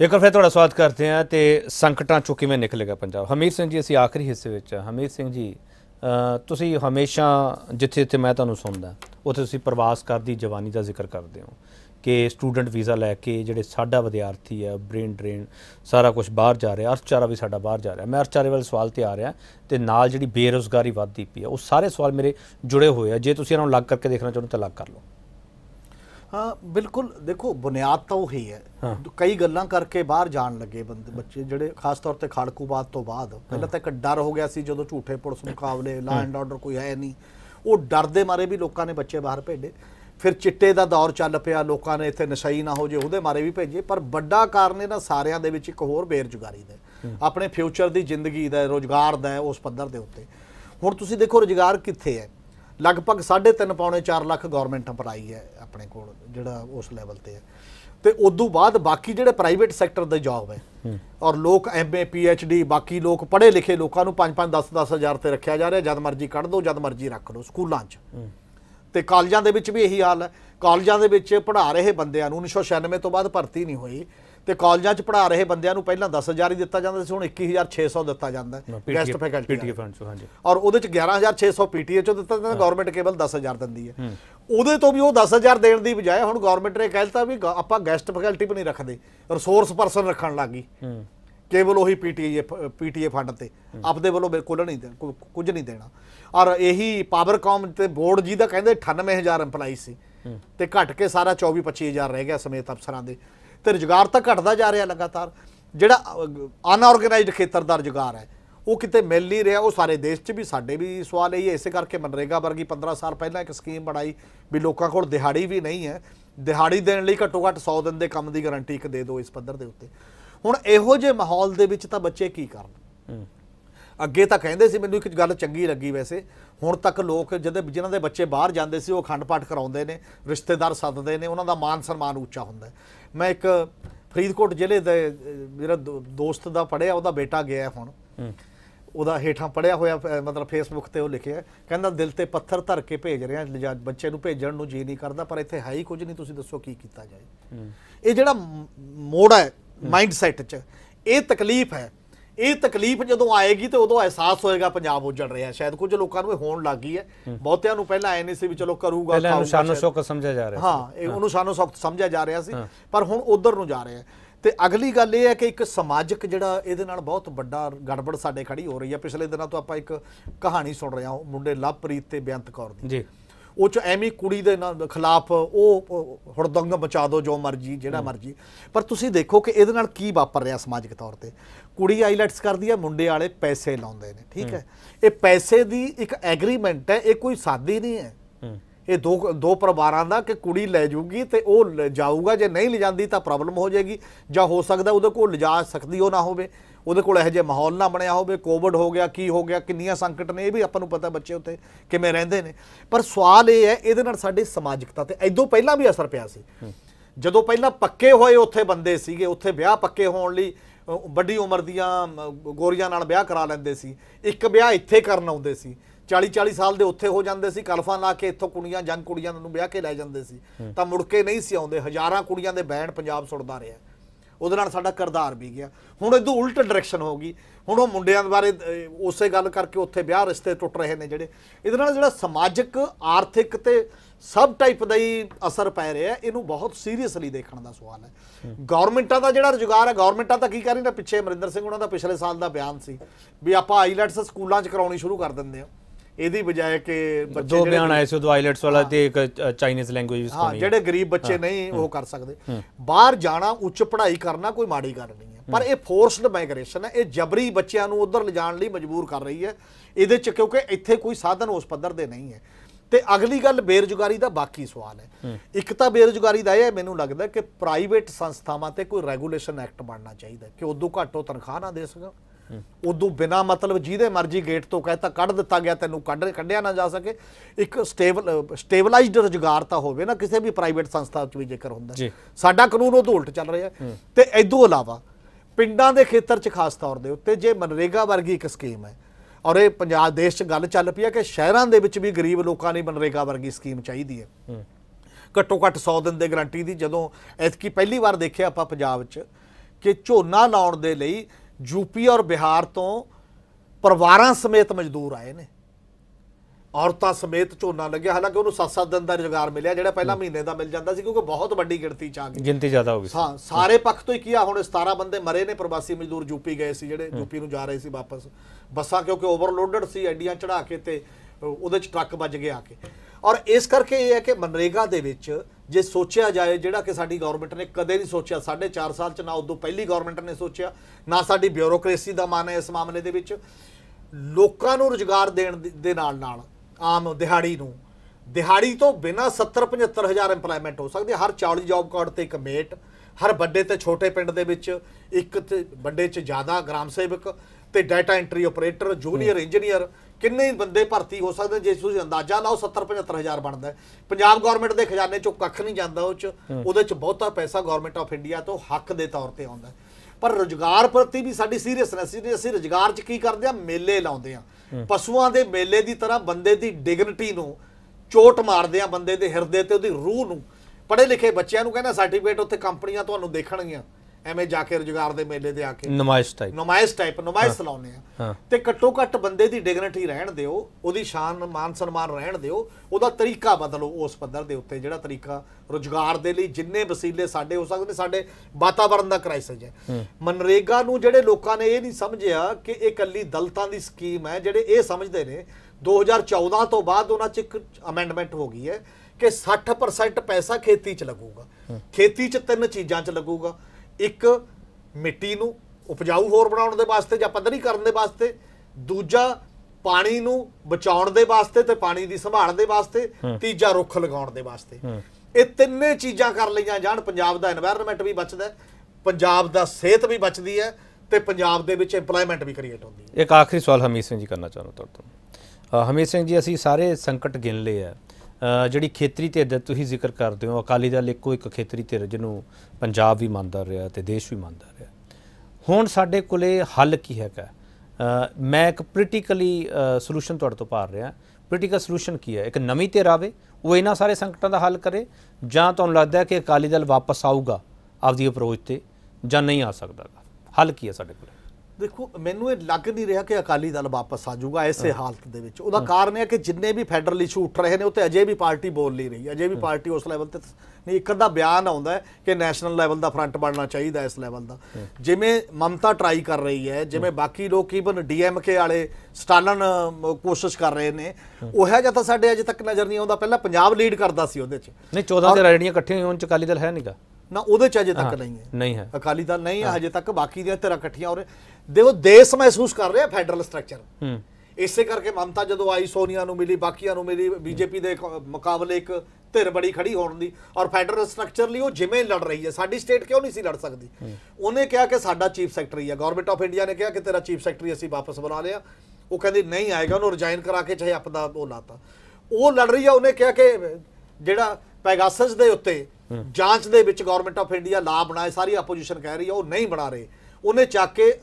ਇੱਕ ਵਾਰ ਫਿਰ ਤੁਹਾਡਾ ਸਵਾਗਤ ਕਰਦੇ ਹਾਂ ਤੇ ਸੰਕਟਾਂ ਚੋਂ ਕਿਵੇਂ ਨਿਕਲੇਗਾ ਪੰਜਾਬ ਹਮੀਰ ਸਿੰਘ ਜੀ ਅਸੀਂ ਆਖਰੀ ਹਿੱਸੇ ਵਿੱਚ ਹਮੀਰ ਸਿੰਘ ਜੀ ਤੁਸੀਂ ਹਮੇਸ਼ਾ ਜਿੱਥੇ ਜਿੱਥੇ ਮੈਂ ਤੁਹਾਨੂੰ ਸੁਣਦਾ ਉੱਥੇ ਤੁਸੀਂ ਪ੍ਰਵਾਸ ਕਰਦੀ ਜਵਾਨੀ ਦਾ ਜ਼ਿਕਰ ਕਰਦੇ ਹੋ ਕਿ ਸਟੂਡੈਂਟ ਵੀਜ਼ਾ ਲੈ ਕੇ ਜਿਹੜੇ ਸਾਡਾ ਵਿਦਿਆਰਥੀ ਹੈ ਬ੍ਰੇਨ ਡਰੇਨ ਸਾਰਾ ਕੁਝ ਬਾਹਰ ਜਾ ਰਿਹਾ ਅਰਥਚਾਰਾ ਵੀ ਸਾਡਾ ਬਾਹਰ ਜਾ ਰਿਹਾ ਮੈਂ ਅਰਥਚਾਰੇ ਵਾਲੇ ਸਵਾਲ ਤੇ ਆ ਰਿਹਾ ਤੇ ਨਾਲ ਜਿਹੜੀ ਬੇਰੋਜ਼ਗਾਰੀ ਵੱਧਦੀ ਪਈ ਹੈ ਉਹ ਸਾਰੇ ਸਵਾਲ ਮੇਰੇ ਜੁੜੇ ਹੋਏ ਆ ਜੇ ਤੁਸੀਂ ਇਹਨਾਂ ਨੂੰ ਲੱਗ ਕਰਕੇ ਦੇਖਣਾ ਚਾਹੁੰਦੇ ਤਾਂ ਲੱਗ ਕਰ ਲਓ ਹਾਂ ਬਿਲਕੁਲ ਦੇਖੋ ਬੁਨਿਆਦ ਤਾਂ ਉਹ ਹੀ ਹੈ ਕਈ ਗੱਲਾਂ ਕਰਕੇ ਬਾਹਰ ਜਾਣ ਲੱਗੇ ਬੰਦੇ ਬੱਚੇ ਜਿਹੜੇ ਖਾਸ ਤੌਰ ਤੇ ਖਾੜਕੂਬਾਦ ਤੋਂ ਬਾਅਦ ਪਹਿਲਾਂ ਤਾਂ ਇੱਕ ਡਰ ਹੋ ਗਿਆ ਸੀ ਜਦੋਂ ਝੂਠੇ ਪੁਲਿਸ ਮੁਕਾਬਲੇ ਲਾ ਐਂਡ ਆਰਡਰ ਕੋਈ ਹੈ ਨਹੀਂ ਉਹ ਡਰ ਦੇ ਮਾਰੇ ਵੀ ਲੋਕਾਂ ਨੇ ਬੱਚੇ ਬਾਹਰ ਭੇਜੇ ਫਿਰ ਚਿੱਟੇ ਦਾ ਦੌਰ ਚੱਲ ਪਿਆ ਲੋਕਾਂ ਨੇ ਇੱਥੇ ਨਸ਼ਈ ਨਾ ਹੋ ਜੇ ਉਹਦੇ ਮਾਰੇ ਵੀ ਭੇਜੇ ਪਰ ਵੱਡਾ ਕਾਰਨ ਇਹਨਾਂ ਸਾਰਿਆਂ ਦੇ ਵਿੱਚ ਇੱਕ ਹੋਰ ਬੇਰਜ਼ਗਾਰੀ ਦਾ ਆਪਣੇ ਫਿਊਚਰ ਦੀ ਜ਼ਿੰਦਗੀ ਦਾ ਰੋਜ਼ਗਾਰ ਦਾ ਉਸ ਪੱਧਰ ਦੇ ਉੱਤੇ ਹੁਣ ਤੁਸੀਂ ਦੇਖੋ ਰੋਜ਼ਗਾਰ ਕਿੱਥੇ ਹੈ ਲਗਭਗ 3.5 ਪੌਣੇ 4 ਲੱਖ ਗਵਰਨਮੈਂਟ ਅਪਲਾਈ ਹੈ ਆਪਣੇ ਕੋਲ ਜਿਹੜਾ ਉਸ ਲੈਵਲ ਤੇ ਹੈ ਤੇ ਉਦੋਂ ਬਾਅਦ ਬਾਕੀ ਜਿਹੜੇ ਪ੍ਰਾਈਵੇਟ ਸੈਕਟਰ ਦੇ ਜੌਬ ਹੈ ਔਰ ਲੋਕ ਐਮਏ ਪੀਐਚਡੀ ਬਾਕੀ ਲੋਕ ਪੜ੍ਹੇ ਲਿਖੇ ਲੋਕਾਂ ਨੂੰ 5-5 10-10 ਹਜ਼ਾਰ ਤੇ ਰੱਖਿਆ ਜਾ ਰਿਹਾ ਜਦ ਮਰਜ਼ੀ ਕੱਢ ਦੋ ਜਦ ਮਰਜ਼ੀ ਰੱਖ ਲਓ ਸਕੂਲਾਂ 'ਚ ਤੇ ਕਾਲਜਾਂ ਦੇ ਵਿੱਚ ਵੀ ਇਹੀ ਹਾਲ ਹੈ ਕਾਲਜਾਂ ਦੇ ਵਿੱਚ ਪੜ੍ਹਾ ਰਹੇ ਬੰਦਿਆਂ ਨੂੰ 1996 ਤੋਂ ਬਾਅਦ ਭਰਤੀ ਨਹੀਂ ਹੋਈ ਤੇ ਕਾਲਜਾਂ 'ਚ ਪੜਾ ਰਹੇ ਬੰਦਿਆਂ ਨੂੰ ਪਹਿਲਾਂ 10000 ਹੀ ਦਿੱਤਾ ਜਾਂਦਾ ਸੀ ਹੁਣ 21600 ਦਿੱਤਾ ਜਾਂਦਾ ਗੈਸਟ ਫੈਕਲਟੀ ਪੀਟੀਏ ਫੰਡ ਚੋਂ ਹਾਂਜੀ ਔਰ ਉਹਦੇ 'ਚ 11600 ਪੀਟੀਏ 'ਚੋਂ ਦਿੱਤਾ ਜਾਂਦਾ ਗਵਰਨਮੈਂਟ ਕੇਵਲ 10000 ਦਿੰਦੀ ਹੈ ਉਹਦੇ ਤੋਂ ਵੀ ਉਹ 10000 ਦੇਣ ਦੀ ਬਜਾਏ ਹੁਣ ਗਵਰਨਮੈਂਟ ਨੇ ਕਹਿਤਾ ਵੀ ਆਪਾਂ ਗੈਸਟ ਫੈਕਲਟੀ ਵੀ ਨਹੀਂ ਰੱਖਦੇ ਰਿਸੋਰਸ ਪਰਸਨ ਰੱਖਣ ਲੱਗੀ ਕੇਵਲ ਉਹੀ ਪੀਟੀਏ ਪੀਟੀਏ ਫੰਡ ਤੇ ਆਪਦੇ ਵੱਲੋਂ ਬਿਲਕੁਲ ਨਹੀਂ ਕੁਝ ਨਹੀਂ ਦੇਣਾ ਔਰ ਇਹੀ ਪਾਵਰਕਾਮ ਤੇ ਬੋਰਡ ਜੀ ਦਾ ਕਹਿੰਦੇ 98000 EMPLOYEE ਸੀ ਤੇ ਘਟ ਕੇ ਸਾਰਾ 24 25000 ਰਹਿ ਗਿਆ ਸਮੇਤ ਅਫਸਰਾਂ ਦੇ ਤੇ ਰੁਜ਼ਗਾਰ ਤਾਂ ਘਟਦਾ ਜਾ ਰਿਹਾ ਲਗਾਤਾਰ ਜਿਹੜਾ ਅਨਆਰਗੇਨਾਈਜ਼ਡ ਖੇਤਰ ਦਾ ਰੁਜ਼ਗਾਰ ਹੈ ਉਹ ਕਿਤੇ ਮਿਲ ਨਹੀਂ ਰਿਹਾ ਉਹ ਸਾਰੇ ਦੇਸ਼ 'ਚ ਵੀ ਸਾਡੇ ਵੀ ਸਵਾਲ ਇਹ ਇਸੇ ਕਰਕੇ ਮਨਰੇਗਾ ਵਰਗੀ 15 ਸਾਲ ਪਹਿਲਾਂ ਇੱਕ ਸਕੀਮ ਬਣਾਈ ਵੀ ਲੋਕਾਂ ਕੋਲ ਦਿਹਾੜੀ ਵੀ ਨਹੀਂ ਹੈ ਦਿਹਾੜੀ ਦੇਣ ਲਈ ਘੱਟੋ ਘੱਟ 100 ਦਿਨ ਦੇ ਕੰਮ ਦੀ ਗਾਰੰਟੀ ਇੱਕ ਦੇ ਦਿਓ ਇਸ ਪੱਧਰ ਦੇ ਉੱਤੇ ਹੁਣ ਇਹੋ ਜਿਹੇ ਮਾਹੌਲ ਦੇ ਵਿੱਚ ਤਾਂ ਬੱਚੇ ਕੀ ਕਰਨ ਅੱਗੇ ਤਾਂ ਕਹਿੰਦੇ ਸੀ ਮੈਨੂੰ ਇੱਕ ਗੱਲ ਚੰਗੀ ਲੱਗੀ ਵੈਸੇ ਹੁਣ ਤੱਕ ਲੋਕ ਜਦ ਜਿਨ੍ਹਾਂ ਦੇ ਬੱਚੇ ਬਾਹਰ ਜਾਂਦੇ ਸੀ ਉਹ ਅਖੰਡ ਪਾਠ ਕਰਾਉਂਦੇ ਨੇ ਰਿਸ਼ਤੇਦਾਰ ਸੱਦਦੇ ਨੇ ਉਹਨਾਂ ਦਾ ਮਾਨ ਸਨਮਾਨ ਉੱਚਾ ਹੁੰਦਾ ਮੈਂ ਇੱਕ ਫਰੀਦਕੋਟ ਜ਼ਿਲ੍ਹੇ ਦੇ ਮੇਰਾ ਦੋਸਤ ਦਾ ਪੜਿਆ ਉਹਦਾ ਬੇਟਾ ਗਿਆ ਹੁਣ ਉਹਦਾ ਹੇਠਾਂ ਪੜਿਆ ਹੋਇਆ ਮਤਲਬ ਫੇਸਬੁੱਕ ਤੇ ਉਹ ਲਿਖਿਆ ਕਹਿੰਦਾ ਦਿਲ ਤੇ ਪੱਥਰ ਧਰ ਕੇ ਭੇਜ ਰਿਹਾ ਬੱਚੇ ਨੂੰ ਭੇਜਣ ਨੂੰ ਜੀ ਨਹੀਂ ਕਰਦਾ ਪਰ ਇੱਥੇ ਹੈ ਹੀ ਕੁਝ ਨਹੀਂ ਤੁਸੀਂ ਦੱਸੋ ਕੀ ਕੀਤਾ ਜਾਏ ਇਹ ਜਿਹੜਾ ਮੋੜ ਹੈ ਮਾਈਂਡ ਸੈਟ 'ਚ ਇਹ ਤਕਲੀਫ ਹੈ ਇਹ ਤਕਲੀਫ ਜਦੋਂ ਆਏਗੀ ਤੇ ਉਦੋਂ ਅਹਿਸਾਸ ਹੋਏਗਾ ਪੰਜਾਬ ਉਜੜ ਰਿਹਾ ਸ਼ਾਇਦ ਕੁਝ ਲੋਕਾਂ ਨੂੰ ਇਹ ਹੋਣ ਲੱਗ ਗਈ ਹੈ ਬਹੁਤਿਆਂ ਨੂੰ ਪਹਿਲਾਂ ਆਏ ਨਹੀਂ ਸੀ ਵੀ ਚਲੋ ਕਰੂਗਾ ਪਹਿਲਾਂ ਉਹਨੂੰ ਸਾਨੂੰ ਸ਼ੌਕਤ ਸਮਝਿਆ ਜਾ ਰਿਹਾ ਹਾਂ ਇਹ ਉਹਨੂੰ ਸਾਨੂੰ ਸ਼ੌਕਤ ਸਮਝਿਆ ਜਾ ਰਿਹਾ ਸੀ ਪਰ ਹੁਣ ਉਧਰ ਨੂੰ ਜਾ ਰਿਹਾ ਤੇ ਅਗਲੀ ਗੱਲ ਇਹ ਹੈ ਕਿ ਇੱਕ ਸਮਾਜਿਕ ਜਿਹੜਾ ਇਹਦੇ ਨਾਲ ਬਹੁਤ ਵੱਡਾ ਗੜਬੜ ਸਾਡੇ ਖੜੀ ਹੋ ਰਹੀ ਹੈ ਪਿਛਲੇ ਦਿਨਾਂ ਤੋਂ ਆਪਾਂ ਇੱਕ ਕਹਾਣੀ ਸੁਣ ਰਹੇ ਹਾਂ ਮੁੰਡੇ ਲਵਪ੍ਰੀਤ ਤੇ ਬੇਅੰਤ ਕੌਰ ਦੀ ਜੀ ਉਹ ਚ ਐਵੇਂ ਕੁੜੀ ਦੇ ਨਾਲ ਖਿਲਾਫ ਉਹ ਦੰਗ ਬਚਾ ਦੋ ਜੋ ਮਰਜੀ ਜਿਹੜਾ ਮਰਜੀ ਪਰ ਤੁਸੀਂ ਦੇਖੋ ਕਿ ਇਹਦੇ ਨਾਲ ਕੀ ਵਾਪਰ ਰਿਹਾ ਸਮਾਜਿਕ ਤੌਰ ਤੇ ਕੁੜੀ ਆਈਲੈਟਸ ਕਰਦੀ ਹੈ ਮੁੰਡੇ ਵਾਲੇ ਪੈਸੇ ਲਾਉਂਦੇ ਨੇ ਠੀਕ ਹੈ ਇਹ ਪੈਸੇ ਦੀ ਇੱਕ ਐਗਰੀਮੈਂਟ ਹੈ ਇਹ ਕੋਈ ਸਾਦੀ ਨਹੀਂ ਹੈ ਇਹ ਦੋ ਦੋ ਪਰਿਵਾਰਾਂ ਦਾ ਕਿ ਕੁੜੀ ਲੈ ਜਾਊਗੀ ਤੇ ਉਹ ਜਾਊਗਾ ਜੇ ਨਹੀਂ ਲਿਜਾਂਦੀ ਤਾਂ ਪ੍ਰੋਬਲਮ ਹੋ ਜਾਏਗੀ ਜਾਂ ਹੋ ਸਕਦਾ ਉਹਦੇ ਕੋਲ ਲਿਜਾ ਸਕਦੀ ਉਹ ਨਾ ਹੋਵੇ ਉਹਦੇ ਕੋਲ ਇਹੋ ਜਿਹਾ ਮਾਹੌਲ ਨਾ ਬਣਿਆ ਹੋਵੇ ਕੋਵਿਡ ਹੋ ਗਿਆ ਕੀ ਹੋ ਗਿਆ ਕਿੰਨੀਆਂ ਸੰਕਟ ਨੇ ਇਹ ਵੀ ਆਪਾਂ ਨੂੰ ਪਤਾ ਬੱਚੇ ਉੱਤੇ ਕਿਵੇਂ ਰਹਿੰਦੇ ਨੇ ਪਰ ਸਵਾਲ ਇਹ ਹੈ ਇਹਦੇ ਨਾਲ ਸਾਡੀ ਸਮਾਜਿਕਤਾ ਤੇ ਐਦੋਂ ਪਹਿਲਾਂ ਵੀ ਅਸਰ ਪਿਆ ਸੀ ਜਦੋਂ ਪਹਿਲਾਂ ਪੱਕੇ ਹੋਏ ਉੱਥੇ ਬੰਦੇ ਸੀਗੇ ਉੱਥੇ ਵਿਆਹ ਪੱਕੇ ਹੋਣ ਲਈ ਵੱਡੀ ਉਮਰ ਦੀਆਂ ਗੋਰੀਆਂ ਨਾਲ ਵਿਆਹ ਕਰਾ ਲੈਂਦੇ ਸੀ ਇੱਕ ਵਿਆਹ ਇੱਥੇ ਕਰਨ ਆਉਂਦੇ ਸੀ 40 40 ਸਾਲ ਦੇ ਉੱਥੇ ਹੋ ਜਾਂਦੇ ਸੀ ਕਲਫਾ ਲਾ ਕੇ ਇੱਥੋਂ ਕੁੜੀਆਂ ਜੰਗ ਕੁੜੀਆਂ ਨੂੰ ਵਿਆਹ ਕੇ ਲੈ ਜਾਂਦੇ ਸੀ ਤਾਂ ਮੁੜ ਕੇ ਨਹੀਂ ਸੀ ਆਉਂਦੇ ਹਜ਼ਾਰਾਂ ਕੁੜੀਆਂ ਦੇ ਬੈਂਡ ਪੰਜਾਬ ਸੁਣਦਾ ਰਿਹਾ ਉਹਦੇ ਨਾਲ ਸਾਡਾ ਕਰਦਾਰ ਵੀ ਗਿਆ ਹੁਣ ਇਦੋਂ ਉਲਟ ਡਾਇਰੈਕਸ਼ਨ ਹੋ ਗਈ ਹੁਣ ਉਹ ਮੁੰਡਿਆਂ ਬਾਰੇ ਉਸੇ ਗੱਲ ਕਰਕੇ ਉੱਥੇ ਵਿਆਹ ਰਿਸ਼ਤੇ ਟੁੱਟ ਰਹੇ ਨੇ ਜਿਹੜੇ ਇਹਦੇ ਨਾਲ ਜਿਹੜਾ ਸਮਾਜਿਕ ਆਰਥਿਕ ਤੇ ਸਭ ਟਾਈਪ ਦਾ ਹੀ ਅਸਰ ਪੈ ਰਿਹਾ ਇਹਨੂੰ ਬਹੁਤ ਸੀਰੀਅਸਲੀ ਦੇਖਣ ਦਾ ਸਵਾਲ ਹੈ ਗਵਰਨਮੈਂਟਾਂ ਦਾ ਜਿਹੜਾ ਰੁਜ਼ਗਾਰ ਹੈ ਗਵਰਨਮੈਂਟਾਂ ਤਾਂ ਕੀ ਕਰ ਰਹੀਆਂ ਨੇ ਪਿੱਛੇ ਅਮਰਿੰਦਰ ਸਿੰਘ ਉਹਨਾਂ ਦਾ ਪਿਛਲੇ ਸਾਲ ਦਾ ਬਿਆਨ ਸੀ ਵੀ ਆਪਾਂ ਆਈਲੈਟਸ ਸਕੂਲਾਂ 'ਚ ਕਰਾਉਣੀ ਸ਼ੁਰੂ ਕਰ ਦਿੰਦੇ ਆ ਇਹਦੀ ਬਜਾਏ ਕਿ ਬੱਚੇ ਦੋ ਬਿਆਨ ਆਏ ਸੀ ਉਹ ਆਈਲੈਟਸ ਵਾਲਾ ਤੇ ਇੱਕ ਚਾਈਨੀਜ਼ ਲੈਂਗੁਏਜ ਵਿੱਚ ਹਾਂ ਜਿਹੜੇ ਗਰੀਬ ਬੱਚੇ ਨਹੀਂ ਉਹ ਕਰ ਸਕਦੇ ਬਾਹਰ ਜਾਣਾ ਉੱਚ ਪੜ੍ਹਾਈ ਕਰਨਾ ਕੋਈ ਮਾੜੀ ਗੱਲ ਨਹੀਂ ਪਰ ਇਹ ਫੋਰਸਡ ਮਾਈਗ੍ਰੇਸ਼ਨ ਹੈ ਇਹ ਜਬਰੀ ਬੱਚਿਆਂ ਨੂੰ ਉਧਰ ਲਿਜਾਣ ਲਈ ਮਜਬੂਰ ਕਰ ਰਹੀ ਹੈ ਇਹਦੇ ਚ ਕਿਉਂਕਿ ਇੱਥੇ ਕੋਈ ਸਾਧਨ ਉਸ ਪੱਧਰ ਦੇ ਨਹੀਂ ਹੈ ਤੇ ਅਗਲੀ ਗੱਲ ਬੇਰੁਜ਼ਗਾਰੀ ਦਾ ਬਾਕੀ ਸਵਾਲ ਹੈ ਇੱਕ ਤਾਂ ਬੇਰੁਜ਼ਗਾਰੀ ਦਾ ਇਹ ਮੈਨੂੰ ਲੱਗਦਾ ਕਿ ਪ੍ਰਾਈਵੇਟ ਸੰਸਥਾਵਾਂ ਤੇ ਕੋਈ ਰੈਗੂਲੇਸ਼ਨ ਐਕਟ ਬਣਨਾ ਚਾਹੀਦਾ ਕਿ ਉਦੋਂ ਘੱਟੋ ਤਨਖਾਹ ਨਾ ਦੇ ਸਕਣ ਉਦੋਂ ਬਿਨਾ ਮਤਲਬ ਜਿਹਦੇ ਮਰਜ਼ੀ ਗੇਟ ਤੋਂ ਕਹਿਤਾ ਕੱਢ ਦਿੱਤਾ ਗਿਆ ਤੈਨੂੰ ਕੱਢ ਕੱਢਿਆ ਨਾ ਜਾ ਸਕੇ ਇੱਕ ਸਟੇਬਲ ਸਟੇਬਲਾਈਜ਼ਡ ਰੋਜ਼ਗਾਰ ਤਾਂ ਹੋਵੇ ਨਾ ਕਿਸੇ ਵੀ ਪ੍ਰਾਈਵੇਟ ਸੰਸਥਾ 'ਚ ਵੀ ਜੇਕਰ ਹੁੰਦਾ ਸਾਡਾ ਕਾਨੂੰਨ ਉਹ ਤੋਂ ਉਲਟ ਚੱਲ ਰਿਹਾ ਤੇ ਇਦੋਂ ਇਲਾਵਾ ਪਿੰਡਾਂ ਦੇ ਖੇਤਰ 'ਚ ਖਾਸ ਤੌਰ ਦੇ ਉੱਤੇ ਜੇ ਮਨਰੇਗਾ ਵਰਗੀ ਇੱਕ ਸਕੀਮ ਹੈ ਔਰ ਇਹ ਪੰਜਾਬ ਦੇਸ਼ 'ਚ ਗੱਲ ਚੱਲ ਪਈ ਹੈ ਕਿ ਸ਼ਹਿਰਾਂ ਦੇ ਵਿੱਚ ਵੀ ਗਰੀਬ ਲੋਕਾਂ ਲਈ ਮਨਰੇਗਾ ਵਰਗੀ ਸਕੀਮ ਚਾਹੀਦੀ ਹੈ ਘੱਟੋ ਘੱਟ 100 ਦਿਨ ਦੇ ਗਾਰੰਟੀ ਦੀ ਜਦੋਂ ਕੀ ਪਹਿਲੀ ਵਾਰ ਦੇਖਿਆ ਆਪਾਂ ਪੰਜਾਬ 'ਚ ਕਿ ਝੋਨਾ ਲਾਉਣ ਦੇ ਲਈ ਯੂਪੀ ਔਰ ਬਿਹਾਰ ਤੋਂ ਪਰਿਵਾਰਾਂ ਸਮੇਤ ਮਜ਼ਦੂਰ ਆਏ ਨੇ ਔਰਤਾਂ ਸਮੇਤ ਝੋਨਾ ਲੱਗਿਆ ਹਾਲਾਂਕਿ ਉਹਨੂੰ 7-7 ਦਿਨ ਦਾ ਰੁਜ਼ਗਾਰ ਮਿਲਿਆ ਜਿਹੜਾ ਪਹਿਲਾਂ ਮਹੀਨੇ ਦਾ ਮਿਲ ਜਾਂਦਾ ਸੀ ਕਿਉਂਕਿ ਬਹੁਤ ਵੱਡੀ ਗਿਣਤੀ ਚ ਆ ਗਈ ਗਿਣਤੀ ਜ਼ਿਆਦਾ ਹੋ ਗਈ ਹਾਂ ਸਾਰੇ ਪੱਖ ਤੋਂ ਹੀ ਕੀਆ ਹੁਣ 17 ਬੰਦੇ ਮਰੇ ਨੇ ਪ੍ਰਵਾਸੀ ਮਜ਼ਦੂਰ ਯੂਪੀ ਗਏ ਸੀ ਜਿਹੜੇ ਯੂਪੀ ਨੂੰ ਜਾ ਰਹੇ ਸੀ ਵਾਪਸ ਬੱਸਾਂ ਕਿਉਂਕਿ ਓਵਰਲੋਡਡ ਸੀ ਐਡੀਆਂ ਚੜਾ ਕੇ ਤੇ ਉਹਦੇ ਚ ਟਰੱਕ ਵੱਜ ਗਏ ਆ ਕੇ ਔਰ ਇਸ ਕਰਕੇ ਇਹ ਹੈ ਕਿ ਮਨਰੇਗਾ ਦੇ ਵਿੱਚ ਜੇ ਸੋਚਿਆ ਜਾਏ ਜਿਹੜਾ ਕਿ ਸਾਡੀ ਗਵਰਨਮੈਂਟ ਨੇ ਕਦੇ ਨਹੀਂ ਸੋਚਿਆ 4.5 ਸਾਲ ਚ ਨਾ ਉਦੋਂ ਪਹਿਲੀ ਗਵਰਨਮੈਂਟ ਨੇ ਸੋਚਿਆ ਨਾ ਸਾਡੀ ਬਿਊਰੋਕ੍ਰੇਸੀ ਦਾ ਮਾਨ ਹੈ ਇਸ ਮਾਮਲੇ ਦੇ ਵਿੱਚ ਲੋਕਾਂ ਨੂੰ ਰੋਜ਼ਗਾਰ ਦੇਣ ਦੇ ਨਾਲ ਨਾਲ ਆਮ ਦਿਹਾੜੀ ਨੂੰ ਦਿਹਾੜੀ ਤੋਂ ਬਿਨਾ 70 75000 ਐਮਪਲੋਇਮੈਂਟ ਹੋ ਸਕਦੀ ਹਰ 40 ਜੌਬ ਕਾਰਡ ਤੇ ਇੱਕ ਮੇਟ ਹਰ ਵੱਡੇ ਤੇ ਛੋਟੇ ਪਿੰਡ ਦੇ ਵਿੱਚ ਇੱਕ ਵੱਡੇ ਚ ਜ਼ਿਆਦਾ ਗ੍ਰਾਮ ਸੇਵਕ ਤੇ data entry operator junior engineer ਕਿੰਨੇ ਬੰਦੇ ਭਰਤੀ ਹੋ ਸਕਦੇ ਜੇ ਤੁਸੀਂ ਅੰਦਾਜ਼ਾ ਲਾਓ 70 75000 ਬਣਦਾ ਪੰਜਾਬ ਗਵਰਨਮੈਂਟ ਦੇ ਖਜ਼ਾਨੇ ਚੋਂ ਕੱਖ ਨਹੀਂ ਜਾਂਦਾ ਉਹ ਚ ਉਹਦੇ ਚ ਬਹੁਤਾ ਪੈਸਾ ਗਵਰਨਮੈਂਟ ਆਫ ਇੰਡੀਆ ਤੋਂ ਹੱਕ ਦੇ ਤੌਰ ਤੇ ਆਉਂਦਾ ਪਰ ਰੋਜ਼ਗਾਰ ਪ੍ਰਤੀ ਵੀ ਸਾਡੀ ਸੀਰੀਅਸਨੈਸ ਜੀ ਅਸੀਂ ਰੋਜ਼ਗਾਰ ਚ ਕੀ ਕਰਦੇ ਆ ਮੇਲੇ ਲਾਉਂਦੇ ਆ ਪਸ਼ੂਆਂ ਦੇ ਮੇਲੇ ਦੀ ਤਰ੍ਹਾਂ ਬੰਦੇ ਦੀ ਡਿਗਨਿਟੀ ਨੂੰ ਚੋਟ ਮਾਰਦੇ ਆ ਬੰਦੇ ਦੇ ਹਿਰਦੇ ਤੇ ਉਹਦੀ ਰੂਹ ਨੂੰ ਪੜ੍ਹੇ ਲਿਖੇ ਬੱਚਿਆਂ ਨੂੰ ਕਹਿੰਦਾ ਸਰਟੀਫਿਕੇਟ ਉੱਥੇ ਕੰਪਨੀਆਂ ਤੁਹਾਨੂੰ ਦੇਖਣਗੀਆਂ ਐਵੇਂ ਜਾ ਕੇ ਰੁਜ਼ਗਾਰ ਦੇ ਮੇਲੇ ਤੇ ਆ ਕੇ ਨਮਾਇਸ਼ ਟਾਈਪ ਨਮਾਇਸ਼ ਟਾਈਪ ਨਮਾਇਸ਼ ਲਾਉਨੇ ਆ ਤੇ ਘੱਟੋ ਘੱਟ ਬੰਦੇ ਦੀ ਡਿਗਨਿਟੀ ਰਹਿਣ ਦਿਓ ਉਹਦੀ ਸ਼ਾਨ ਮਾਨ ਸਨਮਾਨ ਰਹਿਣ ਦਿਓ ਉਹਦਾ ਤਰੀਕਾ ਬਦਲੋ ਉਸ ਪੱਧਰ ਦੇ ਉੱਤੇ ਜਿਹੜਾ ਤਰੀਕਾ ਰੁਜ਼ਗਾਰ ਦੇ ਲਈ ਜਿੰਨੇ ਵਸੀਲੇ ਸਾਡੇ ਹੋ ਸਕਦੇ ਸਾਡੇ ਵਾਤਾਵਰਣ ਦਾ ਕ੍ਰਾਈਸਿਸ ਹੈ ਮਨਰੇਗਾ ਨੂੰ ਜਿਹੜੇ ਲੋਕਾਂ ਨੇ ਇਹ ਨਹੀਂ ਸਮਝਿਆ ਕਿ ਇਹ ਕੱਲੀ ਦਲਤਾਂ ਦੀ ਸਕੀਮ ਹੈ ਜਿਹੜੇ ਇਹ ਸਮਝਦੇ ਨੇ 2014 ਤੋਂ ਬਾਅਦ ਉਹਨਾਂ 'ਚ ਇੱਕ ਅਮੈਂਡਮੈਂਟ ਹੋ ਗਈ ਹੈ ਕਿ 60% ਪੈਸਾ ਖੇਤੀ 'ਚ ਲੱਗੂਗਾ ਖੇਤੀ 'ਚ ਤਿੰਨ ਚੀਜ਼ਾਂ 'ਚ ਲੱਗੂਗਾ ਇੱਕ ਮਿੱਟੀ ਨੂੰ ਉਪਜਾਊ ਹੋਰ ਬਣਾਉਣ ਦੇ ਵਾਸਤੇ ਜਾਂ ਪੱਧਰੀ ਕਰਨ ਦੇ ਵਾਸਤੇ ਦੂਜਾ ਪਾਣੀ ਨੂੰ ਬਚਾਉਣ ਦੇ ਵਾਸਤੇ ਤੇ ਪਾਣੀ ਦੀ ਸੰਭਾਲ ਦੇ ਵਾਸਤੇ ਤੀਜਾ ਰੁੱਖ ਲਗਾਉਣ ਦੇ ਵਾਸਤੇ ਇਹ ਤਿੰਨੇ ਚੀਜ਼ਾਂ ਕਰ ਲਈਆਂ ਜਾਣ ਪੰਜਾਬ ਦਾ এনवायरमेंट ਵੀ ਬਚਦਾ ਪੰਜਾਬ ਦਾ ਸਿਹਤ ਵੀ ਬਚਦੀ ਹੈ ਤੇ ਪੰਜਾਬ ਦੇ ਵਿੱਚ এমਪਲੋਇਮੈਂਟ ਵੀ ਕ੍ਰੀਏਟ ਹੁੰਦੀ ਹੈ ਇੱਕ ਆਖਰੀ ਸਵਾਲ ਹਮੀਦ ਸਿੰਘ ਜੀ ਕਰਨਾ ਚਾਹੁੰਦਾ ਤੁਹਾਡੇ ਤੋਂ ਹਮੀਦ ਸਿੰਘ ਜੀ ਅਸੀਂ ਸਾਰੇ ਸੰਕਟ ਗਿਣ ਲਏ ਆ ਜਿਹੜੀ ਖੇਤਰੀ ਧਿਰ ਦਾ ਤੁਸੀਂ ਜ਼ਿਕਰ ਕਰਦੇ ਹੋ ਅਕਾਲੀ ਦਲ ਇੱਕੋ ਇੱਕ ਖੇਤਰੀ ਧਿਰ ਜਿਹਨੂੰ ਪੰਜਾਬ ਵੀ ਮੰਨਦਾ ਰਿਹਾ ਤੇ ਦੇਸ਼ ਵੀ ਮੰਨਦਾ ਰਿਹਾ ਹੁਣ ਸਾਡੇ ਕੋਲੇ ਹੱਲ ਕੀ ਹੈਗਾ ਮੈਂ ਇੱਕ ਪ੍ਰਿਟੀਕਲੀ ਸੋਲੂਸ਼ਨ ਤੁਹਾਡੇ ਤੋਂ ਪਾਰ ਰਿਹਾ ਪੋਲੀਟੀਕਲ ਸੋਲੂਸ਼ਨ ਕੀ ਹੈ ਇੱਕ ਨਵੀਂ ਧਿਰ ਆਵੇ ਉਹ ਇਹਨਾਂ ਸਾਰੇ ਸੰਕਟਾਂ ਦਾ ਹੱਲ ਕਰੇ ਜਾਂ ਤੁਹਾਨੂੰ ਲੱਗਦਾ ਕਿ ਅਕਾਲੀ ਦਲ ਵਾਪਸ ਆਊਗਾ ਆਪਦੀ ਅਪਰੋਚ ਤੇ ਜਾਂ ਨਹੀਂ ਆ ਸਕਦਾਗਾ ਹੱਲ ਕੀ ਹੈ ਸਾਡੇ ਕੋਲ ਦੇਖੋ ਮੈਨੂੰ ਇਹ ਲੱਗ ਨਹੀਂ ਰਿਹਾ ਕਿ ਅਕਾਲੀ ਦਲ ਵਾਪਸ ਆ ਜਾਊਗਾ ਐਸੇ ਹਾਲਤ ਦੇ ਵਿੱਚ ਉਹਦਾ ਕਾਰਨ ਇਹ ਕਿ ਜਿੰਨੇ ਵੀ ਫੈਡਰਲ ਇਸ਼ੂ ਉੱਠ ਰਹੇ ਨੇ ਉਹ ਤੇ ਅਜੇ ਵੀ ਪਾਰਟੀ ਬੋਲ ਨਹੀਂ ਰਹੀ ਅਜੇ ਵੀ ਪਾਰਟੀ ਉਸ ਲੈਵਲ ਤੇ ਨਹੀਂ ਇੱਕ ਅੱਧਾ ਬਿਆਨ ਆਉਂਦਾ ਕਿ ਨੈਸ਼ਨਲ ਲੈਵਲ ਦਾ ਫਰੰਟ ਬਣਨਾ ਚਾਹੀਦਾ ਇਸ ਲੈਵਲ ਦਾ ਜਿਵੇਂ ਮਮਤਾ ਟਰਾਈ ਕਰ ਰਹੀ ਹੈ ਜਿਵੇਂ ਬਾਕੀ ਲੋਕ ਈਵਨ ਡੀਐਮਕੇ ਵਾਲੇ ਸਟਾਲਨ ਕੋਸ਼ਿਸ਼ ਕਰ ਰਹੇ ਨੇ ਉਹ ਹੈ ਜਾਂ ਤਾਂ ਸਾਡੇ ਅਜੇ ਤੱਕ ਨਜ਼ਰ ਨਹੀਂ ਆਉਂਦਾ ਪਹਿਲਾਂ ਪੰਜਾਬ ਲੀਡ ਕਰਦਾ ਸੀ ਉਹਦੇ ਚ ਨਹੀਂ 14 ਤੇ ਰੈਲੀਆਂ ਇਕੱਠੀਆਂ ਹੋਣ ਚ ਅਕਾਲੀ ਦਲ ਹੈ ਨਹੀਂਗਾ ਨਾ ਉਹਦੇ ਚ ਅਜੇ ਤੱਕ ਨਹੀਂ ਹੈ ਨਹੀਂ ਹੈ ਅਕਾਲੀ ਦਲ ਨਹੀਂ ਹੈ ਅਜੇ ਤੱਕ ਬਾਕੀ ਦੀਆਂ ਧਿਰਾਂ ਇਕੱਠੀਆਂ ਹੋ ਰਹੇ ਦੇਖੋ ਦੇਸ਼ ਮਹਿਸੂਸ ਕਰ ਰਿਹਾ ਫੈਡਰਲ ਸਟਰਕਚਰ ਹੂੰ ਇਸੇ ਕਰਕੇ ਮਮਤਾ ਜਦੋਂ ਆਈ ਸੋਨੀਆ ਨੂੰ ਮਿਲੀ ਬਾਕੀਆਂ ਨੂੰ ਮਿਲੀ ਬੀਜੇਪੀ ਦੇ ਮੁਕਾਬਲੇ ਇੱਕ ਧਿਰ ਬੜੀ ਖੜੀ ਹੋਣ ਦੀ ਔਰ ਫੈਡਰਲ ਸਟਰਕਚਰ ਲਈ ਉਹ ਜਿਵੇਂ ਲੜ ਰਹੀ ਹੈ ਸਾਡੀ ਸਟੇਟ ਕਿਉਂ ਨਹੀਂ ਸੀ ਲੜ ਸਕਦੀ ਉਹਨੇ ਕਿਹਾ ਕਿ ਸਾਡਾ ਚੀਫ ਸੈਕਟਰੀ ਹੈ ਗਵਰਨਮੈਂਟ ਆਫ ਇੰਡੀਆ ਨੇ ਕਿਹਾ ਕਿ ਤੇਰਾ ਚੀਫ ਸੈਕਟਰੀ ਅਸੀਂ ਵਾਪਸ ਬੁਲਾ ਲਿਆ ਉਹ ਕਹਿੰਦੀ ਨਹੀਂ ਆਏਗਾ ਉਹਨੂੰ ਰਿਜ਼ਾਈਨ ਕਰਾ ਕੇ ਚਾਹੇ ਆਪਦਾ ਉਹ ਲਾਤਾ ਉਹ ਲੜ ਰਹੀ ਹੈ ਉਹਨੇ ਕਿਹਾ ਕਿ ਜਿਹੜਾ ਪੈਗਾਸਸ ਦੇ ਉੱਤੇ ਜਾਂਚ ਦੇ ਵਿੱਚ ਗਵਰਨਮੈਂਟ ਆਫ ਇੰਡੀਆ ਲਾ ਬਣਾਏ ਸਾਰੀ ਆਪੋਜੀਸ਼ਨ ਕਹਿ ਰਹੀ ਹੈ ਉਹ ਨਹੀਂ ਬਣਾ ਰਹੇ ਉਹਨੇ ਚੱਕ ਕੇ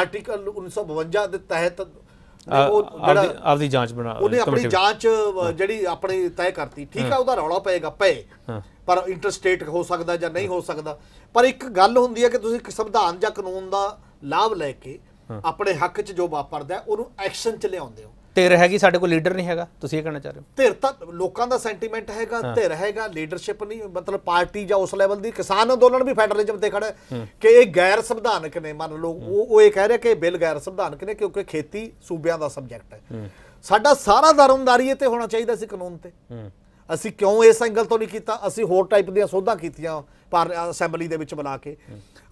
ਆਰਟੀਕਲ 1952 ਦੇ ਤਹਿਤ ਉਹ ਜਿਹੜਾ ਆਪਦੀ ਜਾਂਚ ਬਣਾ ਉਹਨੇ ਆਪਣੀ ਜਾਂਚ ਜਿਹੜੀ ਆਪਣੀ ਤੈਅ ਕਰਤੀ ਠੀਕ ਆ ਉਹਦਾ ਰੌਲਾ ਪਏਗਾ ਪਏ ਪਰ ਇੰਟਰਸਟੇਟ ਹੋ ਸਕਦਾ ਜਾਂ ਨਹੀਂ ਹੋ ਸਕਦਾ ਪਰ ਇੱਕ ਗੱਲ ਹੁੰਦੀ ਹੈ ਕਿ ਤੁਸੀਂ ਸੰਵਿਧਾਨ ਜਾਂ ਕਾਨੂੰਨ ਦਾ ਲਾਭ ਲੈ ਕੇ ਆਪਣੇ ਹੱਕ 'ਚ ਜੋ ਵਾਪਰਦਾ ਉਹਨੂੰ ਐਕਸ਼ਨ 'ਚ ਲਿਆਉਂਦੇ ਹੋ ਧਿਰ ਹੈਗੀ ਸਾਡੇ ਕੋਲ ਲੀਡਰ ਨਹੀਂ ਹੈਗਾ ਤੁਸੀਂ ਇਹ ਕਹਿਣਾ ਚਾਹ ਰਹੇ ਹੋ ਧਿਰ ਤਾਂ ਲੋਕਾਂ ਦਾ ਸੈਂਟੀਮੈਂਟ ਹੈਗਾ ਧਿਰ ਹੈਗਾ ਲੀਡਰਸ਼ਿਪ ਨਹੀਂ ਮਤਲਬ ਪਾਰਟੀ ਜਾਂ ਉਸ ਲੈਵਲ ਦੀ ਕਿਸਾਨ ਅੰਦੋਲਨ ਵੀ ਫੈਡਰਲਿਜ਼ਮ ਤੇ ਖੜਾ ਕਿ ਇਹ ਗੈਰ ਸੰਵਿਧਾਨਕ ਨੇ ਮੰਨ ਲਓ ਉਹ ਉਹ ਇਹ ਕਹਿ ਰਿਹਾ ਕਿ ਬਿੱਲ ਗੈਰ ਸੰਵਿਧਾਨਕ ਨੇ ਕਿਉਂਕਿ ਖੇਤੀ ਸੂਬਿਆਂ ਦਾ ਸਬਜੈਕਟ ਹੈ ਸਾਡਾ ਸਾਰਾ ਦਰਮਦਾਰੀ ਤੇ ਹੋਣਾ ਚਾਹੀਦਾ ਸੀ ਕਾਨੂੰਨ ਤੇ ਅਸੀਂ ਕਿਉਂ ਇਸ ਐਂਗਲ ਤੋਂ ਨਹੀਂ ਕੀਤਾ ਅਸੀਂ ਹੋਰ ਟਾਈਪ ਦੀਆਂ ਸੋਧਾਂ ਕੀਤੀਆਂ ਪਰ ਅਸੈਂਬਲੀ ਦੇ ਵਿੱਚ ਬੁਲਾ ਕੇ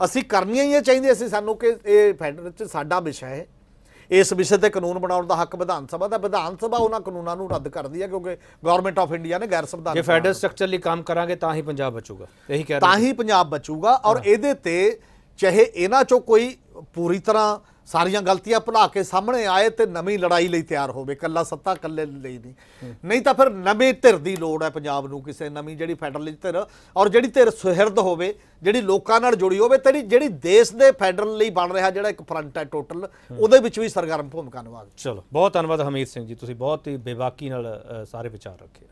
ਅਸੀਂ ਕਰਨੀਆਂ ਹੀ ਚਾਹੀਦੀਆਂ ਸੀ ਸਾਨੂੰ ਕਿ ਇਹ ਫੈਡਰਲ ਚ ਸਾਡਾ ਵਿਸ਼ਾ ਹੈ ਇਸ ਵਿਸ਼ੇ ਤੇ ਕਾਨੂੰਨ ਬਣਾਉਣ ਦਾ ਹੱਕ ਵਿਧਾਨ ਸਭਾ ਦਾ ਵਿਧਾਨ ਸਭਾ ਉਹਨਾਂ ਕਾਨੂੰਨਾਂ ਨੂੰ ਰੱਦ ਕਰਦੀ ਹੈ ਕਿਉਂਕਿ ਗਵਰਨਮੈਂਟ ਆਫ ਇੰਡੀਆ ਨੇ ਗੈਰ ਸੰਵਿਧਾਨਕ ਜੇ ਫੈਡਰਲ ਸਟਰਕਚਰ ਲਈ ਕੰਮ ਕਰਾਂਗੇ ਤਾਂ ਹੀ ਪੰਜਾਬ ਬਚੂਗਾ ਇਹੀ ਕਹਿ ਰਹੇ ਤਾਂ ਹੀ ਪੰਜਾਬ ਬਚੂਗਾ ਔਰ ਇਹਦੇ ਤੇ ਚਾਹੇ ਇਹਨਾਂ ਚੋਂ ਕੋਈ ਪੂਰੀ ਤਰ੍ਹਾਂ ਸਾਰੀਆਂ ਗਲਤੀਆਂ ਭੁਲਾ ਕੇ ਸਾਹਮਣੇ ਆਏ ਤੇ ਨਵੀਂ ਲੜਾਈ ਲਈ ਤਿਆਰ ਹੋਵੇ ਕੱਲਾ ਸੱਤਾ ਕੱਲੇ ਲਈ ਨਹੀਂ ਨਹੀਂ ਤਾਂ ਫਿਰ ਨਵੇਂ ਧਿਰ ਦੀ ਲੋੜ ਹੈ ਪੰਜਾਬ ਨੂੰ ਕਿਸੇ ਨਵੀਂ ਜਿਹੜੀ ਫੈਡਰਲ ਧਿਰ ਔਰ ਜਿਹੜੀ ਧਿਰ ਸੁਹਿਰਦ ਹੋਵੇ ਜਿਹੜੀ ਲੋਕਾਂ ਨਾਲ ਜੁੜੀ ਹੋਵੇ ਤੇ ਜਿਹੜੀ ਦੇਸ਼ ਦੇ ਫੈਡਰਲ ਲਈ ਬਣ ਰਿਹਾ ਜਿਹੜਾ ਇੱਕ ਫਰੰਟ ਹੈ ਟੋਟਲ ਉਹਦੇ ਵਿੱਚ ਵੀ ਸਰਗਰਮ ਭੂਮਿਕਾ ਨਿਭਾਵੇ ਚਲੋ ਬਹੁਤ ਧੰਨਵਾਦ ਹਮੀਦ ਸਿੰਘ ਜੀ ਤੁਸੀਂ ਬਹੁਤ ਹੀ ਬੇਬਾਕੀ ਨਾਲ ਸਾਰੇ ਵਿਚਾਰ ਰੱਖੇ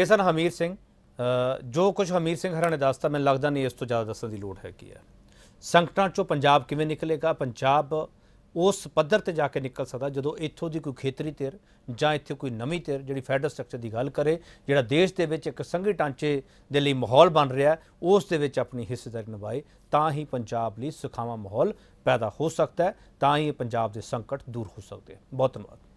ਇਹ ਸਨ ਹਮੀਦ ਸਿੰਘ ਜੋ ਕੁਝ ਹਮੀਦ ਸਿੰਘ ਨੇ ਦੱਸਤਾ ਮੈਨੂੰ ਲੱਗਦਾ ਨਹੀਂ ਇਸ ਤੋਂ ਜ਼ਿਆਦਾ ਦੱਸਣ ਦੀ ਲੋੜ ਹੈ ਕੀ ਹੈ ਸੰਕਟਾਂ ਚੋਂ ਪੰਜਾਬ ਕਿਵੇਂ ਨਿਕਲੇਗਾ ਪੰਜਾਬ ਉਸ ਪੱਧਰ ਤੇ ਜਾ ਕੇ ਨਿਕਲ ਸਕਦਾ ਜਦੋਂ ਇੱਥੋਂ ਦੀ ਕੋਈ ਖੇਤਰੀ ਧਿਰ ਜਾਂ ਇੱਥੇ ਕੋਈ ਨਵੀਂ ਧਿਰ ਜਿਹੜੀ ਫੈਡਰਲ ਸਟਰਕਚਰ ਦੀ ਗੱਲ ਕਰੇ ਜਿਹੜਾ ਦੇਸ਼ ਦੇ ਵਿੱਚ ਇੱਕ ਸੰਘੀ ਟਾਂਚੇ ਦੇ ਲਈ ਮਾਹੌਲ ਬਣ ਰਿਹਾ ਉਸ ਦੇ ਵਿੱਚ ਆਪਣੀ ਹਿੱਸੇਦਾਰੀ ਨਿਭਾਏ ਤਾਂ ਹੀ ਪੰਜਾਬ ਲਈ ਸੁਖਾਵਾਂ ਮਾਹੌਲ ਪੈਦਾ ਹੋ ਸਕਦਾ ਹੈ ਤਾਂ ਹੀ ਪੰਜਾਬ ਦੇ ਸੰਕਟ ਦੂਰ ਹੋ ਸਕਦੇ ਬਹੁਤ ਧੰਨਵਾਦ